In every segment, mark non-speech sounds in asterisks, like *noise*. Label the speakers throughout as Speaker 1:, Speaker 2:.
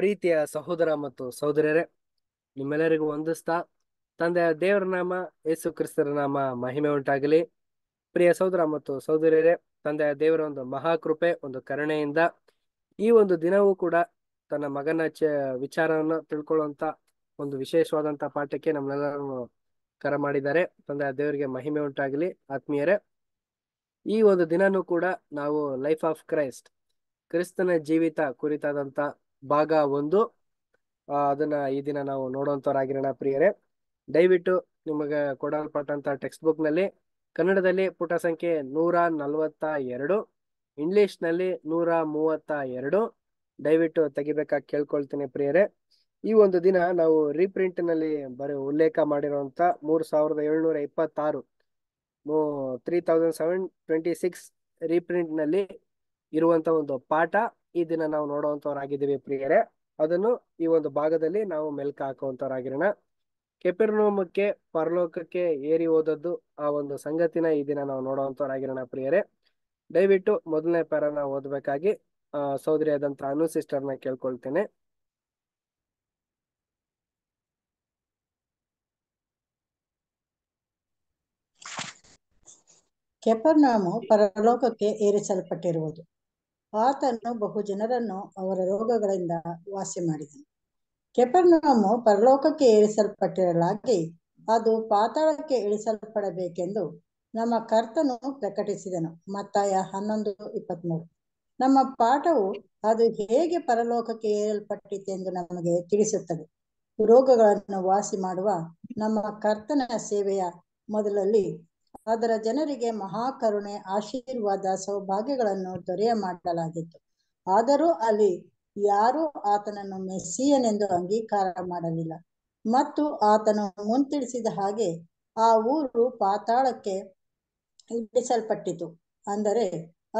Speaker 1: ಪ್ರೀತಿಯ ಸಹೋದರ ಮತ್ತು ಸಹೋದರರೇ ನಿಮ್ಮೆಲ್ಲರಿಗೂ ಹೊಂದಿಸ್ತಾ ತಂದೆಯ ದೇವರ ನಾಮ ಯೇಸು ಕ್ರಿಸ್ತರ ನಾಮ ಮಹಿಮೆ ಉಂಟಾಗಲಿ ಪ್ರಿಯ ಸಹೋದರ ಮತ್ತು ಸಹೋದರಿಯರೇ ತಂದೆಯ ದೇವರ ಒಂದು ಮಹಾಕೃಪೆ ಒಂದು ಕರುಣೆಯಿಂದ ಈ ಒಂದು ದಿನವೂ ಕೂಡ ತನ್ನ ಮಗನ ಚ ವಿಚಾರವನ್ನು ತಿಳ್ಕೊಳ್ಳುವಂತ ಒಂದು ವಿಶೇಷವಾದಂತಹ ಪಾಠಕ್ಕೆ ನಮ್ಮೆಲ್ಲರನ್ನು ಕರೆ ಮಾಡಿದ್ದಾರೆ ತಂದೆಯ ದೇವರಿಗೆ ಮಹಿಮೆ ಉಂಟಾಗಲಿ ಆತ್ಮೀಯರೇ ಈ ಒಂದು ದಿನನೂ ಕೂಡ ನಾವು ಲೈಫ್ ಆಫ್ ಕ್ರೈಸ್ಟ್ ಕ್ರಿಸ್ತನ ಜೀವಿತ ಕುರಿತಾದಂತ ಭಾಗ ಒಂದು ಅದನ್ನ ಈ ದಿನ ನಾವು ನೋಡುವಂತವರಾಗಿರೋಣ ಪ್ರಿಯರೇ ದಯವಿಟ್ಟು ನಿಮಗೆ ಕೊಡಲ್ಪಟ್ಟಂತ ಟೆಕ್ಸ್ಟ್ ಬುಕ್ ನಲ್ಲಿ ಕನ್ನಡದಲ್ಲಿ ಪುಟ ಸಂಖ್ಯೆ ನೂರ ನಲ್ವತ್ತ ಎರಡು ಇಂಗ್ಲಿಷ್ ನಲ್ಲಿ ನೂರ ಮೂವತ್ತ ಎರಡು ದಯವಿಟ್ಟು ತೆಗಿಬೇಕಾಗಿ ಕೇಳ್ಕೊಳ್ತೀನಿ ಪ್ರಿಯರೇ ಈ ಒಂದು ದಿನ ನಾವು ರೀಪ್ರಿಂಟ್ ನಲ್ಲಿ ಬರೀ ಉಲ್ಲೇಖ ಮಾಡಿರುವಂತ ಮೂರ್ ಸಾವಿರದ ಏಳ್ನೂರ ಇಪ್ಪತ್ತಾರು three thousand seven twenty six reprint ನಲ್ಲಿ ಇರುವಂತ ಒಂದು ಪಾಠ ಈ ದಿನ ನಾವು ನೋಡುವಂತವರಾಗಿದ್ದೀವಿ ಪ್ರಿಯರೇ ಅದನ್ನು ಈ ಒಂದು ಭಾಗದಲ್ಲಿ ನಾವು ಮೆಲ್ಕ ಹಾಕುವಂತವರಾಗಿರೋಣ ಕೆಪಿರ್ನೋಮಕ್ಕೆ ಪರಲೋಕಕ್ಕೆ ಏರಿ ಹೋದದ್ದು ಆ ಒಂದು ಸಂಗತಿನ ಈ ದಿನ ನಾವು ನೋಡುವಂತವರಾಗಿರೋಣ ಪ್ರಿಯರೇ ದಯವಿಟ್ಟು ಮೊದಲನೇ ಪ್ಯಾರನ ಓದಬೇಕಾಗಿ ಸೋದರಿಯಾದಂತ ಅನು ಸಿಸ್ಟರ್ನ ಕೇಳ್ಕೊಳ್ತೇನೆ
Speaker 2: ಕೆಪರ್ನಾಮು ಪರಲೋಕಕ್ಕೆ ಏರಿಸಲ್ಪಟ್ಟಿರುವುದು ಆತನು ಬಹು ಜನರನ್ನು ಅವರ ರೋಗಗಳಿಂದ ವಾಸಿ ಮಾಡಿದನು ಕೆಪರ್ನಮು ಪರಲೋಕಕ್ಕೆ ಏರಿಸಲ್ಪಟ್ಟಿರಲಾಗಿ ಅದು ಪಾತಾಳಕ್ಕೆ ಇಳಿಸಲ್ಪಡಬೇಕೆಂದು ನಮ್ಮ ಕರ್ತನು ಪ್ರಕಟಿಸಿದನು ಮತ್ತಾಯ ಹನ್ನೊಂದು ಇಪ್ಪತ್ಮೂರು ನಮ್ಮ ಪಾಠವು ಅದು ಹೇಗೆ ಪರಲೋಕಕ್ಕೆ ಏರಲ್ಪಟ್ಟಿತೆಂದು ನಮಗೆ ತಿಳಿಸುತ್ತದೆ ರೋಗಗಳನ್ನು ವಾಸಿ ಮಾಡುವ ನಮ್ಮ ಕರ್ತನ ಸೇವೆಯ ಮೊದಲಲ್ಲಿ ಅದರ ಜನರಿಗೆ ಮಹಾಕರುಣೆ ಆಶೀರ್ವಾದ ಸೌಭಾಗ್ಯಗಳನ್ನು ದೊರೆಯ ಮಾಡಲಾಗಿತ್ತು ಆದರೂ ಅಲ್ಲಿ ಯಾರೂ ಆತನನ್ನು ಮೆಸ್ಸಿಯನೆಂದು ಅಂಗೀಕಾರ ಮಾಡಲಿಲ್ಲ ಮತ್ತು ಆತನು ಮುಂತಿಳಿಸಿದ ಹಾಗೆ ಆ ಊರು ಪಾತಾಳಕ್ಕೆ ಇಳಿಸಲ್ಪಟ್ಟಿತು ಅಂದರೆ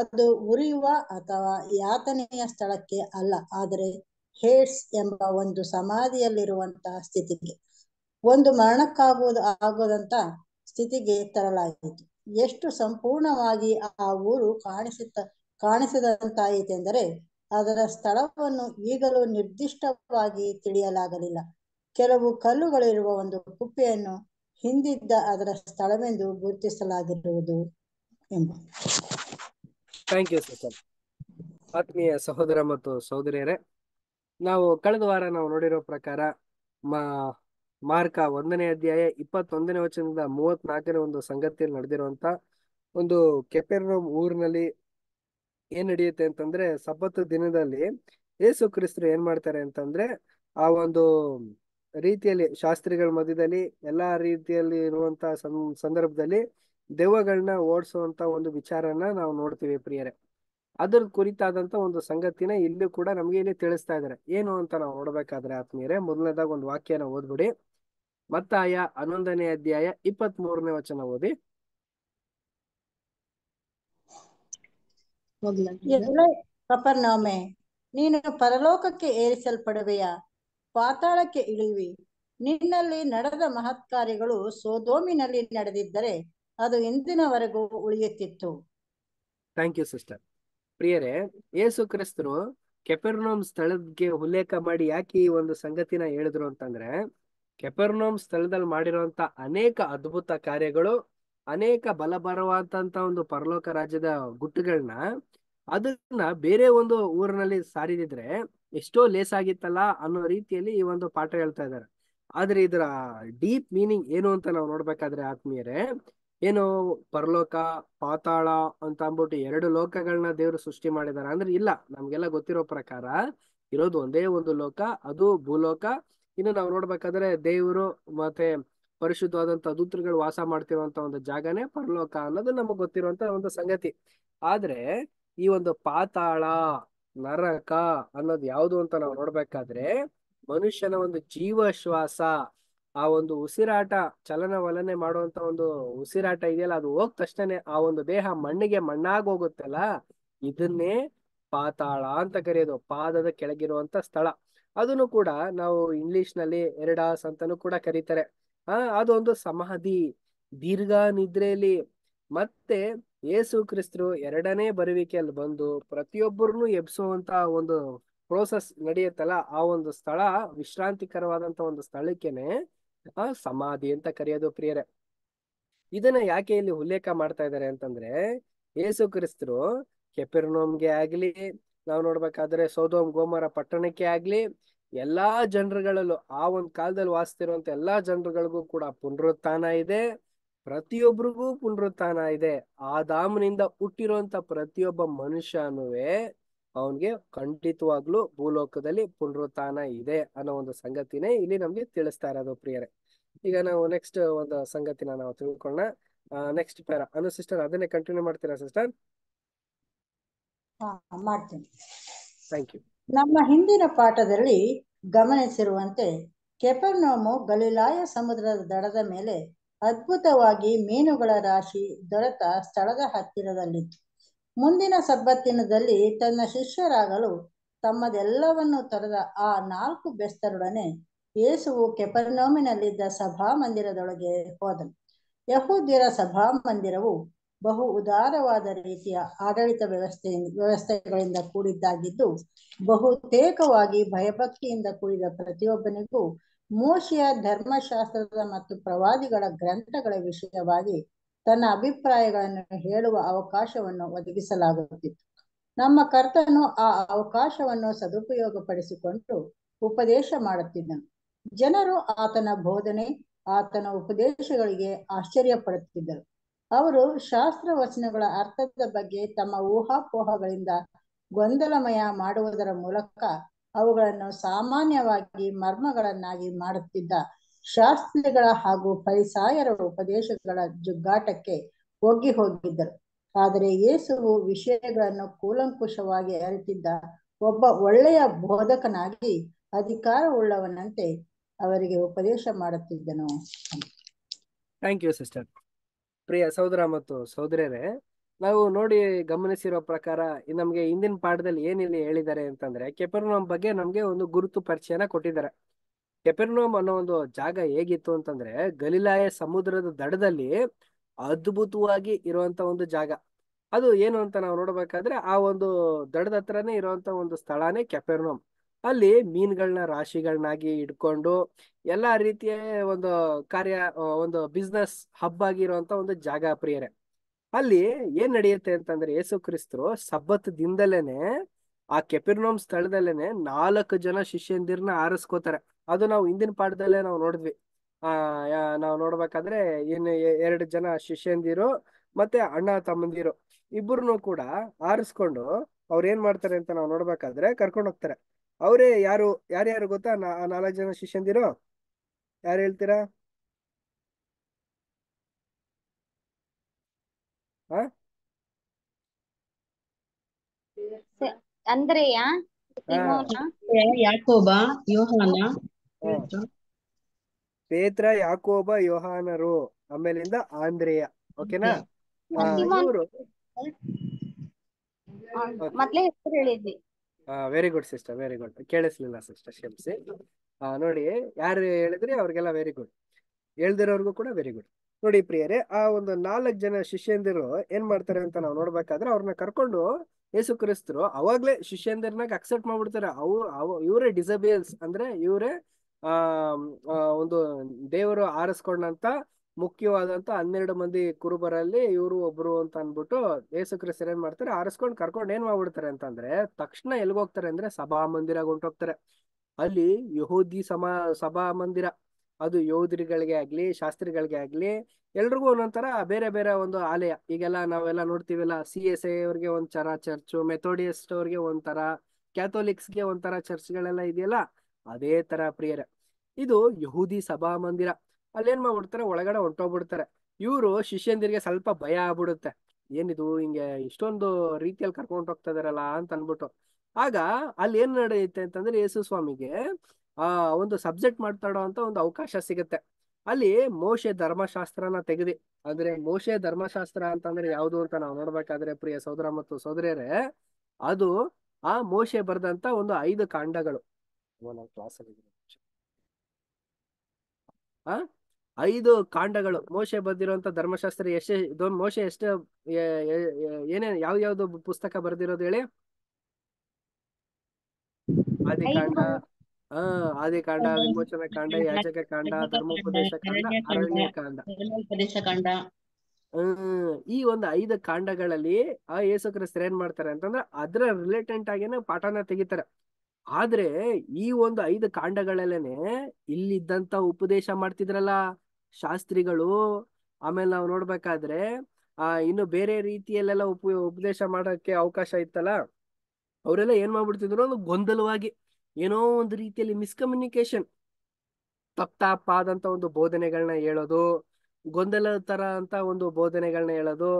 Speaker 2: ಅದು ಉರಿಯುವ ಅಥವಾ ಯಾತನೆಯ ಸ್ಥಳಕ್ಕೆ ಅಲ್ಲ ಆದರೆ ಹೇಡ್ಸ್ ಎಂಬ ಒಂದು ಸಮಾಧಿಯಲ್ಲಿರುವಂತಹ ಸ್ಥಿತಿಗೆ ಒಂದು ಮರಣಕ್ಕಾಗುವುದು ಆಗೋದಂತ ಸ್ಥಿತಿಗೆ ತರಲಾಯಿತು ಎಷ್ಟು ಸಂಪೂರ್ಣವಾಗಿ ಆ ಊರು ಕಾಣಿಸುತ್ತ ಕಾಣಿಸದಂತಾಯಿತೆಂದರೆ ಅದರ ಸ್ಥಳವನ್ನು ಈಗಲೂ ನಿರ್ದಿಷ್ಟವಾಗಿ ತಿಳಿಯಲಾಗಲಿಲ್ಲ ಕೆಲವು ಕಲ್ಲುಗಳಿರುವ ಒಂದು ಕುಪ್ಪೆಯನ್ನು ಹಿಂದಿದ್ದ ಅದರ ಸ್ಥಳವೆಂದು ಗುರುತಿಸಲಾಗಿರುವುದು ಎಂಬ
Speaker 3: ಥ್ಯಾಂಕ್ ಯು ಸರ್
Speaker 1: ಆತ್ಮೀಯ ಸಹೋದರ ಮತ್ತು ಸಹೋದರಿಯರೇ ನಾವು ಕಳೆದ ವಾರ ನಾವು ನೋಡಿರೋ ಪ್ರಕಾರ ಮಾ ಮಾರ್ಕ ಒಂದನೇ ಅಧ್ಯಾಯ ಇಪ್ಪತ್ತೊಂದನೇ ವಚನದಿಂದ ಮೂವತ್ನಾಲ್ಕನೇ ಒಂದು ಸಂಗತಿಯಲ್ಲಿ ನಡೆದಿರುವಂತ ಒಂದು ಕೆಪೆರ್ನ ಊರಿನಲ್ಲಿ ಏನ್ ನಡೆಯುತ್ತೆ ಅಂತಂದ್ರೆ ಸಬ್ಬತ್ತು ದಿನದಲ್ಲಿ ಯೇಸು ಕ್ರಿಸ್ತರು ಏನ್ ಮಾಡ್ತಾರೆ ಅಂತಂದ್ರೆ ಆ ಒಂದು ರೀತಿಯಲ್ಲಿ ಶಾಸ್ತ್ರಿಗಳ ಮಧ್ಯದಲ್ಲಿ ಎಲ್ಲಾ ರೀತಿಯಲ್ಲಿ ಇರುವಂತ ಸಂದರ್ಭದಲ್ಲಿ ದೆವ್ವಗಳನ್ನ ಓಡಿಸುವಂತ ಒಂದು ವಿಚಾರನ ನಾವು ನೋಡ್ತೀವಿ ಪ್ರಿಯರೇ ಅದ್ರ ಕುರಿತಾದಂತ ಒಂದು ಸಂಗತಿನ ಇಲ್ಲೂ ಕೂಡ ನಮ್ಗೆ ಇಲ್ಲಿ ತಿಳಿಸ್ತಾ ಇದಾರೆ ಏನು ಅಂತ ನಾವು ನೋಡ್ಬೇಕಾದ್ರೆ ಆತ್ಮೀಯರೇ ಮೊದಲನೇದಾಗ ಒಂದು ವಾಕ್ಯನ ಓದ್ಬಿಡಿ ಮತ್ತಾಯ ಹನ್ನೊಂದನೇ ಅಧ್ಯಾಯ ಇಪ್ಪತ್ತ್ ಮೂರನೇ
Speaker 2: ವಚನ ಓದಿ ಕಪರ್ನೌಮೆ ನೀನು ಪರಲೋಕಕ್ಕೆ ಏರಿಸಲ್ಪಡುವೆಯ ಪಾತಾಳಕ್ಕೆ ಇಳಿವಿ ನಿನ್ನಲ್ಲಿ ನಡೆದ ಮಹತ್ ಕಾರ್ಯಗಳು ಸೋದೋಮಿನಲ್ಲಿ ನಡೆದಿದ್ದರೆ ಅದು ಇಂದಿನವರೆಗೂ ಉಳಿಯುತ್ತಿತ್ತು
Speaker 1: ಥ್ಯಾಂಕ್ ಯು ಸಿಸ್ಟರ್ ಪ್ರಿಯರೇ ಯೇಸು ಕ್ರಿಸ್ತರು ಕೆಪೆರ್ನೋಮ್ ಸ್ಥಳಕ್ಕೆ ಉಲ್ಲೇಖ ಮಾಡಿ ಯಾಕೆ ಈ ಒಂದು ಸಂಗತಿನ ಹೇಳಿದ್ರು ಅಂತಂದ್ರೆ ಕೆಪರ್ನೋಮ್ ಸ್ಥಳದಲ್ಲಿ ಮಾಡಿರುವಂತ ಅನೇಕ ಅದ್ಭುತ ಕಾರ್ಯಗಳು ಅನೇಕ ಬಲ ಬರುವಂತ ಒಂದು ಪರಲೋಕ ರಾಜ್ಯದ ಗುಟ್ಟುಗಳನ್ನ ಅದನ್ನ ಬೇರೆ ಒಂದು ಊರಿನಲ್ಲಿ ಸಾರಿದಿದ್ರೆ ಎಷ್ಟೋ ಲೇಸ್ ಆಗಿತ್ತಲ್ಲ ಅನ್ನೋ ರೀತಿಯಲ್ಲಿ ಈ ಒಂದು ಪಾಠ ಹೇಳ್ತಾ ಇದ್ದಾರೆ ಆದ್ರೆ ಇದರ ಡೀಪ್ ಮೀನಿಂಗ್ ಏನು ಅಂತ ನಾವು ನೋಡ್ಬೇಕಾದ್ರೆ ಆತ್ಮೀಯರೇ ಏನು ಪರಲೋಕ ಪಾತಾಳ ಅಂತ ಅಂದ್ಬಿಟ್ಟು ಎರಡು ಲೋಕಗಳನ್ನ ದೇವರು ಸೃಷ್ಟಿ ಮಾಡಿದ್ದಾರೆ ಅಂದ್ರೆ ಇಲ್ಲ ನಮ್ಗೆಲ್ಲ ಗೊತ್ತಿರೋ ಪ್ರಕಾರ ಇರೋದು ಒಂದೇ ಒಂದು ಲೋಕ ಅದು ಭೂಲೋಕ ಇನ್ನು ನಾವು ನೋಡ್ಬೇಕಾದ್ರೆ ದೇವರು ಮತ್ತೆ ಪರಿಶುದ್ಧವಾದಂತ ದೂತರುಗಳು ವಾಸ ಮಾಡ್ತಿರುವಂತ ಒಂದು ಜಾಗನೇ ಪರಲೋಕ ಅನ್ನೋದು ನಮಗ್ ಗೊತ್ತಿರುವಂತ ಒಂದು ಸಂಗತಿ ಆದ್ರೆ ಈ ಒಂದು ಪಾತಾಳ ನರಕ ಅನ್ನೋದು ಯಾವುದು ಅಂತ ನಾವು ನೋಡ್ಬೇಕಾದ್ರೆ ಮನುಷ್ಯನ ಒಂದು ಜೀವ ಶ್ವಾಸ ಆ ಒಂದು ಉಸಿರಾಟ ಚಲನವಲನೆ ಮಾಡುವಂತ ಒಂದು ಉಸಿರಾಟ ಇದೆಯಲ್ಲ ಅದು ಹೋಗ್ ತಕ್ಷಣ ಆ ಒಂದು ದೇಹ ಮಣ್ಣಿಗೆ ಮಣ್ಣಾಗಿ ಹೋಗುತ್ತಲ್ಲ ಇದನ್ನೇ ಪಾತಾಳ ಅಂತ ಕರೆಯೋದು ಪಾದದ ಕೆಳಗಿರುವಂತ ಸ್ಥಳ ಅದನ್ನು ಕೂಡ ನಾವು ಇಂಗ್ಲಿಷ್ ನಲ್ಲಿ ಎರಡಾಸ್ ಅಂತಾನು ಕೂಡ ಕರೀತಾರೆ ಆ ಅದೊಂದು ಸಮಾಧಿ ದೀರ್ಘ ನಿದ್ರೆಯಲ್ಲಿ ಮತ್ತೆ ಯೇಸು ಕ್ರಿಸ್ತರು ಎರಡನೇ ಬರುವಿಕೆಯಲ್ಲಿ ಬಂದು ಪ್ರತಿಯೊಬ್ಬರನ್ನು ಎಬ್ಸುವಂತ ಒಂದು ಪ್ರೋಸೆಸ್ ನಡೆಯುತ್ತಲ್ಲ ಆ ಒಂದು ಸ್ಥಳ ವಿಶ್ರಾಂತಿಕರವಾದಂತ ಒಂದು ಸ್ಥಳಕ್ಕೆನೆ ಆ ಸಮಾಧಿ ಅಂತ ಕರೆಯೋದು ಪ್ರಿಯರೇ ಇದನ್ನ ಯಾಕೆ ಇಲ್ಲಿ ಉಲ್ಲೇಖ ಮಾಡ್ತಾ ಇದ್ದಾರೆ ಅಂತಂದ್ರೆ ಯೇಸು ಕ್ರಿಸ್ತರು ಕೆಪೆರ್ನೋಮ್ಗೆ ಆಗ್ಲಿ ನಾವು ನೋಡ್ಬೇಕಾದ್ರೆ ಸೌದೋಮ್ ಗೋಮರ ಪಟ್ಟಣಕ್ಕೆ ಆಗ್ಲಿ ಎಲ್ಲಾ ಜನರುಗಳಲ್ಲೂ ಆ ಒಂದು ಕಾಲದಲ್ಲಿ ವಾಸಿಸ್ತಿರುವಂತ ಎಲ್ಲಾ ಜನರುಗಳಿಗೂ ಕೂಡ ಪುನರುತ್ಥಾನ ಇದೆ ಪ್ರತಿಯೊಬ್ಬರಿಗೂ ಪುನರುತ್ಥಾನ ಇದೆ ಆ ದಾಮನಿಂದ ಹುಟ್ಟಿರುವಂತ ಪ್ರತಿಯೊಬ್ಬ ಮನುಷ್ಯನೂ ಅವನ್ಗೆ ಖಂಡಿತವಾಗ್ಲೂ ಭೂಲೋಕದಲ್ಲಿ ಪುನರುತ್ಥಾನ ಇದೆ ಅನ್ನೋ ಒಂದು ಸಂಗತಿನೇ ಇಲ್ಲಿ ನಮ್ಗೆ ತಿಳಿಸ್ತಾ ಇರೋದು ಪ್ರಿಯರೇ ಈಗ ನಾವು ನೆಕ್ಸ್ಟ್ ಒಂದು ಸಂಗತಿನ ನಾವು ತಿಳ್ಕೊಳ್ಳೋಣ ನೆಕ್ಸ್ಟ್ ಪ್ಯಾರ ಅನು ಸಿಸ್ಟರ್ ಅದನ್ನೇ ಕಂಟಿನ್ಯೂ ಮಾಡ್ತೀರಾ ಸಿಸ್ಟರ್
Speaker 2: ಮಾಡ್ತೀನಿ ನಮ್ಮ ಹಿಂದಿನ ಪಾಠದಲ್ಲಿ ಗಮನಿಸಿರುವಂತೆ ಕೆಪರ್ನೋಮು ಗಲಿಲಾಯ ಸಮುದ್ರದ ದಡದ ಮೇಲೆ ಅದ್ಭುತವಾಗಿ ಮೀನುಗಳ ರಾಶಿ ದೊರೆತ ಸ್ಥಳದ ಹತ್ತಿರದಲ್ಲಿತ್ತು ಮುಂದಿನ ಸಬ್ಬತ್ತಿನದಲ್ಲಿ ತನ್ನ ಶಿಷ್ಯರಾಗಲು ತಮ್ಮದೆಲ್ಲವನ್ನೂ ತೊರೆದ ಆ ನಾಲ್ಕು ಬೆಸ್ತರೊಡನೆ ಯೇಸುವು ಕೆಪರ್ನೋಮಿನಲ್ಲಿದ್ದ ಸಭಾ ಮಂದಿರದೊಳಗೆ ಹೋದನು ಸಭಾ ಮಂದಿರವು ಬಹು ಉದಾರವಾದ ರೀತಿಯ ಆಡಳಿತ ವ್ಯವಸ್ಥೆ ವ್ಯವಸ್ಥೆಗಳಿಂದ ಕೂಡಿದ್ದಾಗಿದ್ದು ಬಹುತೇಕವಾಗಿ ಭಯಭಕ್ತಿಯಿಂದ ಕೂಡಿದ ಪ್ರತಿಯೊಬ್ಬನಿಗೂ ಮೋಶಿಯ ಧರ್ಮಶಾಸ್ತ್ರದ ಮತ್ತು ಪ್ರವಾದಿಗಳ ಗ್ರಂಥಗಳ ವಿಷಯವಾಗಿ ತನ್ನ ಅಭಿಪ್ರಾಯಗಳನ್ನು ಹೇಳುವ ಅವಕಾಶವನ್ನು ಒದಗಿಸಲಾಗುತ್ತಿತ್ತು ನಮ್ಮ ಕರ್ತನು ಆ ಅವಕಾಶವನ್ನು ಸದುಪಯೋಗಪಡಿಸಿಕೊಂಡು ಉಪದೇಶ ಮಾಡುತ್ತಿದ್ದನು ಜನರು ಆತನ ಬೋಧನೆ ಆತನ ಉಪದೇಶಗಳಿಗೆ ಆಶ್ಚರ್ಯ ಪಡುತ್ತಿದ್ದರು ಅವರು ಶಾಸ್ತ್ರ ವಚನಗಳ ಅರ್ಥದ ಬಗ್ಗೆ ತಮ್ಮ ಊಹಾಪೋಹಗಳಿಂದ ಗೊಂದಲಮಯ ಮಾಡುವುದರ ಮೂಲಕ ಅವುಗಳನ್ನು ಸಾಮಾನ್ಯವಾಗಿ ಮರ್ಮಗಳನ್ನಾಗಿ ಮಾಡುತ್ತಿದ್ದ ಶಾಸ್ತ್ರಿಗಳ ಹಾಗೂ ಪರಿಸಾಯರ ಉಪದೇಶಗಳ ಜುಗ್ಗಾಟಕ್ಕೆ ಒಗ್ಗಿ ಹೋಗಿದ್ದರು ಆದರೆ ಯೇಸುವು ವಿಷಯಗಳನ್ನು ಕೂಲಂಕುಷವಾಗಿ ಅರಿತಿದ್ದ ಒಬ್ಬ ಒಳ್ಳೆಯ ಬೋಧಕನಾಗಿ ಅಧಿಕಾರವುಳ್ಳವನಂತೆ ಅವರಿಗೆ ಉಪದೇಶ ಮಾಡುತ್ತಿದ್ದನು
Speaker 1: ಥ್ಯಾಂಕ್ ಯು ಸಿಸ್ಟರ್ ಪ್ರಿಯ ಸಹೋದರ ಮತ್ತು ಸಹೋದರರೇ ನಾವು ನೋಡಿ ಗಮನಿಸಿರೋ ಪ್ರಕಾರ ನಮ್ಗೆ ಹಿಂದಿನ ಪಾಠದಲ್ಲಿ ಏನಿಲ್ಲಿ ಹೇಳಿದ್ದಾರೆ ಅಂತಂದ್ರೆ ಕೆಪೆರ್ನೋಮ್ ಬಗ್ಗೆ ನಮ್ಗೆ ಒಂದು ಗುರುತು ಪರಿಚಯನ ಕೊಟ್ಟಿದ್ದಾರೆ ಕೆಪೆರ್ನೋಮ್ ಅನ್ನೋ ಒಂದು ಜಾಗ ಹೇಗಿತ್ತು ಅಂತಂದ್ರೆ ಗಲಿಲಾಯ ಸಮುದ್ರದ ದಡದಲ್ಲಿ ಅದ್ಭುತವಾಗಿ ಇರುವಂತ ಒಂದು ಜಾಗ ಅದು ಏನು ಅಂತ ನಾವು ನೋಡಬೇಕಾದ್ರೆ ಆ ಒಂದು ದಡದ ಹತ್ರನೇ ಇರುವಂತ ಒಂದು ಸ್ಥಳನೇ ಕೆಪೆರ್ನೋಮ್ ಅಲ್ಲಿ ಮೀನುಗಳನ್ನ ರಾಶಿಗಳನ್ನಾಗಿ ಇಟ್ಕೊಂಡು ಎಲ್ಲಾ ರೀತಿಯ ಒಂದು ಕಾರ್ಯ ಒಂದು ಬಿಸ್ನೆಸ್ ಹಬ್ ಆಗಿರುವಂತ ಒಂದು ಜಾಗ ಪ್ರಿಯರೇ ಅಲ್ಲಿ ಏನ್ ನಡೆಯುತ್ತೆ ಅಂತಂದ್ರೆ ಯೇಸು ಕ್ರಿಸ್ತರು ಸಬ್ಬತ್ ದಿನದಲ್ಲೇನೆ ಆ ಕೆಪಿರ್ನೋಮ್ ಸ್ಥಳದಲ್ಲೇನೆ ನಾಲ್ಕು ಜನ ಶಿಷ್ಯಂದಿರ್ನ ಆರಿಸ್ಕೋತಾರೆ ಅದು ನಾವು ಹಿಂದಿನ ಪಾಠದಲ್ಲೇ ನಾವು ನೋಡಿದ್ವಿ ಆ ನಾವು ನೋಡ್ಬೇಕಾದ್ರೆ ಇನ್ನು ಎರಡು ಜನ ಶಿಷ್ಯಂದಿರು ಮತ್ತೆ ಅಣ್ಣ ತಮ್ಮಂದಿರು ಇಬ್ಬರನ್ನು ಕೂಡ ಆರಿಸ್ಕೊಂಡು ಅವ್ರ ಏನ್ ಮಾಡ್ತಾರೆ ಅಂತ ನಾವು ನೋಡ್ಬೇಕಾದ್ರೆ ಕರ್ಕೊಂಡು ಹೋಗ್ತಾರೆ ಅವರೇ ಯಾರು ಯಾರ್ಯಾರು ಗೊತ್ತಾ ನಾ ನಾಲ್ಕು ಜನ ಶಿಷ್ಯಂದಿರು ಯಾರು ಹೇಳ್ತೀರಾ ಯಾಕೋಬ ಪೇತ್ರ ಯಾಕೋಬ ಯೋಹಾನರು ಆಮೇಲಿಂದ ಆಂದ್ರೇಯ ಓಕೆನಾ
Speaker 4: ಮತ್ತೆ ಹೆಸರು ಹೇಳಿದ್ವಿ
Speaker 1: very good sister very good ಕೇಳಿಸ್ಲಿಲ್ಲ ಸಿಸ್ಟರ್ ಕ್ಷಮಿಸಿ ನೋಡಿ ಯಾರು ಹೇಳಿದ್ರಿ ಅವ್ರಿಗೆಲ್ಲ ವೆರಿ ಗುಡ್ ಹೇಳ್ದಿರೋರ್ಗೂ ಕೂಡ ವೆರಿ ಗುಡ್ ನೋಡಿ ಪ್ರಿಯರೇ ಆ ಒಂದು ನಾಲ್ಕ್ ಜನ ಶಿಷ್ಯಂದಿರು ಏನ್ ಮಾಡ್ತಾರೆ ಅಂತ ನಾವು ನೋಡ್ಬೇಕಾದ್ರೆ ಅವ್ರನ್ನ ಕರ್ಕೊಂಡು ಯೇಸು ಕ್ರಿಸ್ತರು ಅವಾಗ್ಲೇ ಶಿಷ್ಯಂದಿರ್ನಾಗ ಅಕ್ಸೆಪ್ಟ್ ಮಾಡ್ಬಿಡ್ತಾರೆ ಅವ್ರು ಇವರೇ ಡಿಸಬಿಯಲ್ಸ್ ಅಂದ್ರೆ ಇವರೇ ಆ ಒಂದು ದೇವರು ಆರಿಸ್ಕೊಂಡಂತ ಮುಖ್ಯವಾದಂತ ಹನ್ನೆರಡು ಮಂದಿ ಕುರುಬರಲ್ಲಿ ಇವರು ಒಬ್ರು ಅಂತ ಅಂದ್ಬಿಟ್ಟು ಯೇಸು ಕ್ರಿಸ್ತರ್ ಏನ್ ಮಾಡ್ತಾರೆ ಆರಿಸ್ಕೊಂಡು ಕರ್ಕೊಂಡು ಏನ್ ಮಾಡ್ಬಿಡ್ತಾರೆ ಅಂತಂದ್ರೆ ತಕ್ಷಣ ಎಲ್ಗ ಹೋಗ್ತಾರೆ ಅಂದ್ರೆ ಸಭಾ ಮಂದಿರ ಹೊಂಟೋಗ್ತಾರೆ ಅಲ್ಲಿ ಯಹೂದಿ ಸಮಾ ಸಭಾ ಮಂದಿರ ಅದು ಯೋಧರಿಗಳಿಗೆ ಆಗ್ಲಿ ಶಾಸ್ತ್ರಿಗಳಿಗೆ ಆಗ್ಲಿ ಎಲ್ರಿಗೂ ಒಂದೊಂಥರ ಬೇರೆ ಬೇರೆ ಒಂದು ಆಲಯ ಈಗೆಲ್ಲ ನಾವೆಲ್ಲ ನೋಡ್ತೀವಲ್ಲ ಸಿ ಎಸ್ ಐ ಅವ್ರಿಗೆ ಒಂಥರ ಚರ್ಚು ಮೆಥೋಡಿಯಸ್ಟ್ ಅವ್ರಿಗೆ ಒಂಥರ ಕ್ಯಾಥೋಲಿಕ್ಸ್ಗೆ ಒಂಥರ ಚರ್ಚ್ಗಳೆಲ್ಲ ಇದೆಯಲ್ಲ ಅದೇ ತರ ಪ್ರಿಯರ ಇದು ಯಹೂದಿ ಸಭಾ ಮಂದಿರ ಅಲ್ಲೇನ್ ಮಾಡ್ಬಿಡ್ತಾರೆ ಒಳಗಡೆ ಹೊರಟೋಗ್ಬಿಡ್ತಾರೆ ಇವರು ಶಿಷ್ಯಂದಿರಿಗೆ ಸ್ವಲ್ಪ ಭಯ ಆಗ್ಬಿಡುತ್ತೆ ಏನಿದು ಹಿಂಗೆ ಇಷ್ಟೊಂದು ರೀತಿಯಲ್ಲಿ ಕರ್ಕೊಂಡು ಹೋಗ್ತಾ ಇದಾರಲ್ಲ ಅಂತ ಅನ್ಬಿಟ್ಟು ಆಗ ಅಲ್ಲಿ ಏನ್ ನಡೆಯುತ್ತೆ ಅಂತಂದ್ರೆ ಯೇಸು ಸ್ವಾಮಿಗೆ ಆ ಒಂದು ಸಬ್ಜೆಕ್ಟ್ ಮಾಡ್ತಾಡೋ ಅಂತ ಒಂದು ಅವಕಾಶ ಸಿಗುತ್ತೆ ಅಲ್ಲಿ ಮೋಶೆ ಧರ್ಮಶಾಸ್ತ್ರನ ತೆಗೆದಿ ಅಂದ್ರೆ ಮೋಶೆ ಧರ್ಮಶಾಸ್ತ್ರ ಅಂತಂದ್ರೆ ಯಾವುದು ಅಂತ ನಾವು ನೋಡ್ಬೇಕಾದ್ರೆ ಪ್ರಿಯ ಸೋದರ ಮತ್ತು ಸಹೋದರಿಯರೇ ಅದು ಆ ಮೋಶೆ ಬರೆದಂತ ಒಂದು ಐದು ಕಾಂಡಗಳು ಆ ಐದು ಕಾಂಡಗಳು ಮೋಶೆ ಬರೆದಿರುವಂತ ಧರ್ಮಶಾಸ್ತ್ರ ಎಷ್ಟೇ ಮೋಶೆ ಎಷ್ಟು ಏನೇ ಯಾವ ಯಾವ್ದು ಪುಸ್ತಕ ಬರ್ದಿರೋದು ಹೇಳಿ ಆದಿಕಾಂಡ ಹಾ ಆದಿಕಾಂಡ ವಿಮೋಚನ ಕಾಂಡ ಯಾಚಕ ಕಾಂಡ ಧರ್ಮೋಪದೇಶ ಕಾಂಡ ಅರಣ್ಯ ಕಾಂಡ ಈ ಒಂದು ಐದು ಕಾಂಡಗಳಲ್ಲಿ ಆ ಯೇಸು ಕ್ರಿಸ್ತರು ಏನ್ ಮಾಡ್ತಾರೆ ಅಂತಂದ್ರೆ ಅದ್ರ ರಿಲೇಟೆಂಟ್ ಆಗಿನ ಪಾಠನ ತೆಗಿತಾರೆ ಆದ್ರೆ ಈ ಒಂದು ಐದು ಕಾಂಡಗಳಲ್ಲೇನೆ ಇಲ್ಲಿದ್ದಂತ ಉಪದೇಶ ಮಾಡ್ತಿದ್ರಲ್ಲ ಶಾಸ್ತ್ರಿಗಳು ಆಮೇಲೆ ನಾವು ನೋಡ್ಬೇಕಾದ್ರೆ ಆ ಇನ್ನು ಬೇರೆ ರೀತಿಯಲ್ಲೆಲ್ಲ ಉಪ ಉಪದೇಶ ಮಾಡೋಕೆ ಅವಕಾಶ ಇತ್ತಲ್ಲ ಅವರೆಲ್ಲ ಏನ್ ಮಾಡ್ಬಿಡ್ತಿದ್ರು ಒಂದು ಗೊಂದಲವಾಗಿ ಏನೋ ಒಂದು ರೀತಿಯಲ್ಲಿ ಮಿಸ್ಕಮ್ಯುನಿಕೇಶನ್ ತಪ್ತಾಪಾದಂತ ಒಂದು ಬೋಧನೆಗಳನ್ನ ಹೇಳೋದು ಗೊಂದಲ ತರ ಅಂತ ಒಂದು ಬೋಧನೆಗಳನ್ನ ಹೇಳೋದು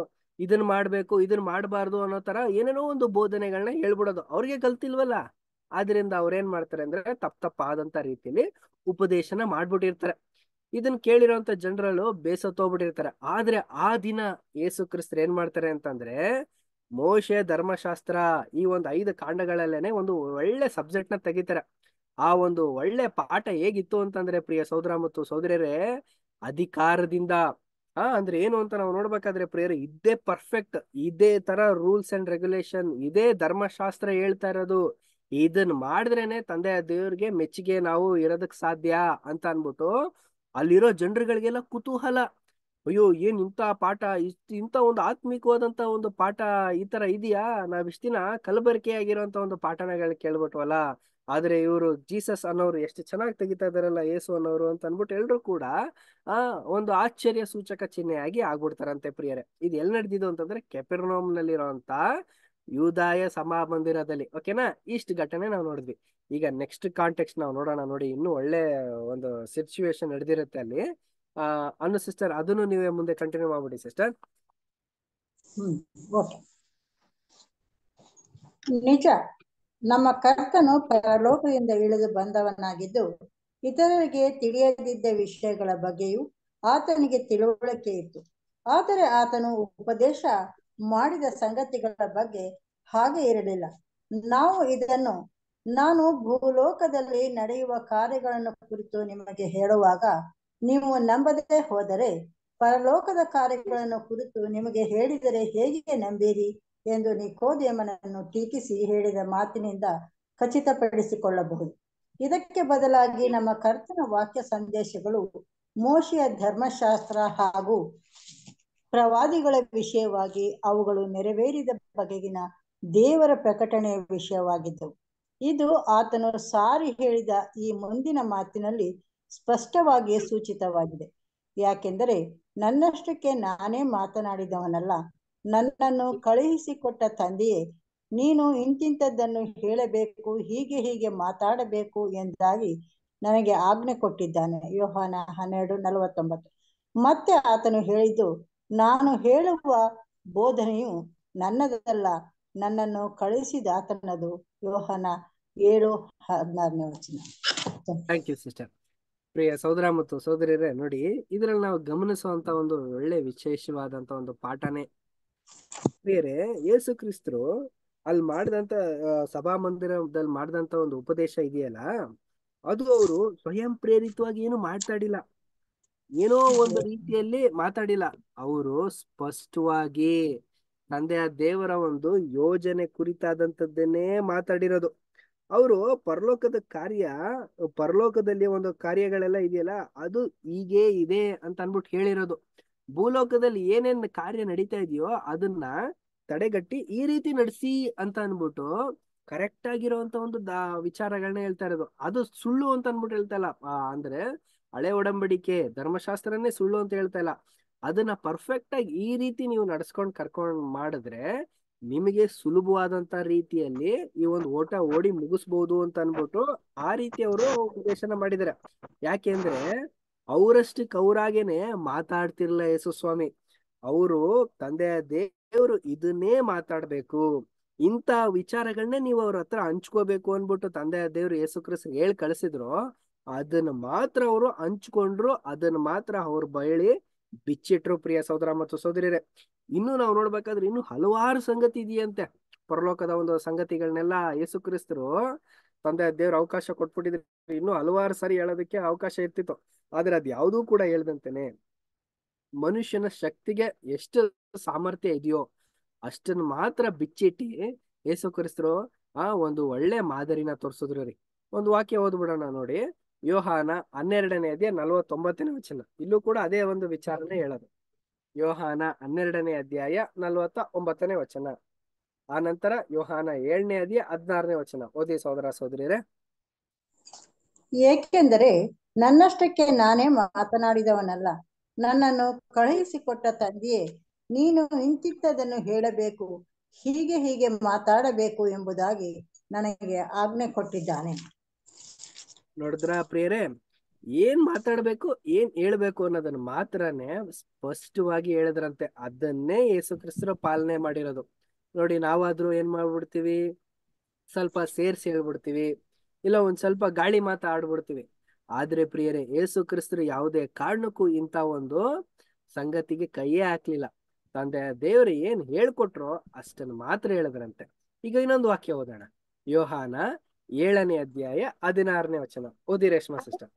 Speaker 1: ಇದನ್ನ ಮಾಡ್ಬೇಕು ಇದನ್ನ ಮಾಡಬಾರ್ದು ಅನ್ನೋ ತರ ಏನೇನೋ ಒಂದು ಬೋಧನೆಗಳನ್ನ ಹೇಳ್ಬಿಡೋದು ಅವ್ರಿಗೆ ಕಲ್ತಿಲ್ವಲ್ಲ ಆದ್ರಿಂದ ಅವ್ರೇನ್ ಮಾಡ್ತಾರೆ ಅಂದ್ರೆ ತಪ್ಪ ತಪ್ಪಾದಂತ ರೀತಿಯಲ್ಲಿ ಉಪದೇಶನ ಮಾಡ್ಬಿಟ್ಟಿರ್ತಾರೆ ಇದನ್ನ ಕೇಳಿರೋಂತ ಬೇಸತ್ ಬೇಸತ್ತೋಗ್ಬಿಟ್ಟಿರ್ತಾರೆ ಆದ್ರೆ ಆ ದಿನ ಯೇಸು ಕ್ರಿಸ್ತರ್ ಏನ್ ಮಾಡ್ತಾರೆ ಅಂತಂದ್ರೆ ಮೋಶೆ ಧರ್ಮಶಾಸ್ತ್ರ ಈ ಒಂದು ಐದು ಕಾಂಡಗಳಲ್ಲೇನೆ ಒಂದು ಒಳ್ಳೆ ಸಬ್ಜೆಕ್ಟ್ ನ ತೆಗಿತಾರೆ ಆ ಒಂದು ಒಳ್ಳೆ ಪಾಠ ಹೇಗಿತ್ತು ಅಂತಂದ್ರೆ ಪ್ರಿಯ ಸೋದರ ಮತ್ತು ಸೋದರಿಯರೇ ಅಧಿಕಾರದಿಂದ ಆ ಅಂದ್ರೆ ಏನು ಅಂತ ನಾವು ನೋಡ್ಬೇಕಾದ್ರೆ ಪ್ರಿಯರು ಇದೇ ಪರ್ಫೆಕ್ಟ್ ಇದೇ ತರ ರೂಲ್ಸ್ ಅಂಡ್ ರೆಗ್ಯುಲೇಷನ್ ಇದೇ ಧರ್ಮಶಾಸ್ತ್ರ ಹೇಳ್ತಾ ಇರೋದು ಇದನ್ ಮಾಡಿದ್ರೇನೆ ತಂದೆ ದೇವ್ರಿಗೆ ಮೆಚ್ಚುಗೆ ನಾವು ಇರೋದಕ್ ಸಾಧ್ಯ ಅಂತ ಅನ್ಬಿಟ್ಟು ಅಲ್ಲಿರೋ ಜನರುಗಳಿಗೆಲ್ಲ ಕುತೂಹಲ ಅಯ್ಯೋ ಏನ್ ಇಂಥ ಪಾಠ ಇಷ್ಟು ಇಂಥ ಒಂದು ಆತ್ಮಿಕವಾದಂತ ಒಂದು ಪಾಠ ಈ ತರ ಇದೆಯಾ ನಾವಿಷ್ಟು ದಿನ ಕಲಬೆರಕೆ ಒಂದು ಪಾಠನಗಳು ಕೇಳ್ಬಿಟ್ವಲ್ಲ ಆದ್ರೆ ಇವರು ಜೀಸಸ್ ಅನ್ನೋರು ಎಷ್ಟು ಚೆನ್ನಾಗಿ ತೆಗಿತಾ ಇದಾರಲ್ಲ ಯೇಸು ಅನ್ನೋರು ಅಂತ ಅನ್ಬಿಟ್ಟು ಎಲ್ರು ಕೂಡ ಆ ಒಂದು ಆಶ್ಚರ್ಯ ಸೂಚಕ ಚಿಹ್ನೆಯಾಗಿ ಆಗ್ಬಿಡ್ತಾರಂತೆ ಪ್ರಿಯರೇ ಇದು ಎಲ್ಲಿ ನಡೆದಿದ್ದು ಅಂತಂದ್ರೆ ಕೆಪೆರ್ನೋಮ್ ನಲ್ಲಿರೋಂತ ಯೂದಾಯ ಮಂದಿರದಲ್ಲಿ ಓಕೆನಾ ಇಷ್ಟು ಘಟನೆ ನಾವು ನೋಡಿದ್ವಿ ಈಗ ನೆಕ್ಸ್ಟ್ ಕಾಂಟೆಕ್ಸ್ ನಾವು ನೋಡೋಣ ನೋಡಿ ಇನ್ನೂ ಒಳ್ಳೆ ಒಂದು ಸಿಚುವೇಶನ್ ನಡೆದಿರುತ್ತೆ ಅಲ್ಲಿ ಅನ್ನು ಸಿಸ್ಟರ್ ಅದನ್ನು ನೀವೇ ಮುಂದೆ ಕಂಟಿನ್ಯೂ ಮಾಡ್ಬಿಡಿ ಸಿಸ್ಟರ್
Speaker 2: ನಿಜ ನಮ್ಮ ಕರ್ತನು ಪರಲೋಕದಿಂದ ಇಳಿದು ಬಂದವನಾಗಿದ್ದು ಇತರರಿಗೆ ತಿಳಿಯದಿದ್ದ ವಿಷಯಗಳ ಬಗ್ಗೆಯೂ ಆತನಿಗೆ ತಿಳುವಳಿಕೆ ಇತ್ತು ಆದರೆ ಆತನು ಉಪದೇಶ ಮಾಡಿದ ಸಂಗತಿಗಳ ಬಗ್ಗೆ ಹಾಗೆ ಇರಲಿಲ್ಲ ನಾವು ಇದನ್ನು ನಾನು ಭೂಲೋಕದಲ್ಲಿ ನಡೆಯುವ ಕಾರ್ಯಗಳನ್ನು ಕುರಿತು ನಿಮಗೆ ಹೇಳುವಾಗ ನೀವು ನಂಬದೇ ಹೋದರೆ ಪರಲೋಕದ ಕಾರ್ಯಗಳನ್ನು ಕುರಿತು ನಿಮಗೆ ಹೇಳಿದರೆ ಹೇಗೆ ನಂಬಿರಿ ಎಂದು ನಿಕೋದೇಮನನ್ನು ಟೀಕಿಸಿ ಹೇಳಿದ ಮಾತಿನಿಂದ ಖಚಿತಪಡಿಸಿಕೊಳ್ಳಬಹುದು ಇದಕ್ಕೆ ಬದಲಾಗಿ ನಮ್ಮ ಕರ್ತನ ವಾಕ್ಯ ಸಂದೇಶಗಳು ಮೋಶಿಯ ಧರ್ಮಶಾಸ್ತ್ರ ಹಾಗೂ ಪ್ರವಾದಿಗಳ ವಿಷಯವಾಗಿ ಅವುಗಳು ನೆರವೇರಿದ ಬಗೆಗಿನ ದೇವರ ಪ್ರಕಟಣೆಯ ವಿಷಯವಾಗಿದ್ದವು ಇದು ಆತನು ಸಾರಿ ಹೇಳಿದ ಈ ಮುಂದಿನ ಮಾತಿನಲ್ಲಿ ಸ್ಪಷ್ಟವಾಗಿ ಸೂಚಿತವಾಗಿದೆ ಯಾಕೆಂದರೆ ನನ್ನಷ್ಟಕ್ಕೆ ನಾನೇ ಮಾತನಾಡಿದವನಲ್ಲ ನನ್ನನ್ನು ಕಳುಹಿಸಿಕೊಟ್ಟ ತಂದೆಯೇ ನೀನು ಇಂತಿಂತದ್ದನ್ನು ಹೇಳಬೇಕು ಹೀಗೆ ಹೀಗೆ ಮಾತಾಡಬೇಕು ಎಂದಾಗಿ ನನಗೆ ಆಜ್ಞೆ ಕೊಟ್ಟಿದ್ದಾನೆ ಯೋಹಾನ ಹನ್ನೆರಡು ನಲವತ್ತೊಂಬತ್ತು ಮತ್ತೆ ಆತನು ಹೇಳಿದ್ದು ನಾನು ಹೇಳುವ ಬೋಧನೆಯು ನನ್ನದಲ್ಲ ನನ್ನನ್ನು ಕಳುಹಿಸಿದ ಆತನದು ಯೋಹನ ಏಳು ವಚನ
Speaker 1: ಥ್ಯಾಂಕ್ ಯು ಸಿಸ್ಟರ್ ಪ್ರಿಯ ಸೋದರ ಮತ್ತು ಸೋದರಿಯರೇ ನೋಡಿ ಇದ್ರಲ್ಲಿ ನಾವು ಗಮನಿಸುವಂತ ಒಂದು ಒಳ್ಳೆ ವಿಶೇಷವಾದಂತ ಒಂದು ಪಾಠನೇ ಪ್ರಿಯರೇ ಯೇಸು ಕ್ರಿಸ್ತರು ಅಲ್ಲಿ ಮಾಡಿದಂತ ಸಭಾ ಮಂದಿರದಲ್ಲಿ ಮಾಡಿದಂತ ಒಂದು ಉಪದೇಶ ಇದೆಯಲ್ಲ ಅದು ಅವರು ಸ್ವಯಂ ಪ್ರೇರಿತವಾಗಿ ಏನು ಮಾತಾಡಿಲ್ಲ ಏನೋ ಒಂದು ರೀತಿಯಲ್ಲಿ ಮಾತಾಡಿಲ್ಲ ಅವರು ಸ್ಪಷ್ಟವಾಗಿ ತಂದೆಯ ದೇವರ ಒಂದು ಯೋಜನೆ ಕುರಿತಾದಂಥದ್ದನ್ನೇ ಮಾತಾಡಿರೋದು ಅವರು ಪರಲೋಕದ ಕಾರ್ಯ ಪರಲೋಕದಲ್ಲಿ ಒಂದು ಕಾರ್ಯಗಳೆಲ್ಲ ಇದೆಯಲ್ಲ ಅದು ಹೀಗೆ ಇದೆ ಅಂತ ಅನ್ಬಿಟ್ಟು ಹೇಳಿರೋದು ಭೂಲೋಕದಲ್ಲಿ ಏನೇನು ಕಾರ್ಯ ನಡೀತಾ ಇದೆಯೋ ಅದನ್ನ ತಡೆಗಟ್ಟಿ ಈ ರೀತಿ ನಡೆಸಿ ಅಂತ ಅನ್ಬಿಟ್ಟು ಕರೆಕ್ಟ್ ಆಗಿರೋಂತ ಒಂದು ವಿಚಾರಗಳನ್ನ ಹೇಳ್ತಾ ಇರೋದು ಅದು ಸುಳ್ಳು ಅಂತ ಅನ್ಬಿಟ್ಟು ಹೇಳ್ತಾ ಇಲ್ಲ ಅಂದ್ರೆ ಹಳೆ ಒಡಂಬಡಿಕೆ ಧರ್ಮಶಾಸ್ತ್ರನೇ ಸುಳ್ಳು ಅಂತ ಹೇಳ್ತಾ ಇಲ್ಲ ಅದನ್ನ ಪರ್ಫೆಕ್ಟ್ ಆಗಿ ಈ ರೀತಿ ನೀವು ನಡ್ಸ್ಕೊಂಡ್ ಕರ್ಕೊಂಡು ಮಾಡಿದ್ರೆ ನಿಮಗೆ ಸುಲಭವಾದಂತ ರೀತಿಯಲ್ಲಿ ಈ ಒಂದು ಓಟ ಓಡಿ ಮುಗಿಸ್ಬಹುದು ಅಂತ ಅನ್ಬಿಟ್ಟು ಆ ರೀತಿ ಅವರು ಉಪದೇಶನ ಮಾಡಿದಾರೆ ಯಾಕೆಂದ್ರೆ ಅವರಷ್ಟು ಅವರಾಗೇನೆ ಮಾತಾಡ್ತಿರ್ಲ ಯೇಸುಸ್ವಾಮಿ ಅವರು ತಂದೆ ದೇವರು ಇದನ್ನೇ ಮಾತಾಡ್ಬೇಕು ಇಂತ ವಿಚಾರಗಳನ್ನೇ ನೀವು ಅವ್ರ ಹತ್ರ ಹಂಚ್ಕೋಬೇಕು ಅನ್ಬಿಟ್ಟು ತಂದೆ ದೇವ್ರು ಯೇಸು ಕ್ರಿಸ್ ಹೇಳಿ ಕಳಿಸಿದ್ರು ಅದನ್ನ ಮಾತ್ರ ಅವರು ಹಂಚ್ಕೊಂಡ್ರು ಅದನ್ನ ಮಾತ್ರ ಅವ್ರ ಬಳಿ ಬಿಚ್ಚಿಟ್ರು ಪ್ರಿಯ ಸಹೋದರ ಮತ್ತು ಸಹೋದರಿಯರೇ ಇನ್ನು ನಾವು ನೋಡ್ಬೇಕಾದ್ರೆ ಇನ್ನು ಹಲವಾರು ಸಂಗತಿ ಇದೆಯಂತೆ ಪರಲೋಕದ ಒಂದು ಸಂಗತಿಗಳನ್ನೆಲ್ಲ ಯೇಸು ಕ್ರಿಸ್ತರು ತಂದೆ ದೇವ್ರ ಅವಕಾಶ ಕೊಟ್ಬಿಟ್ಟಿದ್ರು ಇನ್ನು ಹಲವಾರು ಸರಿ ಹೇಳೋದಕ್ಕೆ ಅವಕಾಶ ಇರ್ತಿತ್ತು ಆದ್ರೆ ಅದ್ ಯಾವುದೂ ಕೂಡ ಹೇಳ್ದಂತೆನೆ ಮನುಷ್ಯನ ಶಕ್ತಿಗೆ ಎಷ್ಟು ಸಾಮರ್ಥ್ಯ ಇದೆಯೋ ಅಷ್ಟನ್ನು ಮಾತ್ರ ಬಿಚ್ಚಿಟ್ಟಿ ಯೇಸು ಕ್ರಿಸ್ತರು ಆ ಒಂದು ಒಳ್ಳೆ ಮಾದರಿನ ತೋರಿಸಿದ್ರು ರೀ ಒಂದು ವಾಕ್ಯ ಓದ್ಬಿಡೋಣ ನೋಡಿ ಯೋಹಾನ ಹನ್ನೆರಡನೇ ಅಧ್ಯಾಯ ನಲವತ್ತೊಂಬತ್ತನೇ ವಚನ ಇಲ್ಲೂ ಕೂಡ ಅದೇ ಒಂದು ವಿಚಾರನೆ ಹೇಳೋದು ಯೋಹಾನ ಹನ್ನೆರಡನೇ ಅಧ್ಯಾಯ ನಲವತ್ತ ಒಂಬತ್ತನೇ ವಚನ ಆ ನಂತರ ಯೋಹಾನ ಏಳನೇ ಅಧ್ಯಾಯ ಹದಿನಾರನೇ ವಚನ ಓದಿ ಸೋದರ ಸೋದರಿ
Speaker 2: ಏಕೆಂದರೆ ನನ್ನಷ್ಟಕ್ಕೆ ನಾನೇ ಮಾತನಾಡಿದವನಲ್ಲ ನನ್ನನ್ನು ಕಳುಹಿಸಿಕೊಟ್ಟ ತಂದೆಯೇ ನೀನು ಇಂತಿತ್ತದನ್ನು ಹೇಳಬೇಕು ಹೀಗೆ ಹೀಗೆ ಮಾತಾಡಬೇಕು ಎಂಬುದಾಗಿ ನನಗೆ ಆಜ್ಞೆ ಕೊಟ್ಟಿದ್ದಾನೆ
Speaker 1: ನೋಡಿದ್ರ ಪ್ರಿಯರೇ ಏನ್ ಮಾತಾಡ್ಬೇಕು ಏನ್ ಹೇಳ್ಬೇಕು ಅನ್ನೋದನ್ನ ಮಾತ್ರನೇ ಸ್ಪಷ್ಟವಾಗಿ ಹೇಳಿದ್ರಂತೆ ಅದನ್ನೇ ಯೇಸು ಕ್ರಿಸ್ತರ ಪಾಲನೆ ಮಾಡಿರೋದು ನೋಡಿ ನಾವಾದ್ರೂ ಏನ್ ಮಾಡ್ಬಿಡ್ತೀವಿ ಸ್ವಲ್ಪ ಸೇರ್ಸಿ ಹೇಳ್ಬಿಡ್ತೀವಿ ಇಲ್ಲ ಒಂದ್ ಸ್ವಲ್ಪ ಗಾಳಿ ಮಾತಾ ಆಡ್ಬಿಡ್ತೀವಿ ಆದ್ರೆ ಪ್ರಿಯರೇ ಏಸು ಕ್ರಿಸ್ತರು ಯಾವುದೇ ಕಾರಣಕ್ಕೂ ಇಂತ ಒಂದು ಸಂಗತಿಗೆ ಕೈಯೇ ಹಾಕ್ಲಿಲ್ಲ ತಂದೆ ದೇವರು ಏನ್ ಹೇಳ್ಕೊಟ್ರೋ ಅಷ್ಟನ್ನು ಮಾತ್ರ ಹೇಳಿದ್ರಂತೆ ಈಗ ಇನ್ನೊಂದು ವಾಕ್ಯ ಓದೋಣ ಯೋಹಾನ ಏಳನೇ ಅಧ್ಯಾಯ ಹದಿನಾರನೇ ವಚನ ಓದಿ ರೇಷ್ಮಾ ಸಿಸ್ಟರ್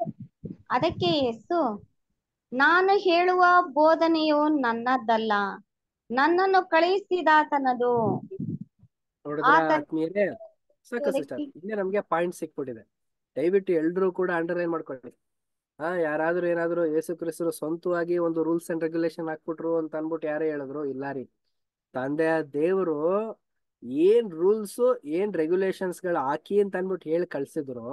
Speaker 3: ಅದಕ್ಕೆ ಯೇಸು ನಾನು ಹೇಳುವ ಬೋಧನೆಯು ನನ್ನದಲ್ಲ ನನ್ನನ್ನು ಕಳುಹಿಸಿದಾತನದು
Speaker 1: ಆತ್ಮೀಯರೇ ಸಾಕು ಸಿಸ್ಟರ್ ಇಲ್ಲಿ ನಮ್ಗೆ ಪಾಯಿಂಟ್ ಸಿಕ್ಬಿಟ್ಟಿದೆ ದಯವಿಟ್ಟು ಎಲ್ರೂ ಕೂಡ ಅಂಡರ್ಲೈನ್ ಮಾಡ್ಕೊಳ್ಳಿ ಹಾ ಯಾರಾದ್ರೂ ಏನಾದ್ರು ಯೇಸು ಕ್ರಿಸ್ತರು ಸ್ವಂತವಾಗಿ ಒಂದು ರೂಲ್ಸ್ ಅಂಡ್ ರೆಗ್ಯುಲೇಷನ್ ಹಾಕ್ಬಿಟ್ರು ಅಂತ ಅನ್ಬಿಟ್ಟು ಯಾರೇ ಹೇಳಿದ್ರು ಇಲ್ಲಾರಿ ರೀ ತಂದೆಯ ದೇವರು ಏನ್ ರೂಲ್ಸ್ ಏನ್ ರೆಗ್ಯುಲೇಷನ್ಸ್ ಗಳು ಹಾಕಿ ಅಂತ ಅನ್ಬಿಟ್ಟು ಹೇಳಿ ಕಳ್ಸಿದ್ರು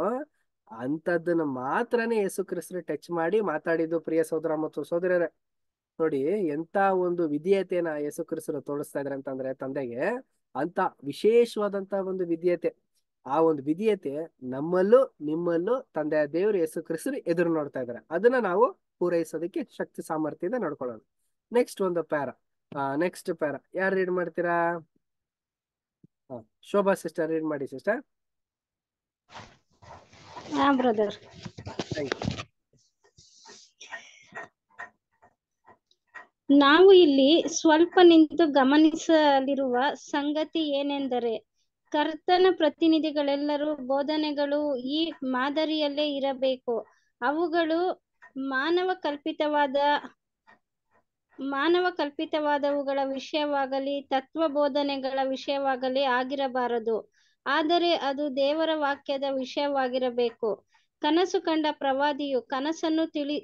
Speaker 1: ಅಂತದನ್ನ ಮಾತ್ರನೇ ಯೇಸು ಕ್ರಿಸ್ತರು ಟಚ್ ಮಾಡಿ ಮಾತಾಡಿದ್ದು ಪ್ರಿಯ ಸೋದರ ಮತ್ತು ಸೋದರರೇ ನೋಡಿ ಎಂತ ಒಂದು ವಿಧೇಯತೆನ ಯೇಸು ಕ್ರಿಸ್ತರು ತೋರಿಸ್ತಾ ಇದ್ರೆ ಅಂತಂದ್ರೆ ತಂದೆಗೆ ಅಂತ ವಿಶೇಷವಾದಂತ ಒಂದು ವಿಧಿಯತೆ ಆ ಒಂದು ವಿಧಿಯತೆ ನಮ್ಮಲ್ಲೂ ನಿಮ್ಮಲ್ಲೂ ತಂದೆಯ ದೇವರು ಯೇಸು ಕ್ರಿಸ್ತರು ಎದುರು ನೋಡ್ತಾ ಇದ್ದಾರೆ ಅದನ್ನ ನಾವು ಪೂರೈಸೋದಕ್ಕೆ ಶಕ್ತಿ ಸಾಮರ್ಥ್ಯದಿಂದ ನೋಡ್ಕೊಳ್ಳೋಣ ನೆಕ್ಸ್ಟ್ ಒಂದು ಪ್ಯಾರ ನೆಕ್ಸ್ಟ್ ಪ್ಯಾರ ಯಾರು ರೀಡ್ ಮಾಡ್ತೀರಾ ಶೋಭಾ ಸಿಸ್ಟರ್ ರೀಡ್ ಮಾಡಿ ಸಿಸ್ಟರ್
Speaker 3: ನಾವು ಇಲ್ಲಿ ಸ್ವಲ್ಪ ನಿಂತು ಗಮನಿಸಲಿರುವ ಸಂಗತಿ ಏನೆಂದರೆ ಕರ್ತನ ಪ್ರತಿನಿಧಿಗಳೆಲ್ಲರೂ ಬೋಧನೆಗಳು ಈ ಮಾದರಿಯಲ್ಲೇ ಇರಬೇಕು ಅವುಗಳು ಮಾನವ ಕಲ್ಪಿತವಾದ ಮಾನವ ಕಲ್ಪಿತವಾದವುಗಳ ವಿಷಯವಾಗಲಿ ತತ್ವ ಬೋಧನೆಗಳ ವಿಷಯವಾಗಲಿ ಆಗಿರಬಾರದು ಆದರೆ ಅದು ದೇವರ ವಾಕ್ಯದ ವಿಷಯವಾಗಿರಬೇಕು ಕನಸು ಕಂಡ ಪ್ರವಾದಿಯು ಕನಸನ್ನು ತಿಳಿ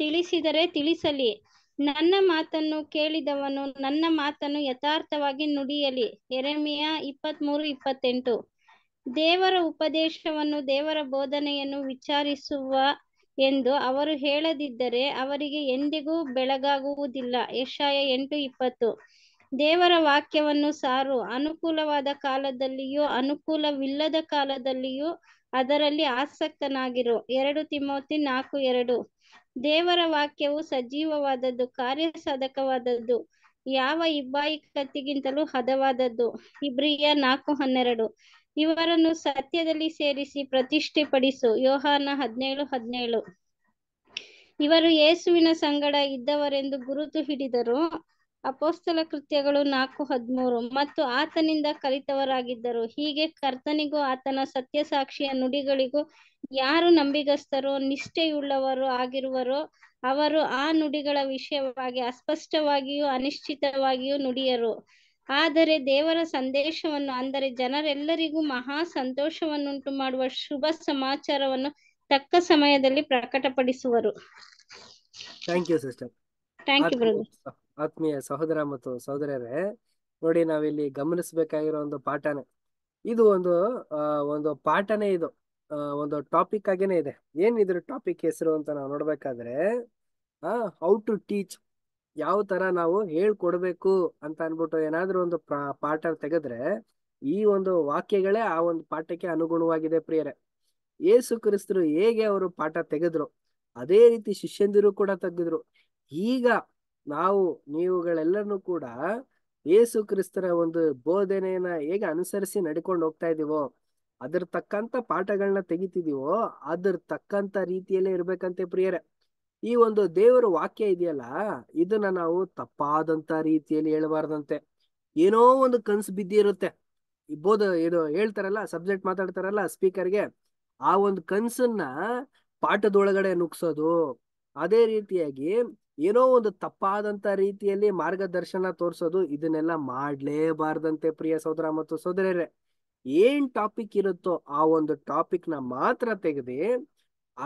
Speaker 3: ತಿಳಿಸಿದರೆ ತಿಳಿಸಲಿ ನನ್ನ ಮಾತನ್ನು ಕೇಳಿದವನು ನನ್ನ ಮಾತನ್ನು ಯಥಾರ್ಥವಾಗಿ ನುಡಿಯಲಿ ಎರೆಮೆಯ ಇಪ್ಪತ್ತ್ ಮೂರು ಇಪ್ಪತ್ತೆಂಟು ದೇವರ ಉಪದೇಶವನ್ನು ದೇವರ ಬೋಧನೆಯನ್ನು ವಿಚಾರಿಸುವ ಎಂದು ಅವರು ಹೇಳದಿದ್ದರೆ ಅವರಿಗೆ ಎಂದಿಗೂ ಬೆಳಗಾಗುವುದಿಲ್ಲ ಯಶಾಯ ಎಂಟು ಇಪ್ಪತ್ತು ದೇವರ ವಾಕ್ಯವನ್ನು ಸಾರು ಅನುಕೂಲವಾದ ಕಾಲದಲ್ಲಿಯೂ ಅನುಕೂಲವಿಲ್ಲದ ಕಾಲದಲ್ಲಿಯೂ ಅದರಲ್ಲಿ ಆಸಕ್ತನಾಗಿರು ಎರಡು ತಿಮೋತಿ ನಾಲ್ಕು ಎರಡು ದೇವರ ವಾಕ್ಯವು ಸಜೀವವಾದದ್ದು ಕಾರ್ಯಸಾಧಕವಾದದ್ದು ಯಾವ ಇಬ್ಬಾಯಿ ಕತ್ತಿಗಿಂತಲೂ ಹದವಾದದ್ದು ಇಬ್ರಿಯ ನಾಲ್ಕು ಹನ್ನೆರಡು ಇವರನ್ನು ಸತ್ಯದಲ್ಲಿ ಸೇರಿಸಿ ಪ್ರತಿಷ್ಠೆಪಡಿಸು ಯೋಹಾನ ಹದಿನೇಳು ಹದಿನೇಳು ಇವರು ಯೇಸುವಿನ ಸಂಗಡ ಇದ್ದವರೆಂದು ಗುರುತು ಹಿಡಿದರು ಅಪೋಸ್ತಲ ಕೃತ್ಯಗಳು ನಾಲ್ಕು ಹದಿಮೂರು ಮತ್ತು ಆತನಿಂದ ಕಲಿತವರಾಗಿದ್ದರು ಹೀಗೆ ಕರ್ತನಿಗೂ ಆತನ ಸತ್ಯ ಸಾಕ್ಷಿಯ ನುಡಿಗಳಿಗೂ ಯಾರು ನಂಬಿಗಸ್ತರೋ ನಿಷ್ಠೆಯುಳ್ಳವರು ಆಗಿರುವರೋ ಅವರು ಆ ನುಡಿಗಳ ವಿಷಯವಾಗಿ ಅಸ್ಪಷ್ಟವಾಗಿಯೂ ಅನಿಶ್ಚಿತವಾಗಿಯೂ ನುಡಿಯರು ಆದರೆ ದೇವರ ಸಂದೇಶವನ್ನು ಅಂದರೆ ಜನರೆಲ್ಲರಿಗೂ ಮಹಾ ಸಂತೋಷವನ್ನುಂಟು ಮಾಡುವ ಶುಭ ಸಮಾಚಾರವನ್ನು ತಕ್ಕ ಸಮಯದಲ್ಲಿ ಪ್ರಕಟಪಡಿಸುವರು ಥ್ಯಾಂಕ್ ಯು ಥ್ಯಾಂಕ್ ಯು
Speaker 1: ಆತ್ಮೀಯ ಸಹೋದರ ಮತ್ತು ಸಹೋದರರೇ ನೋಡಿ ನಾವಿಲ್ಲಿ ಗಮನಿಸಬೇಕಾಗಿರೋ ಒಂದು ಪಾಠನೇ ಇದು ಒಂದು ಒಂದು ಪಾಠನೇ ಇದು ಒಂದು ಟಾಪಿಕ್ ಆಗೇನೆ ಇದೆ ಏನ್ ಇದ್ರ ಟಾಪಿಕ್ ಹೆಸರು ಅಂತ ನಾವು ನೋಡ್ಬೇಕಾದ್ರೆ ಹೌ ಟು ಟೀಚ್ ಯಾವ ತರ ನಾವು ಹೇಳ್ಕೊಡ್ಬೇಕು ಅಂತ ಅನ್ಬಿಟ್ಟು ಏನಾದ್ರೂ ಒಂದು ಪಾಠ ತೆಗೆದ್ರೆ ಈ ಒಂದು ವಾಕ್ಯಗಳೇ ಆ ಒಂದು ಪಾಠಕ್ಕೆ ಅನುಗುಣವಾಗಿದೆ ಪ್ರಿಯರೇ ಏಸು ಕ್ರಿಸ್ತರು ಹೇಗೆ ಅವರು ಪಾಠ ತೆಗೆದ್ರು ಅದೇ ರೀತಿ ಶಿಷ್ಯಂದಿರು ಕೂಡ ತೆಗೆದ್ರು ಈಗ ನಾವು ನೀವುಗಳೆಲ್ಲರನ್ನು ಕೂಡ ಏಸು ಕ್ರಿಸ್ತರ ಒಂದು ಬೋಧನೆಯನ್ನ ಹೇಗೆ ಅನುಸರಿಸಿ ನಡ್ಕೊಂಡು ಹೋಗ್ತಾ ಇದೀವೋ ಅದ್ರ ತಕ್ಕಂತ ಪಾಠಗಳನ್ನ ತೆಗಿತಿದೀವೋ ಅದ್ರ ತಕ್ಕಂತ ರೀತಿಯಲ್ಲೇ ಇರ್ಬೇಕಂತೆ ಪ್ರಿಯರೇ ಈ ಒಂದು ದೇವರ ವಾಕ್ಯ ಇದೆಯಲ್ಲ ಇದನ್ನ ನಾವು ತಪ್ಪಾದಂತ ರೀತಿಯಲ್ಲಿ ಹೇಳಬಾರ್ದಂತೆ ಏನೋ ಒಂದು ಕನ್ಸು ಬಿದ್ದಿರುತ್ತೆ ಬೋಧ ಇದು ಹೇಳ್ತಾರಲ್ಲ ಸಬ್ಜೆಕ್ಟ್ ಮಾತಾಡ್ತಾರಲ್ಲ ಸ್ಪೀಕರ್ಗೆ ಆ ಒಂದು ಕನ್ಸನ್ನ ಪಾಠದೊಳಗಡೆ ನುಗ್ಸೋದು ಅದೇ ರೀತಿಯಾಗಿ ಏನೋ ಒಂದು ತಪ್ಪಾದಂತ ರೀತಿಯಲ್ಲಿ ಮಾರ್ಗದರ್ಶನ ತೋರಿಸೋದು ಇದನ್ನೆಲ್ಲ ಮಾಡ್ಲೇಬಾರ್ದಂತೆ ಪ್ರಿಯ ಸೋದರ ಮತ್ತು ಸೋದರರೇ ಏನ್ ಟಾಪಿಕ್ ಇರುತ್ತೋ ಆ ಒಂದು ಟಾಪಿಕ್ ನ ಮಾತ್ರ ತೆಗೆದು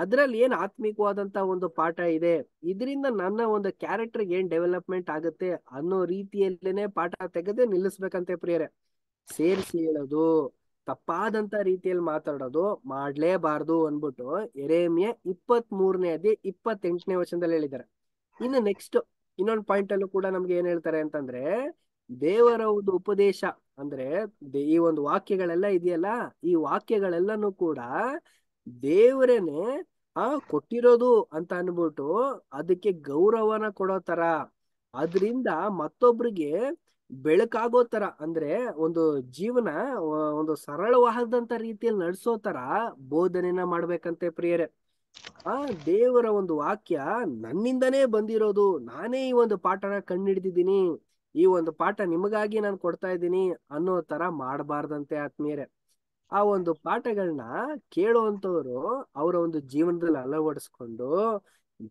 Speaker 1: ಅದ್ರಲ್ಲಿ ಏನ್ ಆತ್ಮಿಕವಾದಂತ ಒಂದು ಪಾಠ ಇದೆ ಇದರಿಂದ ನನ್ನ ಒಂದು ಕ್ಯಾರೆಕ್ಟರ್ ಏನ್ ಡೆವಲಪ್ಮೆಂಟ್ ಆಗುತ್ತೆ ಅನ್ನೋ ರೀತಿಯಲ್ಲೇನೆ ಪಾಠ ತೆಗೆದೇ ನಿಲ್ಲಿಸ್ಬೇಕಂತೆ ಪ್ರಿಯರೇ ಸೇರಿಸಿ ಹೇಳೋದು ತಪ್ಪಾದಂತ ರೀತಿಯಲ್ಲಿ ಮಾತಾಡೋದು ಮಾಡ್ಲೇಬಾರ್ದು ಅನ್ಬಿಟ್ಟು ಎರೇಮಿಯ ಇಪ್ಪತ್ ಮೂರನೇ ಅದೇ ಇಪ್ಪತ್ತೆಂಟನೇ ವಚನದಲ್ಲಿ ಹೇಳಿದ್ದಾರೆ ಇನ್ನು ನೆಕ್ಸ್ಟ್ ಇನ್ನೊಂದು ಪಾಯಿಂಟ್ ಅಲ್ಲೂ ಕೂಡ ನಮ್ಗೆ ಏನ್ ಹೇಳ್ತಾರೆ ಅಂತಂದ್ರೆ ದೇವರ ಒಂದು ಉಪದೇಶ ಅಂದ್ರೆ ಈ ಒಂದು ವಾಕ್ಯಗಳೆಲ್ಲ ಇದೆಯಲ್ಲ ಈ ವಾಕ್ಯಗಳೆಲ್ಲನೂ ಕೂಡ ದೇವರೇನೆ ಆ ಕೊಟ್ಟಿರೋದು ಅಂತ ಅನ್ಬಿಟ್ಟು ಅದಕ್ಕೆ ಗೌರವನ ಕೊಡೋ ತರ ಅದರಿಂದ ಮತ್ತೊಬ್ರಿಗೆ ಬೆಳಕಾಗೋ ತರ ಅಂದ್ರೆ ಒಂದು ಜೀವನ ಒಂದು ಸರಳವಾದಂತ ರೀತಿಯಲ್ಲಿ ನಡೆಸೋ ತರ ಬೋಧನೆನ ಮಾಡ್ಬೇಕಂತೆ ಪ್ರಿಯರೇ ಆ ದೇವರ ಒಂದು ವಾಕ್ಯ ನನ್ನಿಂದನೇ ಬಂದಿರೋದು ನಾನೇ ಈ ಒಂದು ಪಾಠನ ಕಣ್ಣಿಡ್ದಿದ್ದೀನಿ ಈ ಒಂದು ಪಾಠ ನಿಮಗಾಗಿ ನಾನು ಕೊಡ್ತಾ ಇದ್ದೀನಿ ಅನ್ನೋ ತರ ಮಾಡಬಾರ್ದಂತೆ ಆತ್ಮೀಯರೇ ಆ ಒಂದು ಪಾಠಗಳನ್ನ ಕೇಳುವಂತವ್ರು ಅವರ ಒಂದು ಜೀವನದಲ್ಲಿ ಅಳವಡಿಸ್ಕೊಂಡು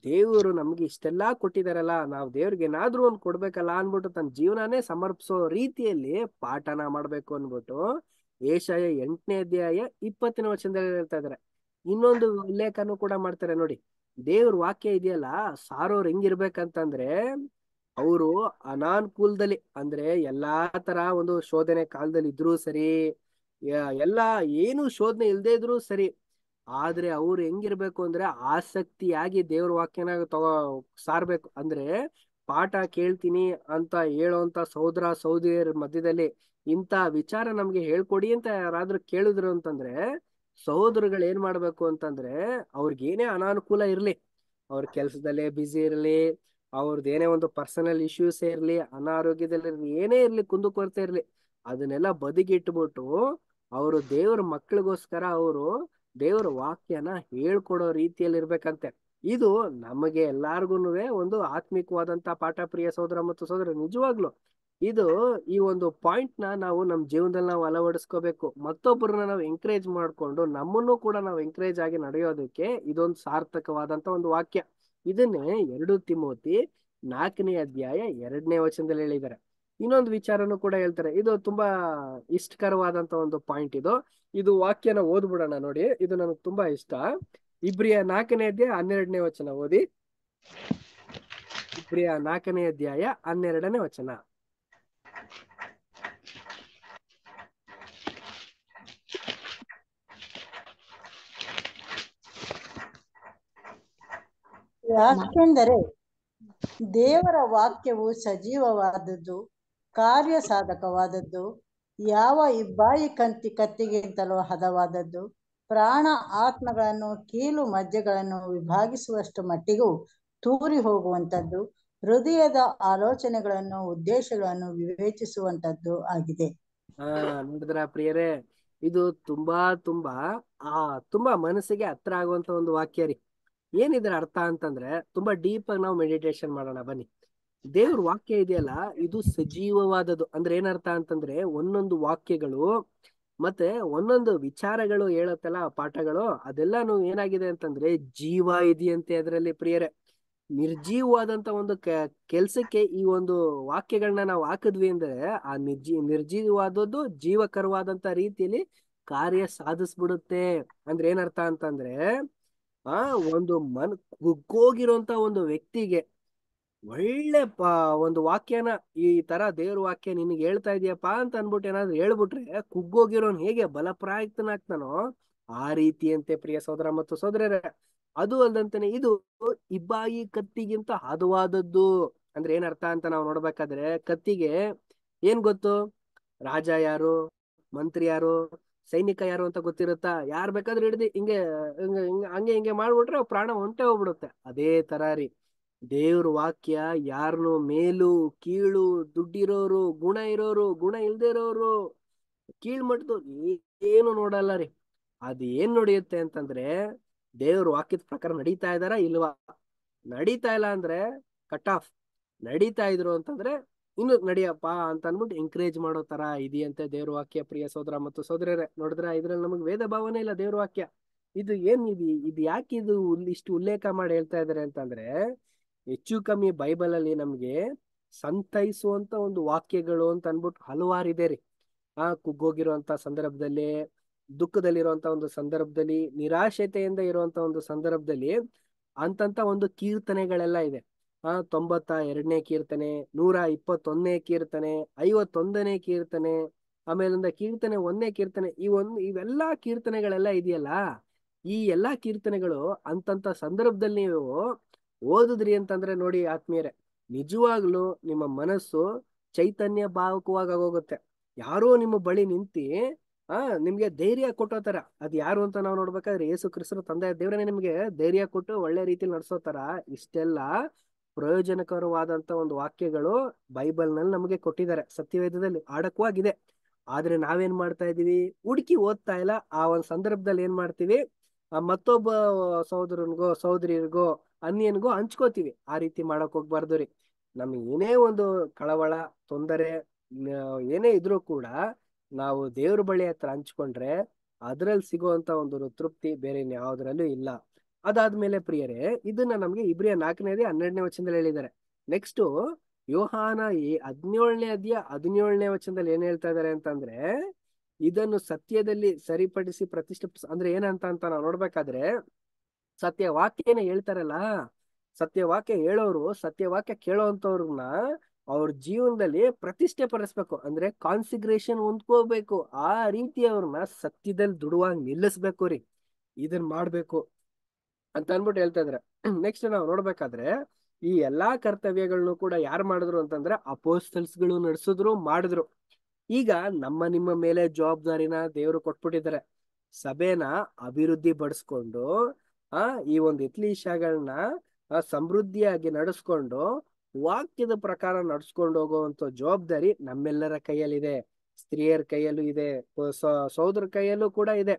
Speaker 1: ದೇವರು ನಮ್ಗೆ ಇಷ್ಟೆಲ್ಲಾ ಕೊಟ್ಟಿದಾರಲ್ಲ ನಾವ್ ದೇವ್ರಿಗೆ ಏನಾದ್ರೂ ಒಂದು ಕೊಡ್ಬೇಕಲ್ಲ ಅನ್ಬಿಟ್ಟು ತನ್ನ ಜೀವನನೇ ಸಮರ್ಪಿಸೋ ರೀತಿಯಲ್ಲಿ ಪಾಠನ ಮಾಡ್ಬೇಕು ಅನ್ಬಿಟ್ಟು ಏಷಾಯ ಎಂಟನೇ ಅಧ್ಯಾಯ ಇಪ್ಪತ್ತನೇ ವರ್ಷದಲ್ಲಿ ಹೇಳ್ತಾ ಇದಾರೆ ಇನ್ನೊಂದು ಉಲ್ಲೇಖನೂ ಕೂಡ ಮಾಡ್ತಾರೆ ನೋಡಿ ದೇವ್ರ ವಾಕ್ಯ ಇದೆಯಲ್ಲ ಸಾರೋರ್ ಹೆಂಗಿರ್ಬೇಕಂತಂದ್ರೆ ಅವರು ಅನಾನುಕೂಲದಲ್ಲಿ ಅಂದ್ರೆ ಎಲ್ಲಾ ತರ ಒಂದು ಶೋಧನೆ ಕಾಲದಲ್ಲಿ ಇದ್ರೂ ಸರಿ ಎಲ್ಲ ಏನು ಶೋಧನೆ ಇಲ್ಲದೆ ಇದ್ರು ಸರಿ ಆದ್ರೆ ಅವ್ರು ಹೆಂಗಿರ್ಬೇಕು ಅಂದ್ರೆ ಆಸಕ್ತಿಯಾಗಿ ದೇವ್ರ ವಾಕ್ಯನ ತಗೋ ಸಾರ್ಬೇಕು ಅಂದ್ರೆ ಪಾಠ ಕೇಳ್ತೀನಿ ಅಂತ ಹೇಳೋಂತ ಸಹೋದರ ಸಹೋದರಿಯರ ಮಧ್ಯದಲ್ಲಿ ಇಂತ ವಿಚಾರ ನಮ್ಗೆ ಹೇಳ್ಕೊಡಿ ಅಂತ ಯಾರಾದ್ರೂ ಕೇಳಿದ್ರು ಅಂತಂದ್ರೆ ಸಹೋದರಗಳು ಏನ್ ಮಾಡ್ಬೇಕು ಅಂತಂದ್ರೆ ಏನೇ ಅನಾನುಕೂಲ ಇರ್ಲಿ ಅವ್ರ ಕೆಲ್ಸದಲ್ಲೇ ಬ್ಯುಸಿ ಇರ್ಲಿ ಅವ್ರದ್ದು ಏನೇ ಒಂದು ಪರ್ಸನಲ್ ಇಶ್ಯೂಸ್ ಇರ್ಲಿ ಅನಾರೋಗ್ಯದಲ್ಲಿ ಏನೇ ಇರ್ಲಿ ಕುಂದು ಕೊರತೆ ಇರ್ಲಿ ಅದನ್ನೆಲ್ಲ ಬದಿಗಿಟ್ಬಿಟ್ಟು ಅವರು ದೇವ್ರ ಮಕ್ಕಳಿಗೋಸ್ಕರ ಅವರು ದೇವರ ವಾಕ್ಯನ ಹೇಳ್ಕೊಡೋ ರೀತಿಯಲ್ಲಿ ಇರ್ಬೇಕಂತೆ ಇದು ನಮಗೆ ಎಲ್ಲಾರ್ಗುನು ಒಂದು ಆತ್ಮಿಕವಾದಂತ ಪಾಠ ಪ್ರಿಯ ಸೋದರ ಮತ್ತು ಸೋದರ ನಿಜವಾಗ್ಲು ಇದು ಈ ಒಂದು ಪಾಯಿಂಟ್ ನ ನಾವು ನಮ್ಮ ಜೀವನದಲ್ಲಿ ನಾವು ಅಳವಡಿಸ್ಕೋಬೇಕು ಮತ್ತೊಬ್ಬರನ್ನ ನಾವು ಎಂಕರೇಜ್ ಮಾಡಿಕೊಂಡು ನಮ್ಮನ್ನು ಕೂಡ ನಾವು ಎಂಕರೇಜ್ ಆಗಿ ನಡೆಯೋದಕ್ಕೆ ಇದೊಂದು ಸಾರ್ಥಕವಾದಂತ ಒಂದು ವಾಕ್ಯ ಇದನ್ನೇ ಎರಡು ತಿಮೋತಿ ನಾಲ್ಕನೇ ಅಧ್ಯಾಯ ಎರಡನೇ ವಚನದಲ್ಲಿ ಹೇಳಿದ್ದಾರೆ ಇನ್ನೊಂದು ವಿಚಾರನು ಕೂಡ ಹೇಳ್ತಾರೆ ಇದು ತುಂಬಾ ಇಷ್ಟಕರವಾದಂತ ಒಂದು ಪಾಯಿಂಟ್ ಇದು ಇದು ವಾಕ್ಯನ ಓದ್ಬಿಡೋಣ ನೋಡಿ ಇದು ನನಗೆ ತುಂಬಾ ಇಷ್ಟ ಇಬ್ರಿಯ ನಾಲ್ಕನೇ ಅಧ್ಯಾಯ ಹನ್ನೆರಡನೇ ವಚನ ಓದಿ ಇಬ್ರಿಯ ನಾಲ್ಕನೇ ಅಧ್ಯಾಯ ಹನ್ನೆರಡನೇ ವಚನ
Speaker 2: ಯಾಕೆಂದರೆ ದೇವರ ವಾಕ್ಯವು ಸಜೀವವಾದದ್ದು ಕಾರ್ಯ ಸಾಧಕವಾದದ್ದು ಯಾವ ಇಬ್ಬಾಯಿ ಕಂತಿ ಕತ್ತಿಗಿಂತಲೂ ಹದವಾದದ್ದು ಪ್ರಾಣ ಆತ್ಮಗಳನ್ನು ಕೀಲು ಮಜ್ಜೆಗಳನ್ನು ವಿಭಾಗಿಸುವಷ್ಟು ಮಟ್ಟಿಗೂ ತೂರಿ ಹೋಗುವಂಥದ್ದು ಹೃದಯದ ಆಲೋಚನೆಗಳನ್ನು ಉದ್ದೇಶಗಳನ್ನು ವಿವೇಚಿಸುವಂತದ್ದು ಆಗಿದೆ
Speaker 1: ನೋಡಿದ್ರ ಪ್ರಿಯರೇ ಇದು ತುಂಬಾ ತುಂಬಾ ಆ ತುಂಬಾ ಮನಸ್ಸಿಗೆ ಹತ್ರ ಆಗುವಂತ ಒಂದು ವಾಕ್ಯ ರೀ ಏನಿದ್ರ ಅರ್ಥ ಅಂತಂದ್ರೆ ತುಂಬಾ ಡೀಪ್ ಆಗಿ ನಾವು ಮೆಡಿಟೇಷನ್ ಮಾಡೋಣ ಬನ್ನಿ ದೇವ್ರ ವಾಕ್ಯ ಇದೆಯಲ್ಲ ಇದು ಸಜೀವವಾದದ್ದು ಅಂದ್ರೆ ಏನರ್ಥ ಅಂತಂದ್ರೆ ಒಂದೊಂದು ವಾಕ್ಯಗಳು ಮತ್ತೆ ಒಂದೊಂದು ವಿಚಾರಗಳು ಹೇಳತ್ತಲ್ಲ ಪಾಠಗಳು ಅದೆಲ್ಲಾನು ಏನಾಗಿದೆ ಅಂತಂದ್ರೆ ಜೀವ ಇದೆಯಂತೆ ಅದರಲ್ಲಿ ಪ್ರಿಯರೇ ನಿರ್ಜೀವವಾದಂತ ಒಂದು ಕೆಲ್ಸಕ್ಕೆ ಈ ಒಂದು ವಾಕ್ಯಗಳನ್ನ ನಾವು ಹಾಕಿದ್ವಿ ಅಂದ್ರೆ ಆ ನಿರ್ಜೀ ನಿರ್ಜೀವವಾದದ್ದು ಜೀವಕರವಾದಂತ ರೀತಿಯಲ್ಲಿ ಕಾರ್ಯ ಸಾಧಿಸ್ಬಿಡುತ್ತೆ ಅಂದ್ರೆ ಏನರ್ಥ ಅಂತಂದ್ರೆ ಆ ಒಂದು ಮನ್ ಕುಗ್ಗೋಗಿರುವಂತ ಒಂದು ವ್ಯಕ್ತಿಗೆ ಒಳ್ಳೆ ಒಂದು ವಾಕ್ಯನ ಈ ತರ ದೇವ್ರ ವಾಕ್ಯ ನಿನಗೆ ಹೇಳ್ತಾ ಇದೆಯಪ್ಪ ಅಂತ ಅನ್ಬಿಟ್ಟು ಏನಾದ್ರು ಹೇಳ್ಬಿಟ್ರೆ ಕುಗ್ಗೋಗಿರೋನ್ ಹೇಗೆ ಬಲಪ್ರಾಯುಕ್ತನಾಗ್ತಾನೋ ಆ ರೀತಿಯಂತೆ ಪ್ರಿಯ ಸೋದರ ಮತ್ತು ಸೋದರರ ಅದು ಅಲ್ದಂತಾನೆ ಇದು ಇಬ್ಬಾಯಿ ಕತ್ತಿಗಿಂತ ಹದವಾದದ್ದು ಅಂದ್ರೆ ಏನ್ ಅರ್ಥ ಅಂತ ನಾವು ನೋಡ್ಬೇಕಾದ್ರೆ ಕತ್ತಿಗೆ ಏನ್ ಗೊತ್ತು ರಾಜ ಯಾರು ಮಂತ್ರಿ ಯಾರು ಸೈನಿಕ ಯಾರು ಅಂತ ಗೊತ್ತಿರುತ್ತಾ ಯಾರು ಬೇಕಾದ್ರೂ ಹಿಡ್ದು ಹಿಂಗೆ ಹಿಂಗೆ ಹಂಗೆ ಹಿಂಗೆ ಮಾಡ್ಬಿಟ್ರೆ ಪ್ರಾಣ ಹೊಂಟೆ ಹೋಗ್ಬಿಡುತ್ತೆ ಅದೇ ತರ ರೀ ದೇವ್ರ ವಾಕ್ಯ ಯಾರನ್ನು ಮೇಲು ಕೀಳು ದುಡ್ಡಿರೋರು ಗುಣ ಇರೋರು ಗುಣ ಇಲ್ದೇ ಇರೋರು ಕೀಳ್ ಮಟ್ಟದವ್ರು ಏನು ನೋಡಲ್ಲ ರೀ ಅದ್ ಏನ್ ನಡೆಯುತ್ತೆ ಅಂತಂದ್ರೆ ದೇವ್ರ ವಾಕ್ಯದ ಪ್ರಕಾರ ನಡೀತಾ ಇದಾರ ಇಲ್ವಾ ನಡೀತಾ ಇಲ್ಲ ಅಂದ್ರೆ ಕಟ್ ಆಫ್ ನಡೀತಾ ಇದ್ರು ಅಂತಂದ್ರೆ ಇನ್ನು ನಡಿಯಪ್ಪ ಅಂತ ಅನ್ಬಿಟ್ಟು ಎಂಕರೇಜ್ ಮಾಡೋ ತರ ಇದೆಯಂತೆ ದೇವ್ರ ವಾಕ್ಯ ಪ್ರಿಯ ಸೋದರ ಮತ್ತು ಸೋದರರೇ ನೋಡಿದ್ರ ಇದ್ರಲ್ಲಿ ನಮಗೆ ವೇದ ಭಾವನೆ ಇಲ್ಲ ದೇವ್ರ ವಾಕ್ಯ ಇದು ಏನ್ ಇದು ಇದು ಯಾಕೆ ಇದು ಇಷ್ಟು ಉಲ್ಲೇಖ ಮಾಡಿ ಹೇಳ್ತಾ ಇದಾರೆ ಅಂತಂದ್ರೆ ಹೆಚ್ಚು ಕಮ್ಮಿ ಬೈಬಲ್ ಅಲ್ಲಿ ನಮ್ಗೆ ಸಂತೈಸುವಂತ ಒಂದು ವಾಕ್ಯಗಳು ಅಂತ ಅನ್ಬಿಟ್ಟು ಹಲವಾರು ಇದೆ ರೀ ಆ ಕುಗ್ಗೋಗಿರುವಂತ ಸಂದರ್ಭದಲ್ಲಿ ದುಃಖದಲ್ಲಿರುವಂತ ಒಂದು ಸಂದರ್ಭದಲ್ಲಿ ನಿರಾಶತೆಯಿಂದ ಇರುವಂತ ಒಂದು ಸಂದರ್ಭದಲ್ಲಿ ಅಂತಂತ ಒಂದು ಕೀರ್ತನೆಗಳೆಲ್ಲ ಇದೆ ಆ ತೊಂಬತ್ತ ಎರಡನೇ ಕೀರ್ತನೆ ನೂರ ಇಪ್ಪತ್ತೊಂದನೇ ಕೀರ್ತನೆ ಐವತ್ತೊಂದನೇ ಕೀರ್ತನೆ ಆಮೇಲಿಂದ ಕೀರ್ತನೆ ಒಂದನೇ ಕೀರ್ತನೆ ಈ ಒಂದು ಇವೆಲ್ಲಾ ಕೀರ್ತನೆಗಳೆಲ್ಲ ಇದೆಯಲ್ಲ ಈ ಎಲ್ಲಾ ಕೀರ್ತನೆಗಳು ಅಂತಂತ ಸಂದರ್ಭದಲ್ಲಿ ನೀವು ಓದಿದ್ರಿ ಅಂತಂದ್ರೆ ನೋಡಿ ಆತ್ಮೀಯರೇ ನಿಜವಾಗ್ಲೂ ನಿಮ್ಮ ಮನಸ್ಸು ಚೈತನ್ಯ ಹೋಗುತ್ತೆ ಯಾರೋ ನಿಮ್ಮ ಬಳಿ ನಿಂತಿ ಆ ನಿಮ್ಗೆ ಧೈರ್ಯ ಕೊಟ್ಟೋತರ ಅದ್ ಯಾರು ಅಂತ ನಾವು ನೋಡ್ಬೇಕಾದ್ರೆ ಯೇಸು ಕ್ರಿಸ್ತನ ತಂದೆ ದೇವ್ರನೇ ನಿಮ್ಗೆ ಧೈರ್ಯ ಕೊಟ್ಟು ಒಳ್ಳೆ ನಡ್ಸೋ ನಡ್ಸೋತರ ಇಷ್ಟೆಲ್ಲ ಪ್ರಯೋಜನಕರವಾದಂತ ಒಂದು ವಾಕ್ಯಗಳು ಬೈಬಲ್ ನಲ್ಲಿ ನಮಗೆ ಕೊಟ್ಟಿದ್ದಾರೆ ಸತ್ಯವೇದದಲ್ಲಿ ಆಡಕವಾಗಿದೆ ಆದ್ರೆ ನಾವೇನ್ ಮಾಡ್ತಾ ಇದೀವಿ ಹುಡುಕಿ ಓದ್ತಾ ಇಲ್ಲ ಆ ಒಂದ್ ಸಂದರ್ಭದಲ್ಲಿ ಏನ್ ಮಾಡ್ತೀವಿ ಮತ್ತೊಬ್ಬ ಸಹೋದರನ್ಗೋ ಸಹೋದರಿಯರ್ಗೋ ಅನ್ಯನ್ಗೂ ಹಂಚ್ಕೋತೀವಿ ಆ ರೀತಿ ಮಾಡಕ್ ಹೋಗ್ಬಾರ್ದು ರೀ ನಮ್ಗೆ ಏನೇ ಒಂದು ಕಳವಳ ತೊಂದರೆ ಏನೇ ಇದ್ರೂ ಕೂಡ ನಾವು ದೇವ್ರ ಬಳಿ ಹತ್ರ ಹಂಚ್ಕೊಂಡ್ರೆ ಅದ್ರಲ್ಲಿ ಸಿಗುವಂತ ಒಂದು ತೃಪ್ತಿ ಬೇರೆ ಯಾವ್ದ್ರಲ್ಲೂ ಇಲ್ಲ ಅದಾದ್ಮೇಲೆ ಪ್ರಿಯರೇ ಇದನ್ನ ನಮ್ಗೆ ಇಬ್ರಿಯ ನಾಲ್ಕನೇದೇ ಹನ್ನೆರಡನೇ ವಚನದಲ್ಲಿ ಹೇಳಿದ್ದಾರೆ ನೆಕ್ಸ್ಟ್ ಯೋಹಾನ ಈ ಹದಿನೇಳನೇ ಅದಿಯ ಹದಿನೇಳನೇ ವಚನದಲ್ಲಿ ಏನ್ ಹೇಳ್ತಾ ಇದಾರೆ ಅಂತಂದ್ರೆ ಇದನ್ನು ಸತ್ಯದಲ್ಲಿ ಸರಿಪಡಿಸಿ ಪ್ರತಿಷ್ಠಿಸ ಅಂದ್ರೆ ಏನಂತ ಅಂತ ನಾವು ನೋಡ್ಬೇಕಾದ್ರೆ ಸತ್ಯ ವಾಕ್ಯನ ಹೇಳ್ತಾರಲ್ಲ ಸತ್ಯವಾಕ್ಯ ಹೇಳೋರು ಸತ್ಯವಾಕ್ಯ ಕೇಳೋವಂಥವ್ರನ್ನ ಅವ್ರ ಜೀವನದಲ್ಲಿ ಪ್ರತಿಷ್ಠೆ ಪಡಿಸ್ಬೇಕು ಅಂದ್ರೆ ಕಾನ್ಸಿಗ್ರೇಷನ್ ಹೊಂದ್ಕೋಬೇಕು ಆ ರೀತಿ ಅವ್ರನ್ನ ಸತ್ಯದಲ್ಲಿ ದುಡುವಾಗ ನಿಲ್ಲಿಸ್ಬೇಕು ರೀ ಇದನ್ ಮಾಡ್ಬೇಕು ಅಂತ ಅನ್ಬಿಟ್ಟು ಹೇಳ್ತಾ ಇದ್ರೆ ನೆಕ್ಸ್ಟ್ *clears throat* ನಾವು ನೋಡ್ಬೇಕಾದ್ರೆ ಈ ಎಲ್ಲಾ ಕರ್ತವ್ಯಗಳನ್ನು ಕೂಡ ಯಾರು ಮಾಡಿದ್ರು ಅಂತಂದ್ರೆ ಅಪೋಸ್ಟಲ್ಸ್ಗಳು ನಡೆಸಿದ್ರು ಮಾಡಿದ್ರು ಈಗ ನಮ್ಮ ನಿಮ್ಮ ಮೇಲೆ ಜವಾಬ್ದಾರಿನ ದೇವರು ಕೊಟ್ಬಿಟ್ಟಿದ್ದಾರೆ ಸಭೆನ ಅಭಿವೃದ್ಧಿ ಪಡಿಸ್ಕೊಂಡು ಆ ಈ ಒಂದು ಇತ್ಲೀಶಗಳನ್ನ ಸಮೃದ್ಧಿಯಾಗಿ ನಡೆಸ್ಕೊಂಡು ವಾಕ್ಯದ ಪ್ರಕಾರ ನಡ್ಸ್ಕೊಂಡು ಹೋಗುವಂತ ಜವಾಬ್ದಾರಿ ನಮ್ಮೆಲ್ಲರ ಕೈಯಲ್ಲಿದೆ ಸ್ತ್ರೀಯರ ಕೈಯಲ್ಲೂ ಇದೆ ಸೋದರ ಕೈಯಲ್ಲೂ ಕೂಡ ಇದೆ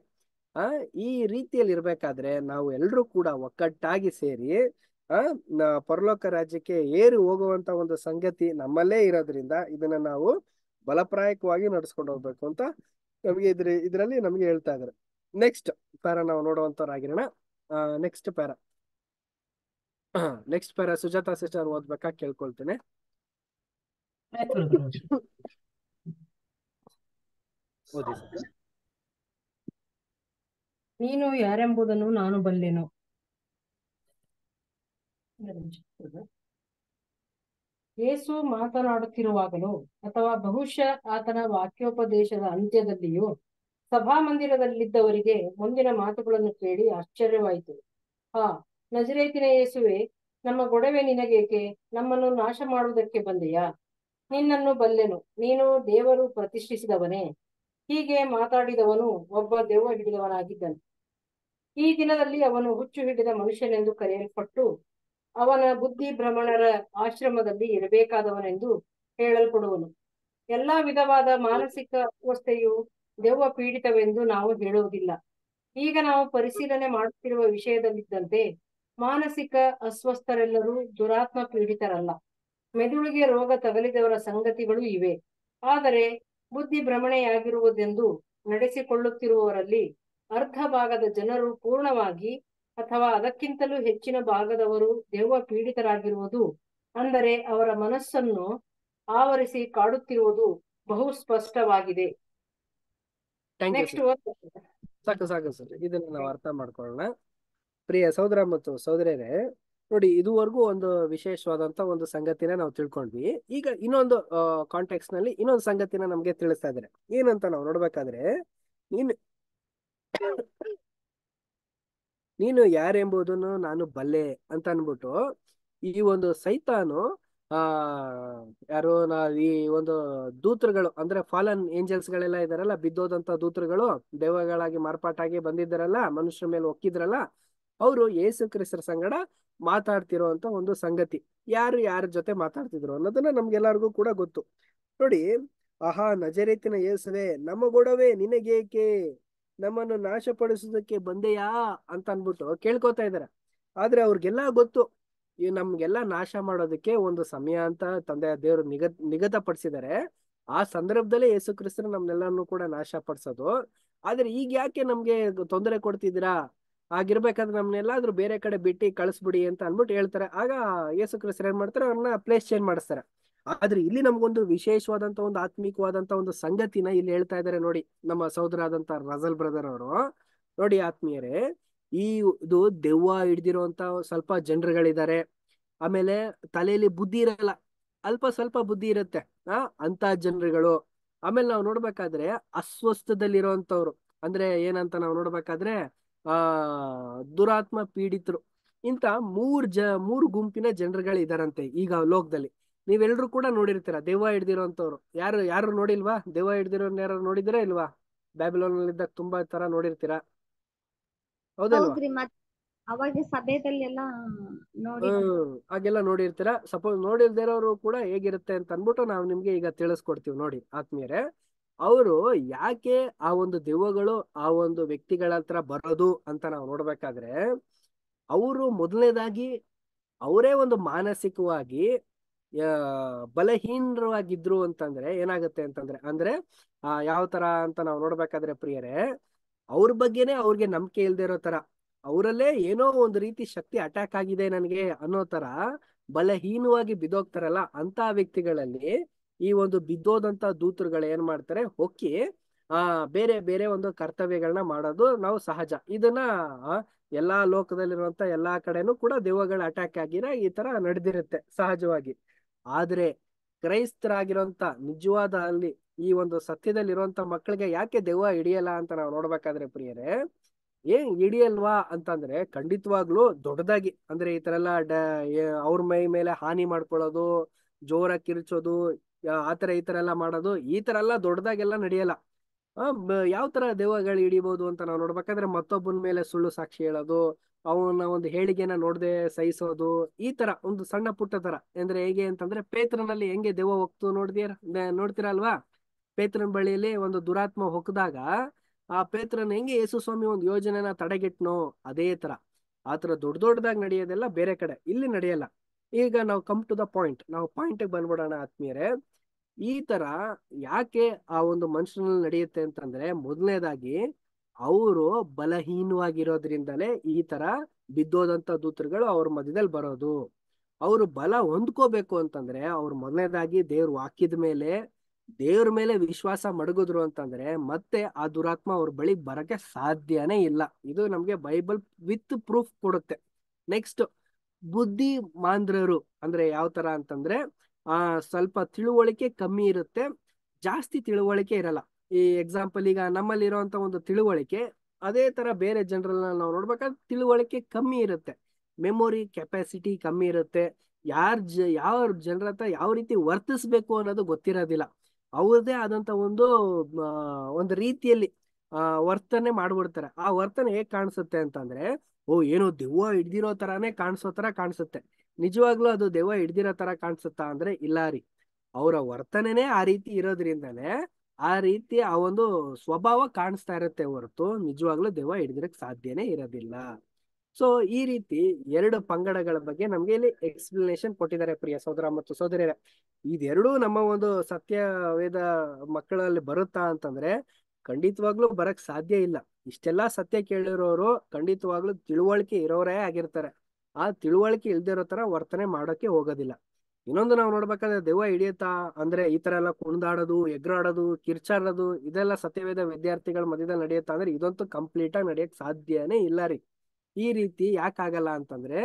Speaker 1: ಆ ಈ ರೀತಿಯಲ್ಲಿ ಇರ್ಬೇಕಾದ್ರೆ ನಾವು ಎಲ್ಲರೂ ಕೂಡ ಒಕ್ಕಟ್ಟಾಗಿ ಸೇರಿ ಆ ಪರಲೋಕ ರಾಜ್ಯಕ್ಕೆ ಏರಿ ಹೋಗುವಂತ ಒಂದು ಸಂಗತಿ ನಮ್ಮಲ್ಲೇ ಇರೋದ್ರಿಂದ ಇದನ್ನ ನಾವು ಬಲಪ್ರಾಯಕವಾಗಿ ನಡ್ಸ್ಕೊಂಡು ಹೋಗ್ಬೇಕು ಅಂತ ನಮ್ಗೆ ಇದ್ರ ಇದರಲ್ಲಿ ನಮ್ಗೆ ಹೇಳ್ತಾ ಇದಾರೆ ನೆಕ್ಸ್ಟ್ ಪ್ಯಾರ ನಾವು ನೋಡುವಂತವ್ರಾಗಿರೋಣ next para next para Sujatha sister ಓದ್ಬೇಕಾ ಕೇಳ್ಕೊಳ್ತೇನೆ
Speaker 5: ನೀನು ಯಾರೆಂಬುದನ್ನು ನಾನು ಬಲ್ಲೆನು ಏಸು ಮಾತನಾಡುತ್ತಿರುವಾಗಲೂ ಅಥವಾ ಬಹುಶಃ ಆತನ ವಾಕ್ಯೋಪದೇಶದ ಅಂತ್ಯದಲ್ಲಿಯೂ ಸಭಾ ಮಂದಿರದಲ್ಲಿದ್ದವರಿಗೆ ಮುಂದಿನ ಮಾತುಗಳನ್ನು ಕೇಳಿ ಆಶ್ಚರ್ಯವಾಯಿತು ಹಾ ನಜರೇತಿನ ಯೇಸುವೆ ನಮ್ಮ ಗೊಡವೆ ನಿನಗೇಕೆ ನಮ್ಮನ್ನು ನಾಶ ಮಾಡುವುದಕ್ಕೆ ಬಂದೆಯಾ ನಿನ್ನನ್ನು ಬಲ್ಲೆನು ನೀನು ದೇವರು ಪ್ರತಿಷ್ಠಿಸಿದವನೇ ಹೀಗೆ ಮಾತಾಡಿದವನು ಒಬ್ಬ ದೆವ್ವ ಹಿಡಿದವನಾಗಿದ್ದನು ಈ ದಿನದಲ್ಲಿ ಅವನು ಹುಚ್ಚು ಹಿಡಿದ ಮನುಷ್ಯನೆಂದು ಕರೆಯಲ್ಪಟ್ಟು ಅವನ ಬುದ್ಧಿ ಭ್ರಮಣರ ಆಶ್ರಮದಲ್ಲಿ ಇರಬೇಕಾದವನೆಂದು ಹೇಳಲ್ಪಡುವನು ಎಲ್ಲಾ ವಿಧವಾದ ಮಾನಸಿಕ ಅವಸ್ಥೆಯು ದೆವ್ವ ಪೀಡಿತವೆಂದು ನಾವು ಹೇಳುವುದಿಲ್ಲ ಈಗ ನಾವು ಪರಿಶೀಲನೆ ಮಾಡುತ್ತಿರುವ ವಿಷಯದಲ್ಲಿದ್ದಂತೆ ಮಾನಸಿಕ ಅಸ್ವಸ್ಥರೆಲ್ಲರೂ ದುರಾತ್ಮ ಪೀಡಿತರಲ್ಲ ಮೆದುಳಿಗೆ ರೋಗ ತಗಲಿದವರ ಸಂಗತಿಗಳು ಇವೆ ಆದರೆ ಬುದ್ಧಿ ಭ್ರಮಣೆಯಾಗಿರುವುದೆಂದು ನಡೆಸಿಕೊಳ್ಳುತ್ತಿರುವವರಲ್ಲಿ ಅರ್ಧ ಭಾಗದ ಜನರು ಪೂರ್ಣವಾಗಿ ಅಥವಾ ಅದಕ್ಕಿಂತಲೂ ಹೆಚ್ಚಿನ ಭಾಗದವರು ದೆವ್ವ ಪೀಡಿತರಾಗಿರುವುದು ಅಂದರೆ ಅವರ ಮನಸ್ಸನ್ನು ಆವರಿಸಿ ಕಾಡುತ್ತಿರುವುದು ಬಹು ಸ್ಪಷ್ಟವಾಗಿದೆ
Speaker 1: ಥ್ಯಾಂಕ್ ಯು ಸಾಕು ಸಾಕು ಸರ್ ಇದನ್ನ ನಾವು ಅರ್ಥ ಮಾಡ್ಕೊಳ್ಳೋಣ ಪ್ರಿಯ ಸಹೋದರ ಮತ್ತು ಸಹೋದರಿಯರೇ ನೋಡಿ ಇದುವರೆಗೂ ಒಂದು ವಿಶೇಷವಾದಂತ ಒಂದು ಸಂಗತಿನ ನಾವು ತಿಳ್ಕೊಂಡ್ವಿ ಈಗ ಇನ್ನೊಂದು ಕಾಂಟೆಕ್ಸ್ ನಲ್ಲಿ ಇನ್ನೊಂದು ಸಂಗತಿನ ನಮ್ಗೆ ತಿಳಿಸ್ತಾ ಇದ್ದಾರೆ ಏನಂತ ನಾವು ನೋಡ್ಬೇಕಾದ್ರೆ ನೀನು ನೀನು ಯಾರೆಂಬುದನ್ನು ನಾನು ಬಲ್ಲೆ ಅಂತ ಅನ್ಬಿಟ್ಟು ಈ ಒಂದು ಸೈತಾನು ಆ ಯಾರು ನಾ ಈ ಒಂದು ದೂತ್ರಗಳು ಅಂದ್ರೆ ಫಾಲನ್ ಏಂಜಲ್ಸ್ ಗಳೆಲ್ಲ ಇದಾರಲ್ಲ ಬಿದ್ದೋದಂತ ದೂತ್ರಗಳು ದೇವಗಳಾಗಿ ಮಾರ್ಪಾಟಾಗಿ ಬಂದಿದ್ದಾರಲ್ಲ ಮನುಷ್ಯರ ಮೇಲೆ ಒಕ್ಕಿದ್ರಲ್ಲ ಅವರು ಯೇಸು ಕ್ರಿಸ್ತರ ಸಂಗಡ ಮಾತಾಡ್ತಿರೋಂತ ಒಂದು ಸಂಗತಿ ಯಾರು ಯಾರ ಜೊತೆ ಮಾತಾಡ್ತಿದ್ರು ಅನ್ನೋದನ್ನ ನಮ್ಗೆಲ್ಲರಿಗೂ ಕೂಡ ಗೊತ್ತು ನೋಡಿ ಆಹಾ ನಜರೇತಿನ ಯೇಸುವೆ ನಮ್ಮ ಗೊಡವೆ ನಿನಗೇಕೆ ನಮ್ಮನ್ನು ನಾಶಪಡಿಸೋದಕ್ಕೆ ಬಂದೆಯಾ ಅಂತ ಅನ್ಬಿಟ್ಟು ಕೇಳ್ಕೊತಾ ಇದಾರೆ ಆದ್ರೆ ಅವ್ರಿಗೆಲ್ಲಾ ಗೊತ್ತು ಈ ನಮ್ಗೆಲ್ಲ ನಾಶ ಮಾಡೋದಕ್ಕೆ ಒಂದು ಸಮಯ ಅಂತ ತಂದೆ ದೇವರು ನಿಗದ್ ನಿಗದ ಪಡಿಸಿದ್ದಾರೆ ಆ ಸಂದರ್ಭದಲ್ಲೇ ಯೇಸು ಕ್ರಿಸ್ತನ ನಮ್ನೆಲ್ಲಾನು ಕೂಡ ನಾಶ ಪಡಿಸೋದು ಆದ್ರೆ ಈಗ ಯಾಕೆ ನಮ್ಗೆ ತೊಂದರೆ ಕೊಡ್ತಿದ್ದೀರಾ ಆಗಿರ್ಬೇಕಾದ್ರೆ ನಮ್ನೆಲ್ಲಾದ್ರೂ ಬೇರೆ ಕಡೆ ಬಿಟ್ಟು ಕಳಿಸ್ಬಿಡಿ ಅಂತ ಅನ್ಬಿಟ್ಟು ಹೇಳ್ತಾರೆ ಆಗ ಯೇಸು ಕ್ರಿಸ್ತರು ಏನ್ ಮಾಡ್ತಾರೆ ಅವ್ರನ್ನ ಪ್ಲೇಸ್ ಚೇಂಜ್ ಮಾಡಿಸ್ತಾರೆ ಆದ್ರೆ ಇಲ್ಲಿ ನಮ್ಗೊಂದು ವಿಶೇಷವಾದಂತ ಒಂದು ಆತ್ಮಿಕವಾದಂತ ಒಂದು ಸಂಗತಿನ ಇಲ್ಲಿ ಹೇಳ್ತಾ ಇದ್ದಾರೆ ನೋಡಿ ನಮ್ಮ ಸಹೋದರ ಆದಂತ ರಜಲ್ ಬ್ರದರ್ ಅವರು ನೋಡಿ ಆತ್ಮೀಯರೇ ಈ ಇದು ದೆವ್ವ ಹಿಡ್ದಿರುವಂತ ಸ್ವಲ್ಪ ಜನರುಗಳಿದ್ದಾರೆ ಆಮೇಲೆ ತಲೆಯಲ್ಲಿ ಬುದ್ಧಿ ಇರಲ್ಲ ಅಲ್ಪ ಸ್ವಲ್ಪ ಬುದ್ಧಿ ಇರುತ್ತೆ ಆ ಅಂತ ಜನರುಗಳು ಆಮೇಲೆ ನಾವು ನೋಡ್ಬೇಕಾದ್ರೆ ಅಸ್ವಸ್ಥದಲ್ಲಿರುವಂತವ್ರು ಅಂದ್ರೆ ಏನಂತ ನಾವು ನೋಡ್ಬೇಕಾದ್ರೆ ಆ ದುರಾತ್ಮ ಪೀಡಿತರು ಇಂತ ಮೂರ್ ಜ ಮೂರು ಗುಂಪಿನ ಜನರುಗಳು ಈಗ ಲೋಕದಲ್ಲಿ ನೀವೆಲ್ರೂ ಕೂಡ ನೋಡಿರ್ತೀರ ದೆವ್ವ ಹಿಡ್ದಿರೋಂಥವ್ರು ಯಾರು ಯಾರು ನೋಡಿಲ್ವಾ ದೆವ್ವ ಹಿಡ್ದಿರೋ ಯಾರು ನೋಡಿದಿರ ಇಲ್ವಾ ಬ್ಯಾಬಿಲೋನ್ ಇದ್ದಾಗ ತುಂಬಾ ತರ ನೋಡಿರ್ತೀರಾ ಹಾಗೆಲ್ಲ ನೋಡಿರ್ತೀರಾ ಸಪೋಸ್ ನೋಡಿರ್ದಿರೋರು ಕೂಡ ಹೇಗಿರುತ್ತೆ ಅಂತ ಅಂದ್ಬಿಟ್ಟು ನಾವು ನಿಮ್ಗೆ ಈಗ ತಿಳಿಸ್ಕೊಡ್ತೀವಿ ನೋಡಿ ಆತ್ಮೀಯರೇ ಅವರು ಯಾಕೆ ಆ ಒಂದು ದೆವ್ವಗಳು ಆ ಒಂದು ವ್ಯಕ್ತಿಗಳ ಹತ್ರ ಬರೋದು ಅಂತ ನಾವು ನೋಡ್ಬೇಕಾದ್ರೆ ಅವರು ಮೊದಲನೇದಾಗಿ ಅವರೇ ಒಂದು ಮಾನಸಿಕವಾಗಿ ಬಲಹೀನರಾಗಿದ್ರು ಅಂತಂದ್ರೆ ಏನಾಗುತ್ತೆ ಅಂತಂದ್ರೆ ಅಂದ್ರೆ ಆ ಯಾವ ತರ ಅಂತ ನಾವು ನೋಡ್ಬೇಕಾದ್ರೆ ಪ್ರಿಯರೇ ಅವ್ರ ಬಗ್ಗೆನೆ ಅವ್ರಿಗೆ ನಂಬಿಕೆ ಇಲ್ದೇ ಇರೋ ತರ ಅವರಲ್ಲೇ ಏನೋ ಒಂದು ರೀತಿ ಶಕ್ತಿ ಅಟ್ಯಾಕ್ ಆಗಿದೆ ನನಗೆ ಅನ್ನೋ ತರ ಬಲಹೀನವಾಗಿ ಬಿದ್ದೋಗ್ತಾರಲ್ಲ ಅಂತ ವ್ಯಕ್ತಿಗಳಲ್ಲಿ ಈ ಒಂದು ಬಿದ್ದೋದಂತ ದೂತರುಗಳು ಏನ್ ಮಾಡ್ತಾರೆ ಹೊಕ್ಕಿ ಆ ಬೇರೆ ಬೇರೆ ಒಂದು ಕರ್ತವ್ಯಗಳನ್ನ ಮಾಡೋದು ನಾವು ಸಹಜ ಇದನ್ನ ಎಲ್ಲಾ ಲೋಕದಲ್ಲಿರುವಂತ ಎಲ್ಲಾ ಕಡೆನೂ ಕೂಡ ದೇವಗಳ ಅಟ್ಯಾಕ್ ಆಗಿರ ಈ ತರ ನಡೆದಿರುತ್ತೆ ಸಹಜವಾಗಿ ಆದ್ರೆ ಕ್ರೈಸ್ತರಾಗಿರುವಂತ ನಿಜವಾದ ಅಲ್ಲಿ ಈ ಒಂದು ಇರುವಂತ ಮಕ್ಕಳಿಗೆ ಯಾಕೆ ದೆವ್ವ ಹಿಡಿಯಲ್ಲ ಅಂತ ನಾವು ನೋಡ್ಬೇಕಾದ್ರೆ ಪ್ರಿಯರೇ ಏನ್ ಹಿಡಿಯಲ್ವಾ ಅಂತಂದ್ರೆ ಖಂಡಿತವಾಗ್ಲೂ ದೊಡ್ಡದಾಗಿ ಅಂದ್ರೆ ಈ ತರ ಎಲ್ಲ ಅವ್ರ ಮೈ ಮೇಲೆ ಹಾನಿ ಮಾಡ್ಕೊಳ್ಳೋದು ಜೋರ ಕಿರ್ಚೋದು ಆತರ ಈ ತರ ಎಲ್ಲ ಮಾಡೋದು ಈ ತರ ಎಲ್ಲ ದೊಡ್ಡದಾಗೆಲ್ಲ ನಡೆಯಲ್ಲ ಯಾವ ತರ ದೆವ್ವಗಳು ಹಿಡಿಬಹುದು ಅಂತ ನಾವು ನೋಡ್ಬೇಕಾದ್ರೆ ಮತ್ತೊಬ್ಬನ ಮೇಲೆ ಸುಳ್ಳು ಸಾಕ್ಷಿ ಹೇಳೋದು ಅವನ ಒಂದು ಹೇಳಿಗೆನ ನೋಡದೆ ಸಹಿಸೋದು ಈ ತರ ಒಂದು ಸಣ್ಣ ಪುಟ್ಟ ತರ ಅಂದ್ರೆ ಹೇಗೆ ಅಂತಂದ್ರೆ ಪೇತ್ರನಲ್ಲಿ ಹೆಂಗೆ ದೆವ್ವ ಹೋಗ್ತು ನೋಡ್ದಿರ ನೋಡ್ತೀರಾ ಅಲ್ವಾ ಪೇತ್ರನ ಬಳಿಯಲ್ಲಿ ಒಂದು ದುರಾತ್ಮ ಹೊಕ್ಕದಾಗ ಆ ಪೇತ್ರನ ಹೆಂಗೆ ಯೇಸು ಸ್ವಾಮಿ ಒಂದು ಯೋಜನೆನ ತಡೆಗಿಟ್ನೋ ಅದೇ ತರ ಆ ತರ ದೊಡ್ಡ ದೊಡ್ಡದಾಗಿ ನಡೆಯೋದೆಲ್ಲ ಬೇರೆ ಕಡೆ ಇಲ್ಲಿ ನಡೆಯಲ್ಲ ಈಗ ನಾವು ಕಮ್ ಟು ದ ಪಾಯಿಂಟ್ ನಾವು ಪಾಯಿಂಟ್ ಬಂದ್ಬಿಡೋಣ ಆತ್ಮೀಯರೇ ಈ ತರ ಯಾಕೆ ಆ ಒಂದು ಮನುಷ್ಯನಲ್ಲಿ ನಡೆಯುತ್ತೆ ಅಂತಂದ್ರೆ ಮೊದಲನೇದಾಗಿ ಅವರು ಬಲಹೀನವಾಗಿರೋದ್ರಿಂದಲೇ ಈ ತರ ಬಿದ್ದೋದಂತ ದೂತ್ರಗಳು ಅವ್ರ ಮಧ್ಯದಲ್ಲಿ ಬರೋದು ಅವರು ಬಲ ಹೊಂದ್ಕೋಬೇಕು ಅಂತಂದ್ರೆ ಅವ್ರು ಮೊದಲನೇದಾಗಿ ದೇವ್ರು ಹಾಕಿದ ಮೇಲೆ ದೇವ್ರ ಮೇಲೆ ವಿಶ್ವಾಸ ಮಡಗಿದ್ರು ಅಂತಂದ್ರೆ ಮತ್ತೆ ಆ ದುರಾತ್ಮ ಅವ್ರ ಬಳಿ ಬರಕ್ಕೆ ಸಾಧ್ಯನೇ ಇಲ್ಲ ಇದು ನಮ್ಗೆ ಬೈಬಲ್ ವಿತ್ ಪ್ರೂಫ್ ಕೊಡುತ್ತೆ ನೆಕ್ಸ್ಟ್ ಬುದ್ಧಿ ಮಾಂದ್ರರು ಅಂದ್ರೆ ಯಾವ ತರ ಅಂತಂದ್ರೆ ಆ ಸ್ವಲ್ಪ ತಿಳುವಳಿಕೆ ಕಮ್ಮಿ ಇರುತ್ತೆ ಜಾಸ್ತಿ ತಿಳುವಳಿಕೆ ಇರಲ್ಲ ಈ ಎಕ್ಸಾಂಪಲ್ ಈಗ ನಮ್ಮಲ್ಲಿ ಇರುವಂತ ಒಂದು ತಿಳುವಳಿಕೆ ಅದೇ ತರ ಬೇರೆ ಜನರನ್ನ ನಾವು ನೋಡ್ಬೇಕಾದ್ರೆ ತಿಳುವಳಿಕೆ ಕಮ್ಮಿ ಇರುತ್ತೆ ಮೆಮೊರಿ ಕೆಪಾಸಿಟಿ ಕಮ್ಮಿ ಇರುತ್ತೆ ಯಾರ ಜ ಯಾವ ಜನರ ಹತ್ರ ಯಾವ ರೀತಿ ವರ್ತಿಸ್ಬೇಕು ಅನ್ನೋದು ಗೊತ್ತಿರೋದಿಲ್ಲ ಅವ್ರದೇ ಆದಂತ ಒಂದು ಒಂದು ರೀತಿಯಲ್ಲಿ ವರ್ತನೆ ಮಾಡ್ಬಿಡ್ತಾರೆ ಆ ವರ್ತನೆ ಹೇಗ್ ಕಾಣಿಸುತ್ತೆ ಅಂತಂದ್ರೆ ಓ ಏನೋ ದೆವ್ವ ಹಿಡ್ದಿರೋ ತರಾನೇ ಕಾಣಿಸೋ ತರ ಕಾಣಿಸುತ್ತೆ ನಿಜವಾಗ್ಲೂ ಅದು ದೆವ್ವ ಹಿಡ್ದಿರೋ ತರ ಕಾಣಿಸುತ್ತಾ ಅಂದ್ರೆ ಇಲ್ಲ ರೀ ಅವರ ವರ್ತನೆನೇ ಆ ರೀತಿ ಇರೋದ್ರಿಂದನೇ ಆ ರೀತಿ ಆ ಒಂದು ಸ್ವಭಾವ ಕಾಣಿಸ್ತಾ ಇರುತ್ತೆ ಹೊರತು ನಿಜವಾಗ್ಲೂ ದೆವ್ವ ಹಿಡ್ದಿರಕ್ ಸಾಧ್ಯನೇ ಇರೋದಿಲ್ಲ ಸೊ ಈ ರೀತಿ ಎರಡು ಪಂಗಡಗಳ ಬಗ್ಗೆ ನಮ್ಗೆ ಇಲ್ಲಿ ಎಕ್ಸ್ಪ್ಲನೇಷನ್ ಕೊಟ್ಟಿದ್ದಾರೆ ಪ್ರಿಯ ಸೋದರ ಮತ್ತು ಸೋದರಿಯರ ಇದೆರಡೂ ನಮ್ಮ ಒಂದು ಸತ್ಯ ವೇದ ಮಕ್ಕಳಲ್ಲಿ ಬರುತ್ತಾ ಅಂತಂದ್ರೆ ಖಂಡಿತವಾಗ್ಲೂ ಬರಕ್ ಸಾಧ್ಯ ಇಲ್ಲ ಇಷ್ಟೆಲ್ಲಾ ಸತ್ಯ ಕೇಳಿರೋರು ಖಂಡಿತವಾಗ್ಲೂ ತಿಳುವಳಿಕೆ ಇರೋರೇ ಆಗಿರ್ತಾರೆ ಆ ತಿಳುವಳಿಕೆ ಇಲ್ದಿರೋ ತರ ವರ್ತನೆ ಮಾಡೋಕೆ ಹೋಗೋದಿಲ್ಲ ಇನ್ನೊಂದು ನಾವು ನೋಡ್ಬೇಕಾದ್ರೆ ದೆವ್ವ ಹಿಡಿಯುತ್ತಾ ಅಂದ್ರೆ ಈ ತರ ಎಲ್ಲ ಕುಣ್ದಾಡೋದು ಎಗ್ರಾಡೋದು ಕಿರ್ಚಾಡೋದು ಇದೆಲ್ಲ ಸತ್ಯವೇದ ವಿದ್ಯಾರ್ಥಿಗಳ ಮಧ್ಯದಲ್ಲಿ ನಡೆಯುತ್ತಾ ಅಂದ್ರೆ ಇದಂತೂ ಕಂಪ್ಲೀಟ್ ಆಗಿ ನಡೆಯಕ್ ಸಾಧ್ಯನೇ ಇಲ್ಲ ರೀ ಈ ರೀತಿ ಯಾಕಾಗಲ್ಲ ಅಂತಂದ್ರೆ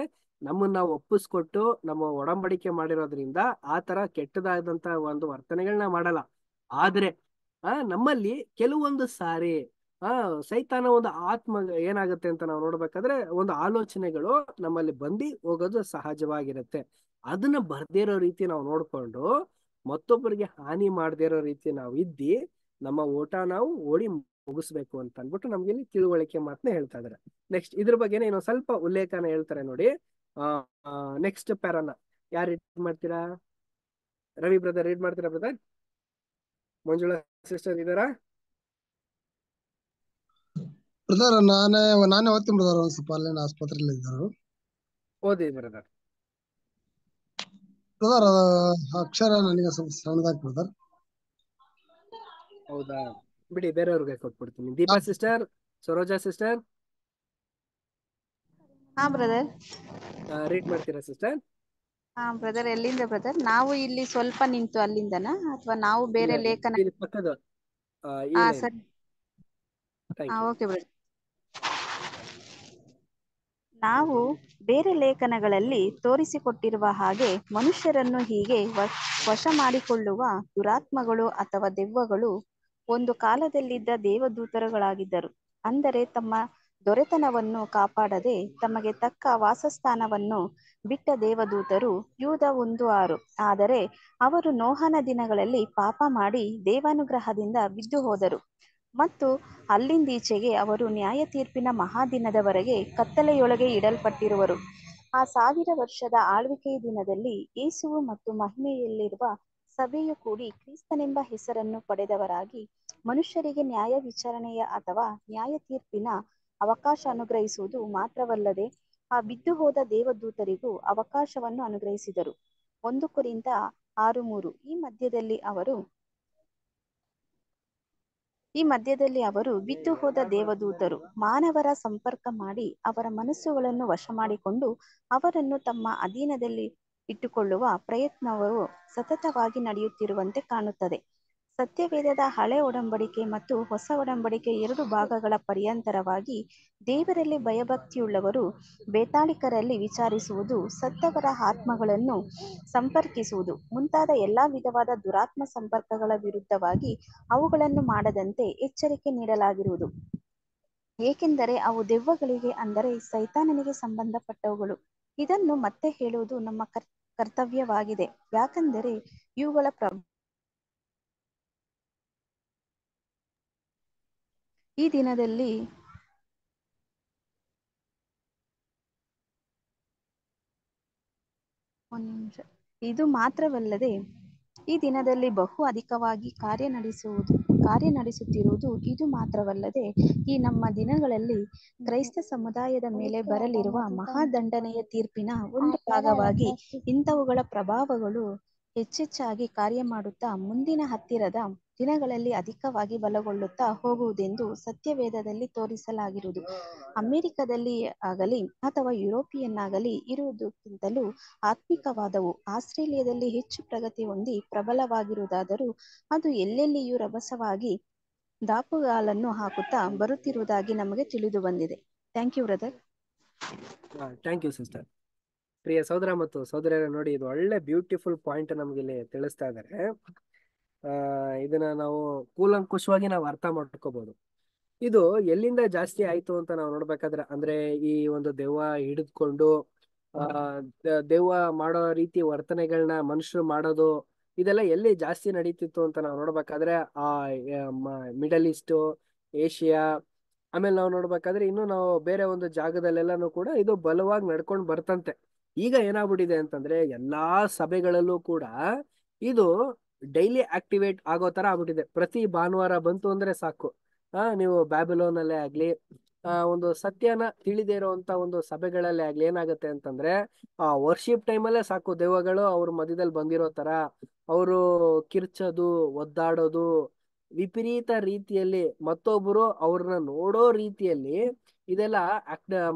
Speaker 1: ನಮ್ಮನ್ನ ಒಪ್ಪಿಸ್ಕೊಟ್ಟು ನಮ್ಮ ಒಡಂಬಡಿಕೆ ಮಾಡಿರೋದ್ರಿಂದ ಆ ತರ ಕೆಟ್ಟದಾದಂತ ಒಂದು ವರ್ತನೆಗಳನ್ನ ಮಾಡಲ್ಲ ಆದ್ರೆ ಆ ನಮ್ಮಲ್ಲಿ ಕೆಲವೊಂದು ಸಾರಿ ಆ ಸೈತಾನ ಒಂದು ಆತ್ಮ ಏನಾಗುತ್ತೆ ಅಂತ ನಾವು ನೋಡ್ಬೇಕಾದ್ರೆ ಒಂದು ಆಲೋಚನೆಗಳು ನಮ್ಮಲ್ಲಿ ಬಂದಿ ಹೋಗೋದು ಸಹಜವಾಗಿರುತ್ತೆ ಅದನ್ನ ಬರ್ದಿರೋ ರೀತಿ ನಾವು ನೋಡ್ಕೊಂಡು ಮತ್ತೊಬ್ಬರಿಗೆ ಹಾನಿ ಮಾಡದಿರೋ ರೀತಿ ನಾವು ಇದ್ದಿ ನಮ್ಮ ಓಟ ನಾವು ಓಡಿ ಮುಗಿಸ್ಬೇಕು ಅಂತ ಅಂದ್ಬಿಟ್ಟು ನಮ್ಗೆ ಇಲ್ಲಿ ತಿಳುವಳಿಕೆ ಮಾತನ್ನ ಹೇಳ್ತಾ ಇದ್ದಾರೆ ನೆಕ್ಸ್ಟ್ ಇದ್ರ ಬಗ್ಗೆ ಏನೋ ಸ್ವಲ್ಪ ಉಲ್ಲೇಖನ ಹೇಳ್ತಾರೆ ನೋಡಿ ಆ ನೆಕ್ಸ್ಟ್ ಪ್ಯಾರನ ಯಾರು ರೀಡ್ ಮಾಡ್ತೀರಾ ರವಿ ಬ್ರದರ್ ರೀಡ್ ಮಾಡ್ತೀರಾ ಬ್ರದರ್ ಮಂಜುಳಾ ಸಿಸ್ಟರ್ ಇದಾರಾ
Speaker 2: ಬ್ರದರ್ ನಾನೇ ನಾನೇ ಓದ್ತೀನಿ ಬ್ರದರ್ ಒಂದ್ ಸ್ವಲ್ಪ ಅಲ್ಲೇ ಆಸ್ಪತ್ರೆಯಲ್ಲಿ ಇದ್ದಾರೆ ಓದಿ ಬ್ರದರ್ ಬ್ರದರ್ ಅಕ್ಷರ ನನಗೆ
Speaker 5: ಸ್ವಲ್ಪ ಸಣ್ಣದಾಗಿ ಬ್ರದರ್
Speaker 1: ಹೌದಾ ಬಿಡಿ ಬೇರೆಯವ್ರಿಗೆ ಕೊಟ್ಬಿಡ್ತೀನಿ ದೀಪಾ ಸಿಸ್ಟರ್ ಸರೋಜಾ ಸಿಸ್ಟರ್ ಹಾ ಬ್ರದರ್ ರೀಡ್ ಮಾಡ್ತೀರಾ ಸಿಸ್ಟರ್
Speaker 4: ಹಾ ಬ್ರದರ್ ಎಲ್ಲಿಂದ ಬ್ರದರ್ ನಾವು ಇಲ್ಲಿ ಸ್ವಲ್ಪ ನಿಂತು ಅಲ್ಲಿಂದನಾ ಅಥವಾ ನಾವು ಬೇರೆ ಲೇಖನ
Speaker 1: ಪಕ್ಕದ ಹಾ ಸರ್
Speaker 4: ಓಕೆ ಬ್ರದರ್ ನಾವು ಬೇರೆ ಲೇಖನಗಳಲ್ಲಿ ತೋರಿಸಿಕೊಟ್ಟಿರುವ ಹಾಗೆ ಮನುಷ್ಯರನ್ನು ಹೀಗೆ ವಶ ಮಾಡಿಕೊಳ್ಳುವ ದುರಾತ್ಮಗಳು ಅಥವಾ ದೆವ್ವಗಳು ಒಂದು ಕಾಲದಲ್ಲಿದ್ದ ದೇವದೂತರುಗಳಾಗಿದ್ದರು ಅಂದರೆ ತಮ್ಮ ದೊರೆತನವನ್ನು ಕಾಪಾಡದೆ ತಮಗೆ ತಕ್ಕ ವಾಸಸ್ಥಾನವನ್ನು ಬಿಟ್ಟ ದೇವದೂತರು ಯೂದ ಒಂದು ಆರು ಆದರೆ ಅವರು ನೋಹನ ದಿನಗಳಲ್ಲಿ ಪಾಪ ಮಾಡಿ ದೇವಾನುಗ್ರಹದಿಂದ ಬಿದ್ದು ಹೋದರು ಮತ್ತು ಅಲ್ಲಿಂದೀಚೆಗೆ ಅವರು ನ್ಯಾಯ ತೀರ್ಪಿನ ಮಹಾದಿನದವರೆಗೆ ಕತ್ತಲೆಯೊಳಗೆ ಇಡಲ್ಪಟ್ಟಿರುವರು ಆ ಸಾವಿರ ವರ್ಷದ ಆಳ್ವಿಕೆಯ ದಿನದಲ್ಲಿ ಏಸುವು ಮತ್ತು ಮಹಿಮೆಯಲ್ಲಿರುವ ಸಭೆಯು ಕೂಡಿ ಕ್ರಿಸ್ತನೆಂಬ ಹೆಸರನ್ನು ಪಡೆದವರಾಗಿ ಮನುಷ್ಯರಿಗೆ ನ್ಯಾಯ ವಿಚಾರಣೆಯ ಅಥವಾ ನ್ಯಾಯ ತೀರ್ಪಿನ ಅವಕಾಶ ಅನುಗ್ರಹಿಸುವುದು ಮಾತ್ರವಲ್ಲದೆ ಆ ಬಿದ್ದು ಹೋದ ದೇವದೂತರಿಗೂ ಅವಕಾಶವನ್ನು ಅನುಗ್ರಹಿಸಿದರು ಒಂದು ಕುರಿತ ಆರು ಮೂರು ಈ ಮಧ್ಯದಲ್ಲಿ ಅವರು ಈ ಮಧ್ಯದಲ್ಲಿ ಅವರು ಬಿದ್ದು ಹೋದ ದೇವದೂತರು ಮಾನವರ ಸಂಪರ್ಕ ಮಾಡಿ ಅವರ ಮನಸ್ಸುಗಳನ್ನು ವಶ ಮಾಡಿಕೊಂಡು ಅವರನ್ನು ತಮ್ಮ ಅಧೀನದಲ್ಲಿ ಇಟ್ಟುಕೊಳ್ಳುವ ಪ್ರಯತ್ನವು ಸತತವಾಗಿ ನಡೆಯುತ್ತಿರುವಂತೆ ಕಾಣುತ್ತದೆ ಸತ್ಯವೇದದ ಹಳೆ ಒಡಂಬಡಿಕೆ ಮತ್ತು ಹೊಸ ಒಡಂಬಡಿಕೆ ಎರಡು ಭಾಗಗಳ ಪರ್ಯಂತರವಾಗಿ ದೇವರಲ್ಲಿ ಭಯಭಕ್ತಿಯುಳ್ಳವರು ಬೇತಾಳಿಕರಲ್ಲಿ ವಿಚಾರಿಸುವುದು ಸತ್ತವರ ಆತ್ಮಗಳನ್ನು ಸಂಪರ್ಕಿಸುವುದು ಮುಂತಾದ ಎಲ್ಲಾ ವಿಧವಾದ ದುರಾತ್ಮ ಸಂಪರ್ಕಗಳ ವಿರುದ್ಧವಾಗಿ ಅವುಗಳನ್ನು ಮಾಡದಂತೆ ಎಚ್ಚರಿಕೆ ನೀಡಲಾಗಿರುವುದು ಏಕೆಂದರೆ ಅವು ದೆವ್ವಗಳಿಗೆ ಅಂದರೆ ಸೈತಾನನಿಗೆ ಸಂಬಂಧಪಟ್ಟವುಗಳು ಇದನ್ನು ಮತ್ತೆ ಹೇಳುವುದು ನಮ್ಮ ಕರ್ತವ್ಯವಾಗಿದೆ ಯಾಕಂದರೆ ಇವುಗಳ ಪ್ರ ಈ ದಿನದಲ್ಲಿ ಇದು ಮಾತ್ರವಲ್ಲದೆ ಈ ದಿನದಲ್ಲಿ ಬಹು ಅಧಿಕವಾಗಿ ಕಾರ್ಯ ನಡೆಸುವುದು ಕಾರ್ಯ ನಡೆಸುತ್ತಿರುವುದು ಇದು ಮಾತ್ರವಲ್ಲದೆ ಈ ನಮ್ಮ ದಿನಗಳಲ್ಲಿ ಕ್ರೈಸ್ತ ಸಮುದಾಯದ ಮೇಲೆ ಬರಲಿರುವ ಮಹಾದಂಡನೆಯ ತೀರ್ಪಿನ ಒಂದು ಭಾಗವಾಗಿ ಇಂಥವುಗಳ ಪ್ರಭಾವಗಳು ಹೆಚ್ಚೆಚ್ಚಾಗಿ ಕಾರ್ಯ ಮಾಡುತ್ತಾ ಮುಂದಿನ ಹತ್ತಿರದ ದಿನಗಳಲ್ಲಿ ಅಧಿಕವಾಗಿ ಬಲಗೊಳ್ಳುತ್ತಾ ಹೋಗುವುದೆಂದು ಸತ್ಯವೇದದಲ್ಲಿ ತೋರಿಸಲಾಗಿರುವುದು ಅಮೆರಿಕದಲ್ಲಿ ಆಗಲಿ ಅಥವಾ ಯುರೋಪಿಯನ್ನಾಗಲಿ ಇರುವುದಕ್ಕಿಂತಲೂ ಆತ್ಮಿಕವಾದವು ಆಸ್ಟ್ರೇಲಿಯಾದಲ್ಲಿ ಹೆಚ್ಚು ಪ್ರಗತಿ ಹೊಂದಿ ಪ್ರಬಲವಾಗಿರುವುದಾದರೂ ಅದು ಎಲ್ಲೆಲ್ಲಿಯೂ ರಭಸವಾಗಿ ದಾಪುಗಾಲನ್ನು ಹಾಕುತ್ತಾ ಬರುತ್ತಿರುವುದಾಗಿ ನಮಗೆ ತಿಳಿದು ಬಂದಿದೆ thank you brother
Speaker 1: thank you sister ಪ್ರಿಯ ಸಹೋದರ ಮತ್ತು ಸಹೋದರಿಯರ ನೋಡಿ ಇದು ಒಳ್ಳೆ ಬ್ಯೂಟಿಫುಲ್ ಪಾಯಿಂಟ್ ನಮ್ಗೆ ಇಲ್ಲಿ ತಿಳಿಸ್ತಾ ಇದ್ದಾರೆ ಆ ಇದನ್ನ ನಾವು ಕೂಲಂಕುಶವಾಗಿ ನಾವು ಅರ್ಥ ಮಾಡ್ಕೋಬಹುದು ಇದು ಎಲ್ಲಿಂದ ಜಾಸ್ತಿ ಆಯ್ತು ಅಂತ ನಾವು ನೋಡ್ಬೇಕಾದ್ರೆ ಅಂದ್ರೆ ಈ ಒಂದು ದೆವ್ವ ಹಿಡಿದುಕೊಂಡು ಆ ದೆವ್ವ ಮಾಡೋ ರೀತಿ ವರ್ತನೆಗಳನ್ನ ಮನುಷ್ಯರು ಮಾಡೋದು ಇದೆಲ್ಲ ಎಲ್ಲಿ ಜಾಸ್ತಿ ನಡೀತಿತ್ತು ಅಂತ ನಾವು ನೋಡ್ಬೇಕಾದ್ರೆ ಆ ಮಿಡಲ್ ಈಸ್ಟ್ ಏಷ್ಯಾ ಆಮೇಲೆ ನಾವು ನೋಡ್ಬೇಕಾದ್ರೆ ಇನ್ನು ನಾವು ಬೇರೆ ಒಂದು ಜಾಗದಲ್ಲೆಲ್ಲಾನು ಕೂಡ ಇದು ಬಲವಾಗಿ ನಡ್ಕೊಂಡು ಬರ್ತಂತೆ ಈಗ ಏನಾಗ್ಬಿಟ್ಟಿದೆ ಅಂತಂದ್ರೆ ಎಲ್ಲಾ ಸಭೆಗಳಲ್ಲೂ ಕೂಡ ಇದು ಡೈಲಿ ಆಕ್ಟಿವೇಟ್ ಆಗೋ ತರ ಆಗ್ಬಿಟ್ಟಿದೆ ಪ್ರತಿ ಭಾನುವಾರ ಬಂತು ಅಂದ್ರೆ ಸಾಕು ಆ ನೀವು ಅಲ್ಲೇ ಆಗ್ಲಿ ಆ ಒಂದು ಸತ್ಯನ ತಿಳಿದೇ ಇರುವಂತ ಒಂದು ಸಭೆಗಳಲ್ಲೇ ಆಗ್ಲಿ ಏನಾಗುತ್ತೆ ಅಂತಂದ್ರೆ ಆ ವರ್ಷಿಪ್ ಟೈಮಲ್ಲೇ ಸಾಕು ದೇವಗಳು ಅವ್ರ ಮಧ್ಯದಲ್ಲಿ ಬಂದಿರೋ ತರ ಅವರು ಕಿರ್ಚೋದು ಒದ್ದಾಡೋದು ವಿಪರೀತ ರೀತಿಯಲ್ಲಿ ಮತ್ತೊಬ್ಬರು ಅವ್ರನ್ನ ನೋಡೋ ರೀತಿಯಲ್ಲಿ ಇದೆಲ್ಲ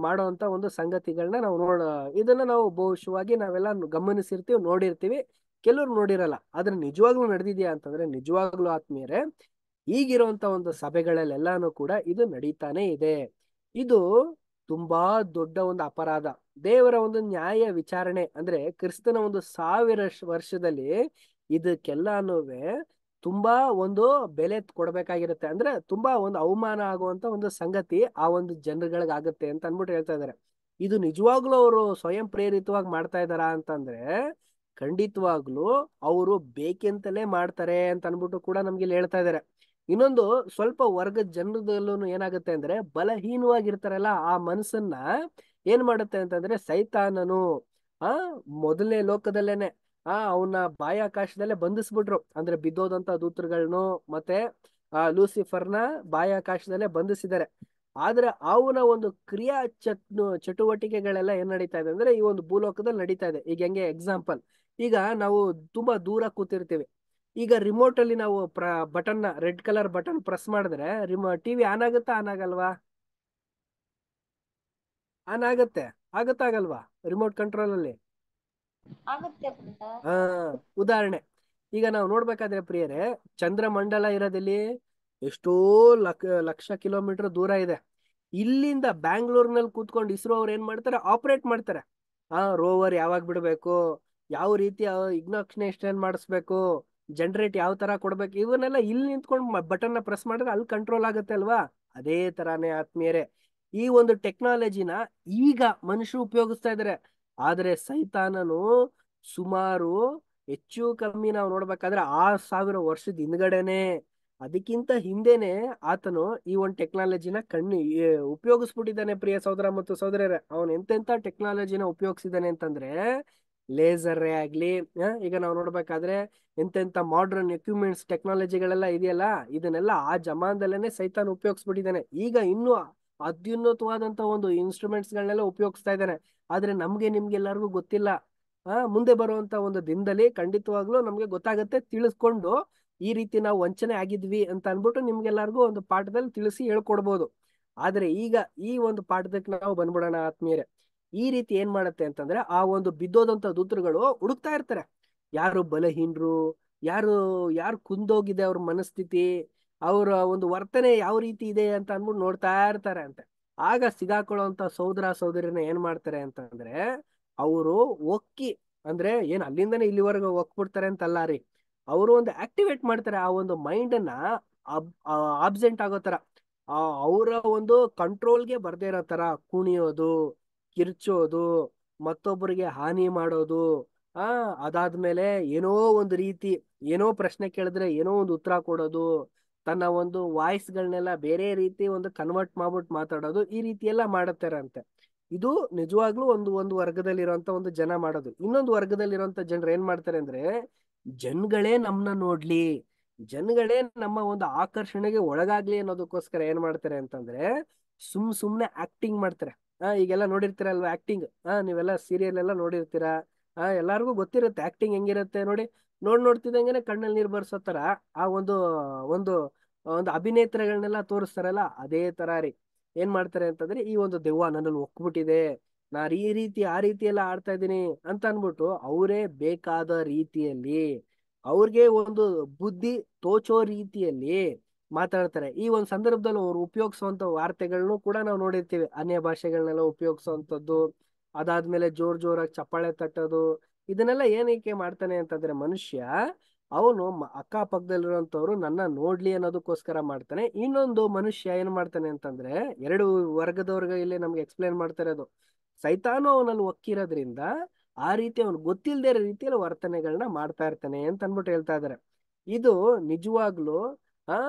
Speaker 1: ಮಾಡುವಂತ ಒಂದು ಸಂಗತಿಗಳನ್ನ ನಾವು ನೋಡ ಇದನ್ನ ನಾವು ಭವಿಷ್ಯವಾಗಿ ನಾವೆಲ್ಲ ಗಮನಿಸಿರ್ತೀವಿ ನೋಡಿರ್ತೀವಿ ಕೆಲವ್ರು ನೋಡಿರಲ್ಲ ಆದ್ರೆ ನಿಜವಾಗ್ಲೂ ನಡೆದಿದ್ಯಾ ಅಂತಂದ್ರೆ ನಿಜವಾಗ್ಲೂ ಆತ್ಮೀಯರೇ ಈಗಿರುವಂತ ಒಂದು ಸಭೆಗಳಲ್ಲೆಲ್ಲಾನು ಕೂಡ ಇದು ನಡೀತಾನೆ ಇದೆ ಇದು ತುಂಬಾ ದೊಡ್ಡ ಒಂದು ಅಪರಾಧ ದೇವರ ಒಂದು ನ್ಯಾಯ ವಿಚಾರಣೆ ಅಂದ್ರೆ ಕ್ರಿಸ್ತನ ಒಂದು ಸಾವಿರ ವರ್ಷದಲ್ಲಿ ಇದಕ್ಕೆಲ್ಲಾನುವೆ ತುಂಬಾ ಒಂದು ಬೆಲೆ ಕೊಡಬೇಕಾಗಿರುತ್ತೆ ಅಂದ್ರೆ ತುಂಬಾ ಒಂದು ಅವಮಾನ ಆಗುವಂತ ಒಂದು ಸಂಗತಿ ಆ ಒಂದು ಜನರುಗಳಿಗಾಗುತ್ತೆ ಅಂತ ಅನ್ಬಿಟ್ಟು ಹೇಳ್ತಾ ಇದ್ದಾರೆ ಇದು ನಿಜವಾಗ್ಲೂ ಅವರು ಸ್ವಯಂ ಪ್ರೇರಿತವಾಗಿ ಮಾಡ್ತಾ ಇದಾರಾ ಅಂತಂದ್ರೆ ಖಂಡಿತವಾಗ್ಲೂ ಅವರು ಬೇಕೆಂತಲೇ ಮಾಡ್ತಾರೆ ಅಂತ ಅನ್ಬಿಟ್ಟು ಕೂಡ ನಮ್ಗೆ ಇಲ್ಲಿ ಹೇಳ್ತಾ ಇದ್ದಾರೆ ಇನ್ನೊಂದು ಸ್ವಲ್ಪ ವರ್ಗದ ಜನರದಲ್ಲೂ ಏನಾಗುತ್ತೆ ಅಂದ್ರೆ ಬಲಹೀನವಾಗಿರ್ತಾರಲ್ಲ ಆ ಮನಸ್ಸನ್ನ ಏನ್ ಮಾಡುತ್ತೆ ಅಂತಂದ್ರೆ ಸೈತಾನನು ಆ ಮೊದಲನೇ ಲೋಕದಲ್ಲೇನೆ ಆ ಅವನ ಬಾಹ್ಯಾಕಾಶದಲ್ಲೇ ಬಂಧಿಸ್ಬಿಟ್ರು ಅಂದ್ರೆ ಬಿದ್ದೋದಂತ ದೂತರುಗಳನ್ನು ಮತ್ತೆ ಆ ಲೂಸಿಫರ್ನ ಬಾಹ್ಯಾಕಾಶದಲ್ಲೇ ಬಂಧಿಸಿದ್ದಾರೆ ಆದ್ರೆ ಅವನ ಒಂದು ಕ್ರಿಯಾ ಚಟ್ ಚಟುವಟಿಕೆಗಳೆಲ್ಲ ಏನ್ ನಡೀತಾ ಇದೆ ಅಂದ್ರೆ ಈ ಒಂದು ಭೂಲೋಕದಲ್ಲಿ ನಡೀತಾ ಇದೆ ಈಗ ಹೆಂಗೆ ಎಕ್ಸಾಂಪಲ್ ಈಗ ನಾವು ತುಂಬಾ ದೂರ ಕೂತಿರ್ತೀವಿ ಈಗ ರಿಮೋಟ್ ಅಲ್ಲಿ ನಾವು ಪ್ರ button red colour button press ಮಾಡಿದ್ರೆ ರಿಮೋ ಟಿವಿ ಆನ್ ಆಗುತ್ತಾ ಆನ್ ಆಗಲ್ವಾ ಆನ್ ಆಗತ್ತೆ ಆಗತ್ತಾಗಲ್ವಾ ರಿಮೋಟ್ ಕಂಟ್ರೋಲ್ ಅಲ್ಲಿ ಆಗುತ್ತೆ ಉದಾಹರಣೆ ಈಗ ನಾವು ನೋಡ್ಬೇಕಾದ್ರೆ ಪ್ರಿಯರೇ ಚಂದ್ರಮಂಡಲ ಇರೋದಲ್ಲಿ ಎಷ್ಟೋ ಲಕ್ ಲಕ್ಷ ಕಿಲೋಮೀಟರ್ ದೂರ ಇದೆ ಇಲ್ಲಿಂದ ಬ್ಯಾಂಗ್ಳೂರ್ನಲ್ಲಿ ಕೂತ್ಕೊಂಡು ಇಸ್ರೋ ಅವ್ರು ಏನ್ ಮಾಡ್ತಾರೆ ಆಪರೇಟ್ ಮಾಡ್ತಾರೆ ಆ ರೋವರ್ ಯಾವಾಗ ಬಿಡಬೇಕು ಯಾವ ರೀತಿ ಇಗ್ನಾಕ್ಸಿನೇಷನ್ ಮಾಡಿಸ್ಬೇಕು ಜನರೇಟ್ ಯಾವ ತರ ಕೊಡ್ಬೇಕು ಇವನ್ನೆಲ್ಲ ಇಲ್ಲಿ ನಿಂತ್ಕೊಂಡು ಬಟನ್ ನ ಪ್ರೆಸ್ ಮಾಡಿದ್ರೆ ಅಲ್ಲಿ ಕಂಟ್ರೋಲ್ ಆಗುತ್ತೆ ಅಲ್ವಾ ಅದೇ ತರಾನೇ ಆತ್ಮೀಯರೇ ಈ ಒಂದು ಟೆಕ್ನಾಲಜಿನ ಈಗ ಮನುಷ್ಯರು ಉಪಯೋಗಿಸ್ತಾ ಇದಾರೆ ಆದರೆ ಸೈತಾನನು ಸುಮಾರು ಹೆಚ್ಚು ಕಮ್ಮಿ ನಾವು ನೋಡ್ಬೇಕಾದ್ರೆ ಆರ್ ಸಾವಿರ ವರ್ಷದ ಹಿಂದ್ಗಡೆನೆ ಅದಕ್ಕಿಂತ ಹಿಂದೆನೆ ಆತನು ಈ ಒಂದು ಟೆಕ್ನಾಲಜಿನ ಕಣ್ಣು ಉಪಯೋಗಿಸ್ಬಿಟ್ಟಿದ್ದಾನೆ ಪ್ರಿಯ ಸಹೋದರ ಮತ್ತು ಸಹೋದರರ ಅವನು ಎಂತೆಂತ ಟೆಕ್ನಾಲಜಿನ ಉಪಯೋಗಿಸಿದಾನೆ ಅಂತಂದ್ರೆ ಲೇಸರೇ ಆಗ್ಲಿ ಈಗ ನಾವು ನೋಡ್ಬೇಕಾದ್ರೆ ಎಂತೆಂತ ಮಾಡರ್ನ್ ಎಕ್ವಿಪ್ಮೆಂಟ್ಸ್ ಟೆಕ್ನಾಲಜಿಗಳೆಲ್ಲ ಇದೆಯಲ್ಲ ಇದನ್ನೆಲ್ಲ ಆ ಜಮಾನದಲ್ಲೇನೆ ಸೈತಾನ ಉಪಯೋಗಿಸ್ಬಿಟ್ಟಿದ್ದಾನೆ ಈಗ ಇನ್ನು ಅತ್ಯುನ್ನತವಾದಂತ ಒಂದು ಇನ್ಸ್ಟ್ರೂಮೆಂಟ್ಸ್ ಗಳನ್ನೆಲ್ಲ ಉಪಯೋಗಿಸ್ತಾ ಇದ್ದಾರೆ ಆದ್ರೆ ನಮ್ಗೆ ನಿಮ್ಗೆ ಎಲ್ಲರಿಗೂ ಗೊತ್ತಿಲ್ಲ ಆ ಮುಂದೆ ಬರುವಂತ ಒಂದು ದಿನದಲ್ಲಿ ಖಂಡಿತವಾಗ್ಲೂ ನಮ್ಗೆ ಗೊತ್ತಾಗತ್ತೆ ತಿಳಿಸ್ಕೊಂಡು ಈ ರೀತಿ ನಾವು ವಂಚನೆ ಆಗಿದ್ವಿ ಅಂತ ಅನ್ಬಿಟ್ಟು ನಿಮ್ಗೆಲ್ಲರಿಗೂ ಒಂದು ಪಾಠದಲ್ಲಿ ತಿಳಿಸಿ ಹೇಳ್ಕೊಡ್ಬೋದು ಆದ್ರೆ ಈಗ ಈ ಒಂದು ಪಾಠದಕ್ಕೆ ನಾವು ಬಂದ್ಬಿಡೋಣ ಆತ್ಮೀಯರೇ ಈ ರೀತಿ ಏನ್ ಮಾಡತ್ತೆ ಅಂತಂದ್ರೆ ಆ ಒಂದು ಬಿದ್ದೋದಂತ ದೂತರುಗಳು ಹುಡುಕ್ತಾ ಇರ್ತಾರೆ ಯಾರು ಬಲಹೀನರು ಯಾರು ಯಾರು ಕುಂದೋಗಿದೆ ಅವ್ರ ಮನಸ್ಥಿತಿ ಅವರ ಒಂದು ವರ್ತನೆ ಯಾವ ರೀತಿ ಇದೆ ಅಂತ ಅಂದ್ಬಿಟ್ಟು ನೋಡ್ತಾ ಇರ್ತಾರೆ ಅಂತೆ ಆಗ ಸಿಗಾಕೊಳ್ಳುವಂತ ಸೋದರ ಸಹೋದರಿನ ಏನ್ ಮಾಡ್ತಾರೆ ಅಂತಂದ್ರೆ ಅವರು ಒಕ್ಕಿ ಅಂದ್ರೆ ಏನ್ ಅಲ್ಲಿಂದನೇ ಇಲ್ಲಿವರೆಗೂ ಒಕ್ಬಿಡ್ತಾರೆ ಅಂತಲ್ಲ ರೀ ಅವರು ಒಂದು ಆಕ್ಟಿವೇಟ್ ಮಾಡ್ತಾರೆ ಆ ಒಂದು ಮೈಂಡ್ ಅನ್ನ ಆಬ್ಸೆಂಟ್ ಆಗೋ ತರ ಅವರ ಒಂದು ಕಂಟ್ರೋಲ್ಗೆ ಬರ್ದೇ ಇರೋ ತರ ಕುಣಿಯೋದು ಕಿರ್ಚೋದು ಮತ್ತೊಬ್ಬರಿಗೆ ಹಾನಿ ಮಾಡೋದು ಆ ಅದಾದ್ಮೇಲೆ ಏನೋ ಒಂದು ರೀತಿ ಏನೋ ಪ್ರಶ್ನೆ ಕೇಳಿದ್ರೆ ಏನೋ ಒಂದು ಉತ್ತರ ಕೊಡೋದು ತನ್ನ ಒಂದು ವಾಯ್ಸ್ ಗಳನ್ನೆಲ್ಲ ಬೇರೆ ರೀತಿ ಒಂದು ಕನ್ವರ್ಟ್ ಮಾಡ್ಬಿಟ್ಟು ಮಾತಾಡೋದು ಈ ರೀತಿ ಎಲ್ಲ ಮಾಡುತ್ತಾರಂತೆ ಇದು ನಿಜವಾಗ್ಲೂ ಒಂದು ಒಂದು ವರ್ಗದಲ್ಲಿರುವಂತ ಒಂದು ಜನ ಮಾಡೋದು ಇನ್ನೊಂದು ವರ್ಗದಲ್ಲಿರುವಂತ ಜನರು ಏನ್ ಮಾಡ್ತಾರೆ ಅಂದ್ರೆ ಜನಗಳೇ ನಮ್ನ ನೋಡ್ಲಿ ಜನಗಳೇ ನಮ್ಮ ಒಂದು ಆಕರ್ಷಣೆಗೆ ಒಳಗಾಗ್ಲಿ ಅನ್ನೋದಕ್ಕೋಸ್ಕರ ಏನ್ ಮಾಡ್ತಾರೆ ಅಂತಂದ್ರೆ ಸುಮ್ ಸುಮ್ನೆ ಆಕ್ಟಿಂಗ್ ಮಾಡ್ತಾರೆ ಆ ಈಗೆಲ್ಲ ನೋಡಿರ್ತೀರಲ್ವಾ ಆಕ್ಟಿಂಗ್ ಆ ನೀವೆಲ್ಲ ಸೀರಿಯಲ್ ಎಲ್ಲ ನೋಡಿರ್ತೀರಾ ಆ ಎಲ್ಲಾರ್ಗು ಗೊತ್ತಿರುತ್ತೆ ಆಕ್ಟಿಂಗ್ ಹೆಂಗಿರುತ್ತೆ ನೋಡಿ ನೋಡ್ ನೋಡ್ತಿದಂಗೆ ಕಣ್ಣಲ್ಲಿ ನೀರು ಬರ್ಸೋ ತರ ಆ ಒಂದು ಒಂದು ಒಂದು ಅಭಿನೇತ್ರಗಳನ್ನೆಲ್ಲ ತೋರಿಸ್ತಾರಲ್ಲ ಅದೇ ತರ ರೀ ಏನ್ ಮಾಡ್ತಾರೆ ಅಂತಂದ್ರೆ ಈ ಒಂದು ದೆವ್ವ ನನ್ನಲ್ಲಿ ಒಕ್ಬಿಟ್ಟಿದೆ ನಾನು ಈ ರೀತಿ ಆ ರೀತಿ ಎಲ್ಲ ಆಡ್ತಾ ಇದ್ದೀನಿ ಅಂತ ಅನ್ಬಿಟ್ಟು ಅವರೇ ಬೇಕಾದ ರೀತಿಯಲ್ಲಿ ಅವ್ರಿಗೆ ಒಂದು ಬುದ್ಧಿ ತೋಚೋ ರೀತಿಯಲ್ಲಿ ಮಾತಾಡ್ತಾರೆ ಈ ಒಂದು ಸಂದರ್ಭದಲ್ಲಿ ಅವ್ರು ಉಪಯೋಗಿಸುವಂತ ವಾರ್ತೆಗಳನ್ನು ಕೂಡ ನಾವು ನೋಡಿರ್ತೀವಿ ಅನ್ಯ ಭಾಷೆಗಳನ್ನೆಲ್ಲ ಉಪಯೋಗಿಸುವಂಥದ್ದು ಅದಾದ್ಮೇಲೆ ಜೋರ್ ಜೋರಾಗಿ ಚಪ್ಪಾಳೆ ತಟ್ಟೋದು ಇದನ್ನೆಲ್ಲ ಏನಕ್ಕೆ ಮಾಡ್ತಾನೆ ಅಂತಂದ್ರೆ ಮನುಷ್ಯ ಅವನು ಅಕ್ಕ ಪಕ್ಕದಲ್ಲಿರುವಂತವ್ರು ನನ್ನ ನೋಡ್ಲಿ ಅನ್ನೋದಕ್ಕೋಸ್ಕರ ಮಾಡ್ತಾನೆ ಇನ್ನೊಂದು ಮನುಷ್ಯ ಏನ್ ಮಾಡ್ತಾನೆ ಅಂತಂದ್ರೆ ಎರಡು ವರ್ಗದವ್ರಿಗೆ ಇಲ್ಲಿ ನಮ್ಗೆ ಎಕ್ಸ್ಪ್ಲೇನ್ ಮಾಡ್ತಾರೆ ಅದು ಸೈತಾನು ಅವನಲ್ಲಿ ಒಕ್ಕಿರೋದ್ರಿಂದ ಆ ರೀತಿ ಅವನು ಗೊತ್ತಿಲ್ಲದೆ ಇರೋ ರೀತಿಯಲ್ಲಿ ವರ್ತನೆಗಳನ್ನ ಮಾಡ್ತಾ ಇರ್ತಾನೆ ಅಂತ ಅನ್ಬಿಟ್ಟು ಹೇಳ್ತಾ ಇದಾರೆ ಇದು ನಿಜವಾಗ್ಲು ಆ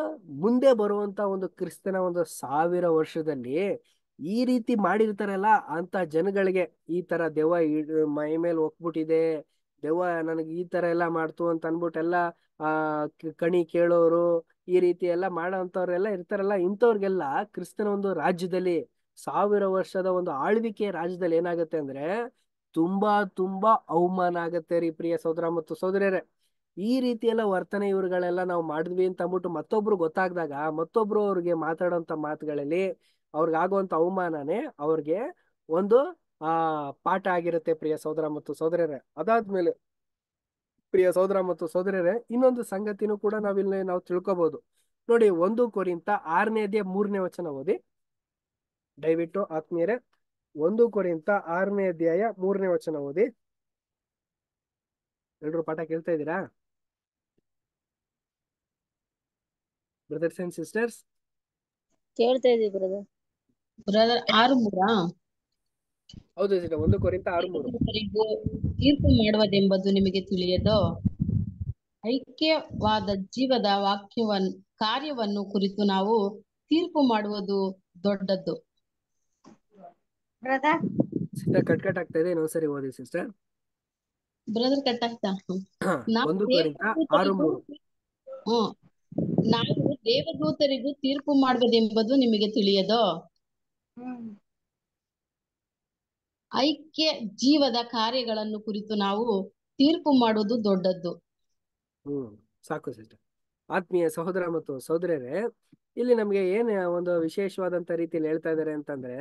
Speaker 1: ಮುಂದೆ ಬರುವಂತ ಒಂದು ಕ್ರಿಸ್ತನ ಒಂದು ಸಾವಿರ ವರ್ಷದಲ್ಲಿ ಈ ರೀತಿ ಮಾಡಿರ್ತಾರಲ್ಲ ಅಂತ ಜನಗಳಿಗೆ ಈ ತರ ದೆವ್ವ ಮೈ ಮೇಲೆ ಹೋಗ್ಬಿಟ್ಟಿದೆ ದೆವ್ವ ನನಗೆ ಈ ತರ ಎಲ್ಲ ಮಾಡ್ತು ಅಂತ ಅನ್ಬಿಟ್ಟು ಆ ಕಣಿ ಕೇಳೋರು ಈ ರೀತಿ ಎಲ್ಲ ಮಾಡೋ ಅಂತವ್ರೆಲ್ಲ ಇರ್ತಾರಲ್ಲ ಇಂಥವ್ರಿಗೆಲ್ಲ ಕ್ರಿಸ್ತನ ಒಂದು ರಾಜ್ಯದಲ್ಲಿ ಸಾವಿರ ವರ್ಷದ ಒಂದು ಆಳ್ವಿಕೆ ರಾಜ್ಯದಲ್ಲಿ ಏನಾಗುತ್ತೆ ಅಂದ್ರೆ ತುಂಬಾ ತುಂಬಾ ಅವಮಾನ ಆಗತ್ತೆ ರೀ ಪ್ರಿಯ ಸೋದರ ಮತ್ತು ಸಹೋದರಿಯರೇ ಈ ರೀತಿ ಎಲ್ಲ ವರ್ತನೆ ಇವ್ರುಗಳೆಲ್ಲ ನಾವು ಮಾಡಿದ್ವಿ ಅಂತ ಅಂದ್ಬಿಟ್ಟು ಮತ್ತೊಬ್ರು ಗೊತ್ತಾಗ್ದಾಗ ಮತ್ತೊಬ್ರು ಅವ್ರಿಗೆ ಮಾತಾಡೋಂತ ಮಾತುಗಳಲ್ಲಿ ಆಗುವಂತ ಅವಮಾನನೇ ಅವ್ರಿಗೆ ಒಂದು ಆ ಪಾಠ ಆಗಿರುತ್ತೆ ಪ್ರಿಯ ಸೋದರ ಮತ್ತು ಸೋದರರೇ ಅದಾದ್ಮೇಲೆ ಪ್ರಿಯ ಸೋದರ ಮತ್ತು ಸೋದರರೇ ಇನ್ನೊಂದು ಸಂಗತಿನೂ ಕೂಡ ನಾವಿಲ್ಲಿ ನಾವು ತಿಳ್ಕೊಬಹುದು ನೋಡಿ ಒಂದು ಕೊರಿಂತ ಆರನೇದೇ ಮೂರನೇ ವಚನ ಓದಿ ದಯವಿಟ್ಟು ಆತ್ಮೀಯರೇ ಒಂದು ಕೊರಿಂತ ಆರನೇ ಅಧ್ಯಾಯ ಮೂರನೇ ವಚನ ಓದಿ ಎಲ್ರು ಪಾಠ ಕೇಳ್ತಾ ಇದ್ದೀರಾ ಬ್ರದರ್ಸ್ ಅಂಡ್ ಸಿಸ್ಟರ್ಸ್
Speaker 2: ಕೇಳ್ತಾ
Speaker 5: ಇದೀವಿ ಬ್ರದರ್ ಬ್ರದರ್ ಆರು ಮೂರಾ
Speaker 1: ಹೌದು ಸಿಸ್ಟರ್ ಒಂದು ಕೊರಿಂತ ಆರು
Speaker 4: ಮೂರು ಇವರಿಗೂ
Speaker 5: ತೀರ್ಪು ಮಾಡುವುದೆಂಬುದು ನಿಮಗೆ ತಿಳಿಯದೋ ಐಕ್ಯವಾದ ಜೀವದ ವಾಕ್ಯವನ್ ಕಾರ್ಯವನ್ನು ಕುರಿತು ನಾವು ತೀರ್ಪು ಮಾಡುವುದು ದೊಡ್ಡದ್ದು ಬ್ರದರ್
Speaker 1: ಸಿಸ್ಟರ್ ಕಟ್ ಕಟ್ ಆಗ್ತಾ ಇದೆ ಇನ್ನೊಂದ್ ಸರಿ ಓದಿ ಸಿಸ್ಟರ್
Speaker 5: ಬ್ರದರ್ ಕಟ್ ಆಗ್ತಾ ನಾವು ಒಂದು ಕೊರಿಂತ
Speaker 1: ಆರು
Speaker 4: ಮೂರು
Speaker 5: ಹ್ಮ್ ನಾವು ದೇವದೂತರಿಗೂ ತೀರ್ಪು ಮಾಡುವುದೆಂಬುದು ನಿಮಗೆ ತಿಳಿಯದೋ ಐಕ್ಯ ಜೀವದ ಕಾರ್ಯಗಳನ್ನು ಕುರಿತು ನಾವು ತೀರ್ಪು ಮಾಡುವುದು ದೊಡ್ಡದ್ದು
Speaker 2: ಹ್ಮ್
Speaker 1: ಸಾಕು ಸಿಸ್ಟರ್ ಆತ್ಮೀಯ ಸಹೋದರ ಮತ್ತು ಸಹೋದರರೇ ಇಲ್ಲಿ ನಮ್ಗೆ ಏನ್ ಒಂದು ವಿಶೇಷವಾದಂತ ರೀತಿಯಲ್ಲಿ ಹೇಳ್ತಾ ಇದಾರೆ ಅಂತಂದ್ರೆ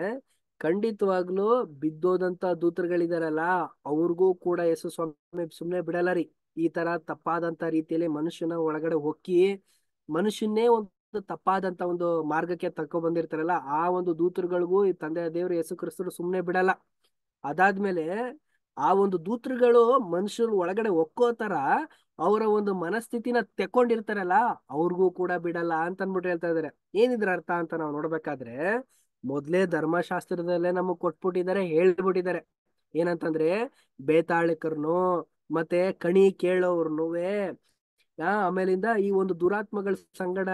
Speaker 1: ಖಂಡಿತವಾಗ್ಲೂ ಬಿದ್ದೋದಂತ ದೂತರುಗಳಿದಾರಲ್ಲ ಅವ್ರಿಗೂ ಕೂಡ ಯೇಸು ಸ್ವಾಮಿ ಸುಮ್ನೆ ಬಿಡಲ್ಲ ರೀ ಈ ತರ ತಪ್ಪಾದಂತ ರೀತಿಯಲ್ಲಿ ಮನುಷ್ಯನ ಒಳಗಡೆ ಹೊಕ್ಕಿ ಮನುಷ್ಯನ್ನೇ ಒಂದು ತಪ್ಪಾದಂತ ಒಂದು ಮಾರ್ಗಕ್ಕೆ ತಕ್ಕೊ ಬಂದಿರ್ತಾರಲ್ಲ ಆ ಒಂದು ದೂತರುಗಳಿಗೂ ಈ ತಂದೆ ದೇವರು ಯೇಸು ಕ್ರಿಸ್ತರು ಸುಮ್ಮನೆ ಬಿಡಲ್ಲ ಅದಾದ್ಮೇಲೆ ಆ ಒಂದು ದೂತರುಗಳು ಮನುಷ್ಯರ ಒಳಗಡೆ ತರ ಅವರ ಒಂದು ಮನಸ್ಥಿತಿನ ತೆಕ್ಕೊಂಡಿರ್ತಾರಲ್ಲ ಅವ್ರಿಗೂ ಕೂಡ ಬಿಡಲ್ಲ ಅಂತ ಅನ್ಬಿಟ್ಟು ಹೇಳ್ತಾ ಇದಾರೆ ಏನಿದ್ರ ಅರ್ಥ ಅಂತ ನಾವು ನೋಡ್ಬೇಕಾದ್ರೆ ಮೊದ್ಲೇ ಧರ್ಮಶಾಸ್ತ್ರದಲ್ಲೇ ನಮಗ್ ಕೊಟ್ಬಿಟ್ಟಿದ್ದಾರೆ ಹೇಳ್ಬಿಟ್ಟಿದ್ದಾರೆ ಏನಂತಂದ್ರೆ ಬೇತಾಳಿಕರ್ನು ಮತ್ತೆ ಕಣಿ ಕೇಳೋರ್ನುವೆ ಆಮೇಲಿಂದ ಈ ಒಂದು ದುರಾತ್ಮಗಳ ಸಂಗಡ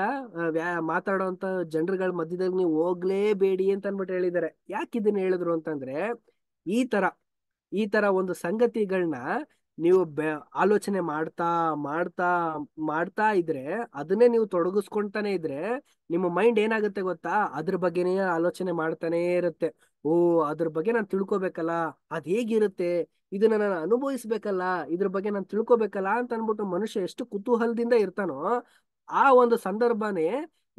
Speaker 1: ಮಾತಾಡುವಂತ ಜನರುಗಳ ಮಧ್ಯದಲ್ಲಿ ನೀವು ಹೋಗ್ಲೇಬೇಡಿ ಅಂತ ಅನ್ಬಿಟ್ಟು ಹೇಳಿದ್ದಾರೆ ಯಾಕೆ ಇದನ್ನ ಹೇಳಿದ್ರು ಅಂತಂದ್ರೆ ಈ ತರ ಈ ತರ ಒಂದು ಸಂಗತಿಗಳನ್ನ ನೀವು ಆಲೋಚನೆ ಮಾಡ್ತಾ ಮಾಡ್ತಾ ಮಾಡ್ತಾ ಇದ್ರೆ ಅದನ್ನೇ ನೀವು ತೊಡಗಿಸ್ಕೊಂತಾನೆ ಇದ್ರೆ ನಿಮ್ಮ ಮೈಂಡ್ ಏನಾಗುತ್ತೆ ಗೊತ್ತಾ ಅದ್ರ ಬಗ್ಗೆನೇ ಆಲೋಚನೆ ಮಾಡ್ತಾನೆ ಇರುತ್ತೆ ಓ ಅದ್ರ ಬಗ್ಗೆ ನಾನು ತಿಳ್ಕೊಬೇಕಲ್ಲ ಅದ್ ಹೇಗಿರುತ್ತೆ ಇದನ್ನ ನಾನು ಅನುಭವಿಸ್ಬೇಕಲ್ಲ ಇದ್ರ ಬಗ್ಗೆ ನಾನು ತಿಳ್ಕೊಬೇಕಲ್ಲ ಅಂತ ಅನ್ಬಿಟ್ಟು ಮನುಷ್ಯ ಎಷ್ಟು ಕುತೂಹಲದಿಂದ ಇರ್ತಾನೋ ಆ ಒಂದು ಸಂದರ್ಭನೇ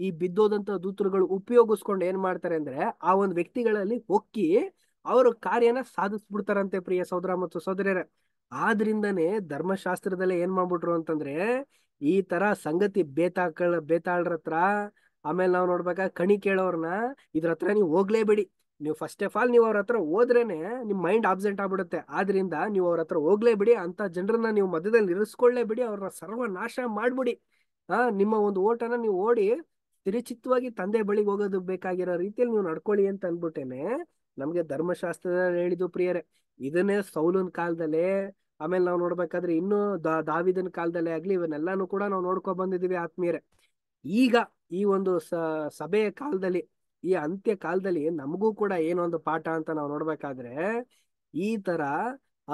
Speaker 1: ಈ ಬಿದ್ದೋದಂತ ದೂತರುಗಳು ಉಪಯೋಗಿಸ್ಕೊಂಡು ಏನ್ ಮಾಡ್ತಾರೆ ಅಂದ್ರೆ ಆ ಒಂದು ವ್ಯಕ್ತಿಗಳಲ್ಲಿ ಹೊಕ್ಕಿ ಅವರು ಕಾರ್ಯನ ಸಾಧಿಸ್ಬಿಡ್ತಾರಂತೆ ಪ್ರಿಯ ಸೋದರ ಮತ್ತು ಸೋದರಿಯರೇ ಆದ್ರಿಂದನೇ ಧರ್ಮಶಾಸ್ತ್ರದಲ್ಲೇ ಏನ್ ಮಾಡ್ಬಿಟ್ರು ಅಂತಂದ್ರೆ ಈ ತರ ಸಂಗತಿ ಬೇತಾಕಳ ಬೇತಾಳ್ರ ಹತ್ರ ಆಮೇಲೆ ನಾವು ನೋಡ್ಬೇಕಾ ಕಣಿ ಕೇಳೋರ್ನ ಇದ್ರ ಹತ್ರ ನೀವು ಹೋಗ್ಲೇಬೇಡಿ ನೀವು ಫಸ್ಟ್ ಆಫ್ ಆಲ್ ನೀವು ಅವ್ರ ಹತ್ರ ಹೋದ್ರೇನೆ ನಿಮ್ಮ ಮೈಂಡ್ ಆಬ್ಸೆಂಟ್ ಆಗ್ಬಿಡುತ್ತೆ ಆದ್ರಿಂದ ನೀವು ಅವ್ರ ಹತ್ರ ಹೋಗ್ಲೇ ಬಿಡಿ ಅಂತ ಜನರನ್ನ ನೀವು ಮಧ್ಯದಲ್ಲಿ ಇರಿಸ್ಕೊಳ್ಳೇ ಬಿಡಿ ಅವ್ರನ್ನ ಸರ್ವನಾಶ ಮಾಡ್ಬಿಡಿ ಆ ನಿಮ್ಮ ಒಂದು ಓಟನ ನೀವು ಓಡಿ ತಿರುಚಿತ್ವಾಗಿ ತಂದೆ ಬಳಿಗೆ ಹೋಗೋದು ಬೇಕಾಗಿರೋ ರೀತಿಯಲ್ಲಿ ನೀವು ನಡ್ಕೊಳ್ಳಿ ಅಂತ ಅನ್ಬಿಟ್ಟೇನೆ ನಮ್ಗೆ ಧರ್ಮಶಾಸ್ತ್ರ ಹೇಳಿದ್ದು ಪ್ರಿಯರೇ ಇದನ್ನೇ ಸೌಲನ್ ಕಾಲದಲ್ಲೇ ಆಮೇಲೆ ನಾವು ನೋಡ್ಬೇಕಾದ್ರೆ ಇನ್ನೂ ದಾವಿದನ್ ಕಾಲದಲ್ಲೇ ಆಗ್ಲಿ ಇವನ್ನೆಲ್ಲಾನು ಕೂಡ ನಾವು ನೋಡ್ಕೊ ಬಂದಿದೀವಿ ಆತ್ಮೀಯರೇ ಈಗ ಈ ಒಂದು ಸಭೆಯ ಕಾಲದಲ್ಲಿ ಈ ಅಂತ್ಯ ಕಾಲದಲ್ಲಿ ನಮಗೂ ಕೂಡ ಏನೊಂದು ಪಾಠ ಅಂತ ನಾವು ನೋಡ್ಬೇಕಾದ್ರೆ ಈ ತರ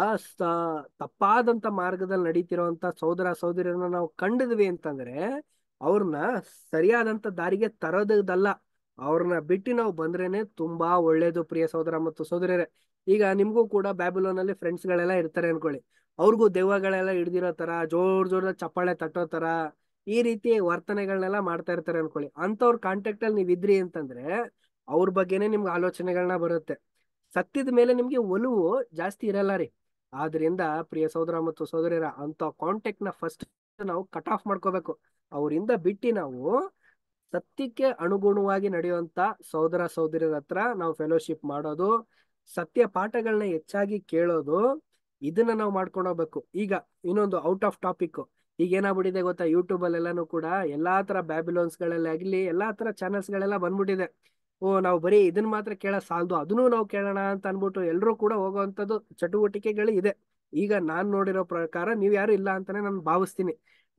Speaker 1: ಅಸ್ತ ತಪ್ಪಾದಂತ ಮಾರ್ಗದಲ್ಲಿ ನಡೀತಿರುವಂತ ಸಹೋದರ ಸಹೋದರಿಯರನ್ನ ನಾವು ಕಂಡಿದ್ವಿ ಅಂತಂದ್ರೆ ಅವ್ರನ್ನ ಸರಿಯಾದಂತ ದಾರಿಗೆ ತರೋದಲ್ಲ ಅವ್ರನ್ನ ಬಿಟ್ಟು ನಾವು ಬಂದ್ರೇನೆ ತುಂಬಾ ಒಳ್ಳೇದು ಪ್ರಿಯ ಸೋದರ ಮತ್ತು ಸಹೋದರಿಯರೇ ಈಗ ನಿಮ್ಗೂ ಕೂಡ ಬ್ಯಾಬಿಲೋನ್ ಅಲ್ಲಿ ಫ್ರೆಂಡ್ಸ್ ಇರ್ತಾರೆ ಅನ್ಕೊಳ್ಳಿ ಅವ್ರಿಗೂ ದೆವ್ವಗಳೆಲ್ಲ ಹಿಡ್ದಿರೋ ತರ ಜೋರ್ ಜೋರ ಚಪ್ಪಾಳೆ ತಟ್ಟೋ ತರ ಈ ರೀತಿ ವರ್ತನೆಗಳನ್ನೆಲ್ಲ ಮಾಡ್ತಾ ಇರ್ತಾರೆ ಅನ್ಕೊಳ್ಳಿ ಅಂತವ್ರ ಕಾಂಟ್ಯಾಕ್ಟ್ ಅಲ್ಲಿ ನೀವ್ ಇದ್ರಿ ಅಂತಂದ್ರೆ ಅವ್ರ ಬಗ್ಗೆನೆ ನಿಮ್ಗೆ ಆಲೋಚನೆಗಳನ್ನ ಬರುತ್ತೆ ಸತ್ತಿದ ಮೇಲೆ ನಿಮ್ಗೆ ಒಲವು ಜಾಸ್ತಿ ಇರಲ್ಲ ರೀ ಆದ್ರಿಂದ ಪ್ರಿಯ ಸಹೋದರ ಮತ್ತು ಸಹೋದರಿಯರ ಅಂತ ಕಾಂಟ್ಯಾಕ್ಟ್ ನ ಫಸ್ಟ್ ನಾವು ಕಟ್ ಆಫ್ ಮಾಡ್ಕೋಬೇಕು ಅವರಿಂದ ಬಿಟ್ಟು ನಾವು ಸತ್ಯಕ್ಕೆ ಅನುಗುಣವಾಗಿ ನಡೆಯುವಂತ ಸಹೋದರ ಸಹೋದರಿಯರ ಹತ್ರ ನಾವು ಫೆಲೋಶಿಪ್ ಮಾಡೋದು ಸತ್ಯ ಪಾಠಗಳನ್ನ ಹೆಚ್ಚಾಗಿ ಕೇಳೋದು ಇದನ್ನ ನಾವು ಮಾಡ್ಕೊಂಡು ಹೋಗ್ಬೇಕು ಈಗ ಇನ್ನೊಂದು ಔಟ್ ಆಫ್ ಟಾಪಿಕ್ ಈಗ ಏನಾಗ್ಬಿಟ್ಟಿದೆ ಗೊತ್ತಾ ಯೂಟ್ಯೂಬ್ ಅಲ್ಲೆಲ್ಲಾನು ಕೂಡ ಎಲ್ಲಾ ತರ ಬ್ಯಾಬಿಲೋನ್ಸ್ ಆಗಲಿ ಎಲ್ಲಾ ತರ ಚಾನೆಲ್ಸ್ ಗಳೆಲ್ಲ ಬಂದ್ಬಿಟ್ಟಿದೆ ಓ ನಾವು ಬರೀ ಇದನ್ನ ಮಾತ್ರ ಕೇಳ ಸಾಲದು ಅದನ್ನು ನಾವು ಕೇಳೋಣ ಅಂತ ಅನ್ಬಿಟ್ಟು ಎಲ್ಲರೂ ಕೂಡ ಹೋಗುವಂತದ್ದು ಚಟುವಟಿಕೆಗಳು ಇದೆ ಈಗ ನಾನು ನೋಡಿರೋ ಪ್ರಕಾರ ನೀವ್ ಯಾರು ಇಲ್ಲ ಅಂತಾನೆ ನಾನು ಭಾವಿಸ್ತೀನಿ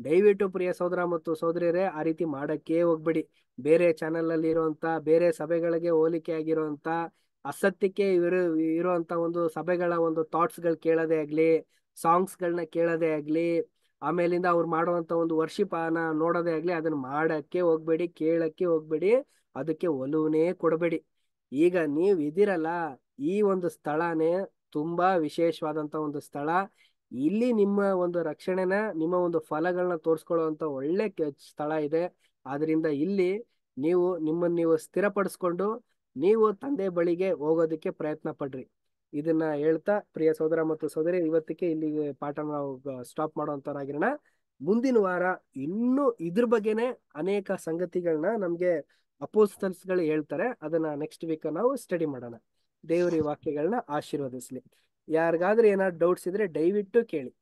Speaker 1: ದಯವಿಟ್ಟು ಪ್ರಿಯ ಸೋದರ ಮತ್ತು ಸೋದರಿಯರೇ ಆ ರೀತಿ ಮಾಡಕ್ಕೆ ಹೋಗ್ಬೇಡಿ ಬೇರೆ ಚಾನೆಲ್ ಅಲ್ಲಿ ಇರುವಂತ ಬೇರೆ ಸಭೆಗಳಿಗೆ ಹೋಲಿಕೆ ಆಗಿರುವಂತ ಅಸತ್ಯಕ್ಕೆ ಇರೋ ಇರುವಂತ ಒಂದು ಸಭೆಗಳ ಒಂದು ಥಾಟ್ಸ್ ಗಳು ಕೇಳೋದೇ ಆಗ್ಲಿ ಸಾಂಗ್ಸ್ ಗಳನ್ನ ಕೇಳೋದೇ ಆಗ್ಲಿ ಆಮೇಲಿಂದ ಅವ್ರು ಮಾಡುವಂತ ಒಂದು ವರ್ಷಿಪಾನ ನೋಡೋದೇ ಆಗ್ಲಿ ಅದನ್ನ ಮಾಡಕ್ಕೆ ಹೋಗ್ಬೇಡಿ ಕೇಳಕ್ಕೆ ಹೋಗ್ಬೇಡಿ ಅದಕ್ಕೆ ಒಲುವನೇ ಕೊಡಬೇಡಿ ಈಗ ನೀವು ಇದಿರಲ್ಲ ಈ ಒಂದು ಸ್ಥಳನೇ ತುಂಬಾ ವಿಶೇಷವಾದಂತ ಒಂದು ಸ್ಥಳ ಇಲ್ಲಿ ನಿಮ್ಮ ಒಂದು ರಕ್ಷಣೆನ ನಿಮ್ಮ ಒಂದು ಫಲಗಳನ್ನ ತೋರಿಸ್ಕೊಳ್ಳುವಂತ ಒಳ್ಳೆ ಸ್ಥಳ ಇದೆ ಆದ್ರಿಂದ ಇಲ್ಲಿ ನೀವು ನಿಮ್ಮನ್ನ ನೀವು ಸ್ಥಿರಪಡಿಸ್ಕೊಂಡು ನೀವು ತಂದೆ ಬಳಿಗೆ ಹೋಗೋದಕ್ಕೆ ಪ್ರಯತ್ನ ಪಡ್ರಿ ಇದನ್ನ ಹೇಳ್ತಾ ಪ್ರಿಯ ಸೋದರ ಮತ್ತು ಸೋದರಿ ಇವತ್ತಿಗೆ ಇಲ್ಲಿ ಪಾಠ ನಾವು ಸ್ಟಾಪ್ ಮಾಡುವಂತವರಾಗಿರೋಣ ಮುಂದಿನ ವಾರ ಇನ್ನೂ ಇದ್ರ ಬಗ್ಗೆನೆ ಅನೇಕ ಸಂಗತಿಗಳನ್ನ ನಮ್ಗೆ ಅಪೋಸ್ಟಲ್ಸ್ ಗಳು ಹೇಳ್ತಾರೆ ಅದನ್ನ ನೆಕ್ಸ್ಟ್ ವೀಕ್ ನಾವು ಸ್ಟಡಿ ಮಾಡೋಣ ದೇವರಿ ವಾಕ್ಯಗಳನ್ನ ಆಶೀರ್ವದಿಸ್ಲಿ ಯಾರಿಗಾದ್ರೂ ಏನಾದ್ರು ಡೌಟ್ಸ್ ಇದ್ರೆ ದಯವಿಟ್ಟು ಕೇಳಿ